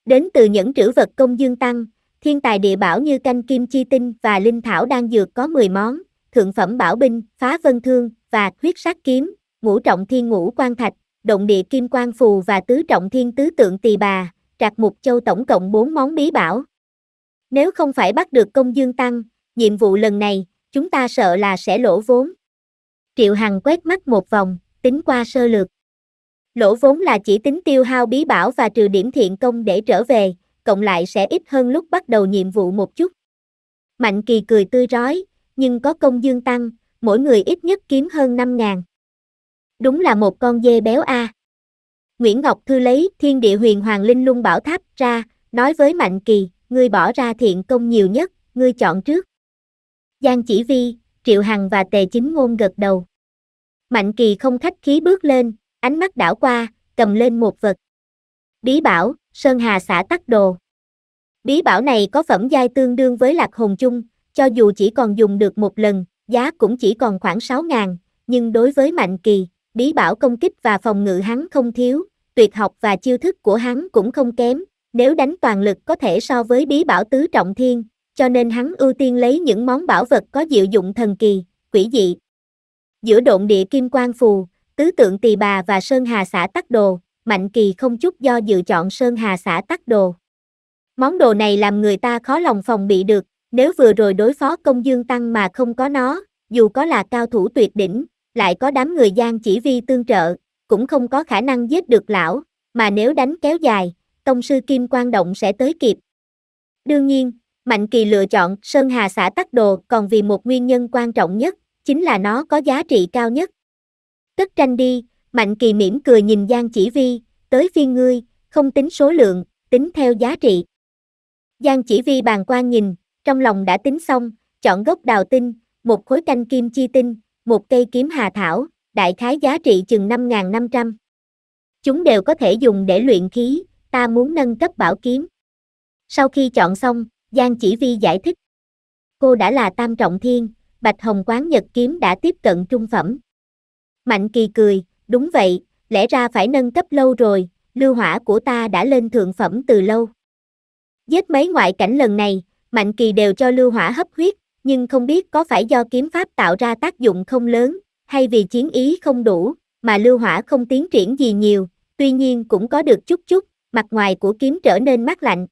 Đến từ những trữ vật công dương tăng, thiên tài địa bảo như canh kim chi tinh và linh thảo đang dược có 10 món, thượng phẩm bảo binh, phá vân thương và huyết sát kiếm, ngũ trọng thiên ngũ quan thạch, động địa kim quan phù và tứ trọng thiên tứ tượng tỳ bà, trạc mục châu tổng cộng 4 món bí bảo. Nếu không phải bắt được công dương tăng, nhiệm vụ lần này, chúng ta sợ là sẽ lỗ vốn. Triệu Hằng quét mắt một vòng, tính qua sơ lược. Lỗ vốn là chỉ tính tiêu hao bí bảo và trừ điểm thiện công để trở về, cộng lại sẽ ít hơn lúc bắt đầu nhiệm vụ một chút. Mạnh kỳ cười tươi rói, nhưng có công dương tăng, mỗi người ít nhất kiếm hơn 5 ngàn. Đúng là một con dê béo a. Nguyễn Ngọc Thư lấy thiên địa huyền hoàng linh lung bảo tháp ra, nói với Mạnh Kỳ, ngươi bỏ ra thiện công nhiều nhất, ngươi chọn trước. Giang chỉ vi, Triệu Hằng và Tề Chính Ngôn gật đầu. Mạnh Kỳ không khách khí bước lên, ánh mắt đảo qua, cầm lên một vật. Bí bảo, Sơn Hà xã tắc đồ. Bí bảo này có phẩm giai tương đương với lạc hồn chung, cho dù chỉ còn dùng được một lần, giá cũng chỉ còn khoảng 6 ngàn, nhưng đối với Mạnh Kỳ, bí bảo công kích và phòng ngự hắn không thiếu, tuyệt học và chiêu thức của hắn cũng không kém, nếu đánh toàn lực có thể so với bí bảo tứ trọng thiên, cho nên hắn ưu tiên lấy những món bảo vật có diệu dụng thần kỳ, quỷ dị. Giữa độn địa kim quang phù, tứ tượng tỳ bà và sơn hà xã tắc đồ, Mạnh Kỳ không chút do dự chọn sơn hà xã tắc đồ. Món đồ này làm người ta khó lòng phòng bị được, nếu vừa rồi đối phó công dương tăng mà không có nó, dù có là cao thủ tuyệt đỉnh, lại có đám người gian chỉ vi tương trợ, cũng không có khả năng giết được lão, mà nếu đánh kéo dài, công sư kim quang động sẽ tới kịp. Đương nhiên, Mạnh Kỳ lựa chọn Sơn Hà xã Tắc Đồ còn vì một nguyên nhân quan trọng nhất, chính là nó có giá trị cao nhất. Tất tranh đi, Mạnh Kỳ mỉm cười nhìn Giang Chỉ Vi, tới phiên ngươi, không tính số lượng, tính theo giá trị. Giang Chỉ Vi bàn quan nhìn, trong lòng đã tính xong, chọn gốc đào tinh, một khối canh kim chi tinh, một cây kiếm hà thảo, đại khái giá trị chừng 5.500. Chúng đều có thể dùng để luyện khí, ta muốn nâng cấp bảo kiếm. Sau khi chọn xong, Giang Chỉ Vi giải thích. Cô đã là tam trọng thiên, Bạch Hồng Quán Nhật Kiếm đã tiếp cận trung phẩm. Mạnh Kỳ cười, đúng vậy, lẽ ra phải nâng cấp lâu rồi, lưu hỏa của ta đã lên thượng phẩm từ lâu. Giết mấy ngoại cảnh lần này, Mạnh Kỳ đều cho lưu hỏa hấp huyết, nhưng không biết có phải do kiếm pháp tạo ra tác dụng không lớn, hay vì chiến ý không đủ, mà lưu hỏa không tiến triển gì nhiều, tuy nhiên cũng có được chút chút, mặt ngoài của kiếm trở nên mát lạnh.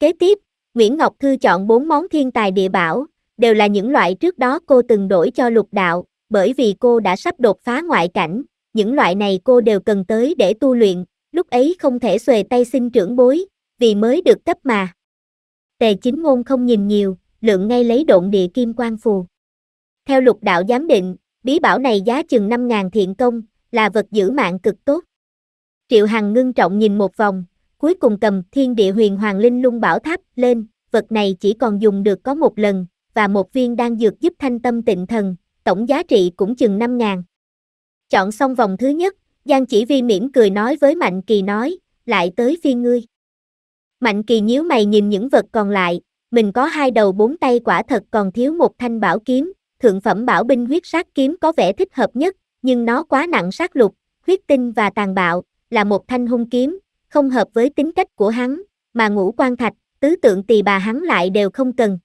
Kế tiếp, Nguyễn Ngọc Thư chọn bốn món thiên tài địa bảo, đều là những loại trước đó cô từng đổi cho lục đạo, bởi vì cô đã sắp đột phá ngoại cảnh, những loại này cô đều cần tới để tu luyện, lúc ấy không thể xuề tay xin trưởng bối, vì mới được cấp mà. Tề chính ngôn không nhìn nhiều, lượng ngay lấy độn địa kim quan phù. Theo lục đạo giám định, bí bảo này giá chừng 5.000 thiện công, là vật giữ mạng cực tốt. Triệu Hằng ngưng trọng nhìn một vòng, cuối cùng cầm thiên địa huyền hoàng linh lung bảo tháp lên, vật này chỉ còn dùng được có một lần, và một viên đan dược giúp thanh tâm tịnh thần, tổng giá trị cũng chừng 5 ngàn. Chọn xong vòng thứ nhất, Giang chỉ vi mỉm cười nói với Mạnh Kỳ nói, lại tới phiên ngươi. Mạnh Kỳ nhíu mày nhìn những vật còn lại, mình có hai đầu bốn tay quả thật còn thiếu một thanh bảo kiếm, thượng phẩm bảo binh huyết sát kiếm có vẻ thích hợp nhất, nhưng nó quá nặng sát lục, huyết tinh và tàn bạo, là một thanh hung kiếm, không hợp với tính cách của hắn, mà ngũ quan thạch, tứ tượng tỳ bà hắn lại đều không cần.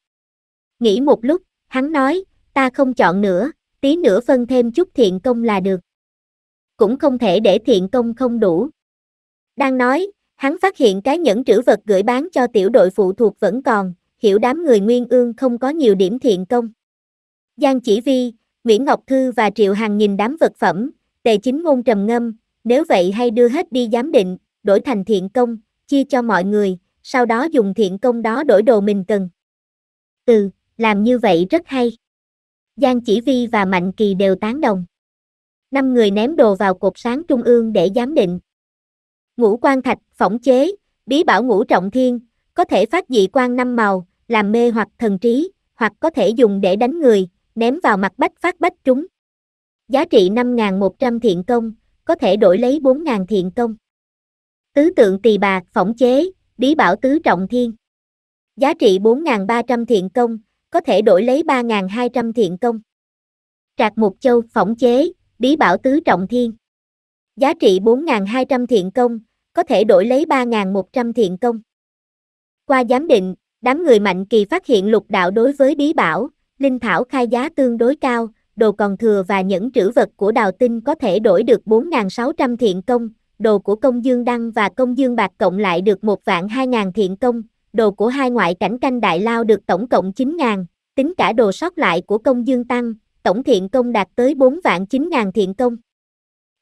Nghĩ một lúc, hắn nói, ta không chọn nữa, tí nữa phân thêm chút thiện công là được. Cũng không thể để thiện công không đủ. Đang nói, hắn phát hiện cái nhẫn trữ vật gửi bán cho tiểu đội phụ thuộc vẫn còn, hiểu đám người nguyên ương không có nhiều điểm thiện công. Giang Chỉ Vi, Nguyễn Ngọc Thư và Triệu Hằng nhìn đám vật phẩm, tề chính ngôn trầm ngâm, nếu vậy hay đưa hết đi giám định, đổi thành thiện công, chia cho mọi người, sau đó dùng thiện công đó đổi đồ mình cần. Ừ, làm như vậy rất hay. Giang Chỉ Vi và Mạnh Kỳ đều tán đồng. Năm người ném đồ vào cột sáng trung ương để giám định. Ngũ quan thạch, phỏng chế, bí bảo ngũ trọng thiên, có thể phát dị quan năm màu, làm mê hoặc thần trí, hoặc có thể dùng để đánh người, ném vào mặt bách phát bách trúng. Giá trị 5.100 thiện công, có thể đổi lấy 4.000 thiện công. Tứ tượng tỳ bà phỏng chế, bí Bảo Tứ Trọng Thiên. Giá trị 4.300 thiện công, có thể đổi lấy 3.200 thiện công. Trạc Mục Châu, phỏng chế, bí Bảo Tứ Trọng Thiên. Giá trị 4.200 thiện công, có thể đổi lấy 3.100 thiện công. Qua giám định, đám người mạnh kỳ phát hiện lục đạo đối với bí bảo, linh thảo khai giá tương đối cao, đồ còn thừa và những trữ vật của đào tinh có thể đổi được 4.600 thiện công, đồ của công dương đăng và công dương bạc cộng lại được một vạn hai ngàn thiện công, đồ của hai ngoại cảnh canh đại lao được tổng cộng chín ngàn, tính cả đồ sót lại của công dương tăng, tổng thiện công đạt tới bốn vạn chín ngàn thiện công.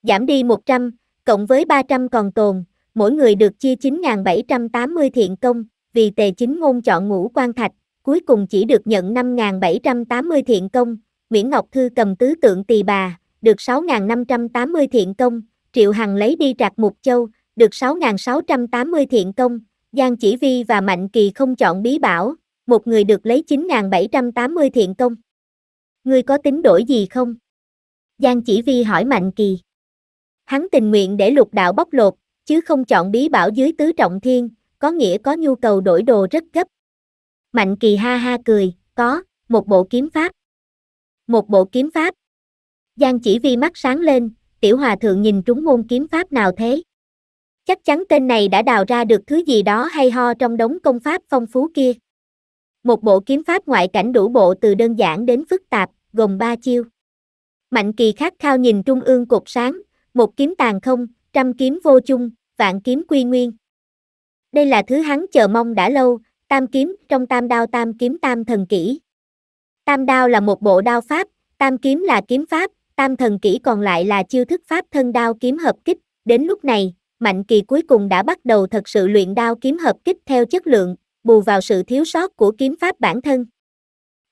Giảm đi một trăm cộng với ba trăm còn tồn, mỗi người được chia chín ngàn bảy trăm tám mươi thiện công, vì tề chính ngôn chọn ngũ quan thạch, cuối cùng chỉ được nhận năm ngàn bảy trăm tám mươi thiện công, Nguyễn Ngọc Thư cầm tứ tượng tỳ bà, được 6.580 thiện công, Triệu Hằng lấy đi trạc mục châu, được 6.680 thiện công, Giang Chỉ Vi và Mạnh Kỳ không chọn bí bảo, một người được lấy 9.780 thiện công. Ngươi có tính đổi gì không? Giang Chỉ Vi hỏi Mạnh Kỳ. Hắn tình nguyện để lục đạo bóc lột, chứ không chọn bí bảo dưới tứ trọng thiên, có nghĩa có nhu cầu đổi đồ rất gấp. Mạnh Kỳ ha ha cười, có, một bộ kiếm pháp. Một bộ kiếm pháp. Giang Chỉ Vi mắt sáng lên, tiểu hòa thượng nhìn trúng môn kiếm pháp nào thế? Chắc chắn tên này đã đào ra được thứ gì đó hay ho trong đống công pháp phong phú kia. Một bộ kiếm pháp ngoại cảnh đủ bộ từ đơn giản đến phức tạp, gồm ba chiêu. Mạnh kỳ khát khao nhìn trung ương cột sáng, một kiếm tàn không, trăm kiếm vô chung, vạn kiếm quy nguyên. Đây là thứ hắn chờ mong đã lâu, tam kiếm trong tam đao tam kiếm tam thần kỹ. Tam đao là một bộ đao pháp, tam kiếm là kiếm pháp, tam thần kỹ còn lại là chiêu thức pháp thân đao kiếm hợp kích, đến lúc này, Mạnh Kỳ cuối cùng đã bắt đầu thật sự luyện đao kiếm hợp kích theo chất lượng, bù vào sự thiếu sót của kiếm pháp bản thân.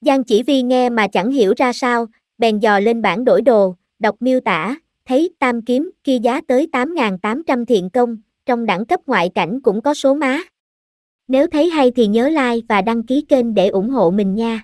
Giang chỉ vi nghe mà chẳng hiểu ra sao, bèn dò lên bản đổi đồ, đọc miêu tả, thấy tam kiếm kia giá tới 8.800 thiện công, trong đẳng cấp ngoại cảnh cũng có số má. Nếu thấy hay thì nhớ like và đăng ký kênh để ủng hộ mình nha.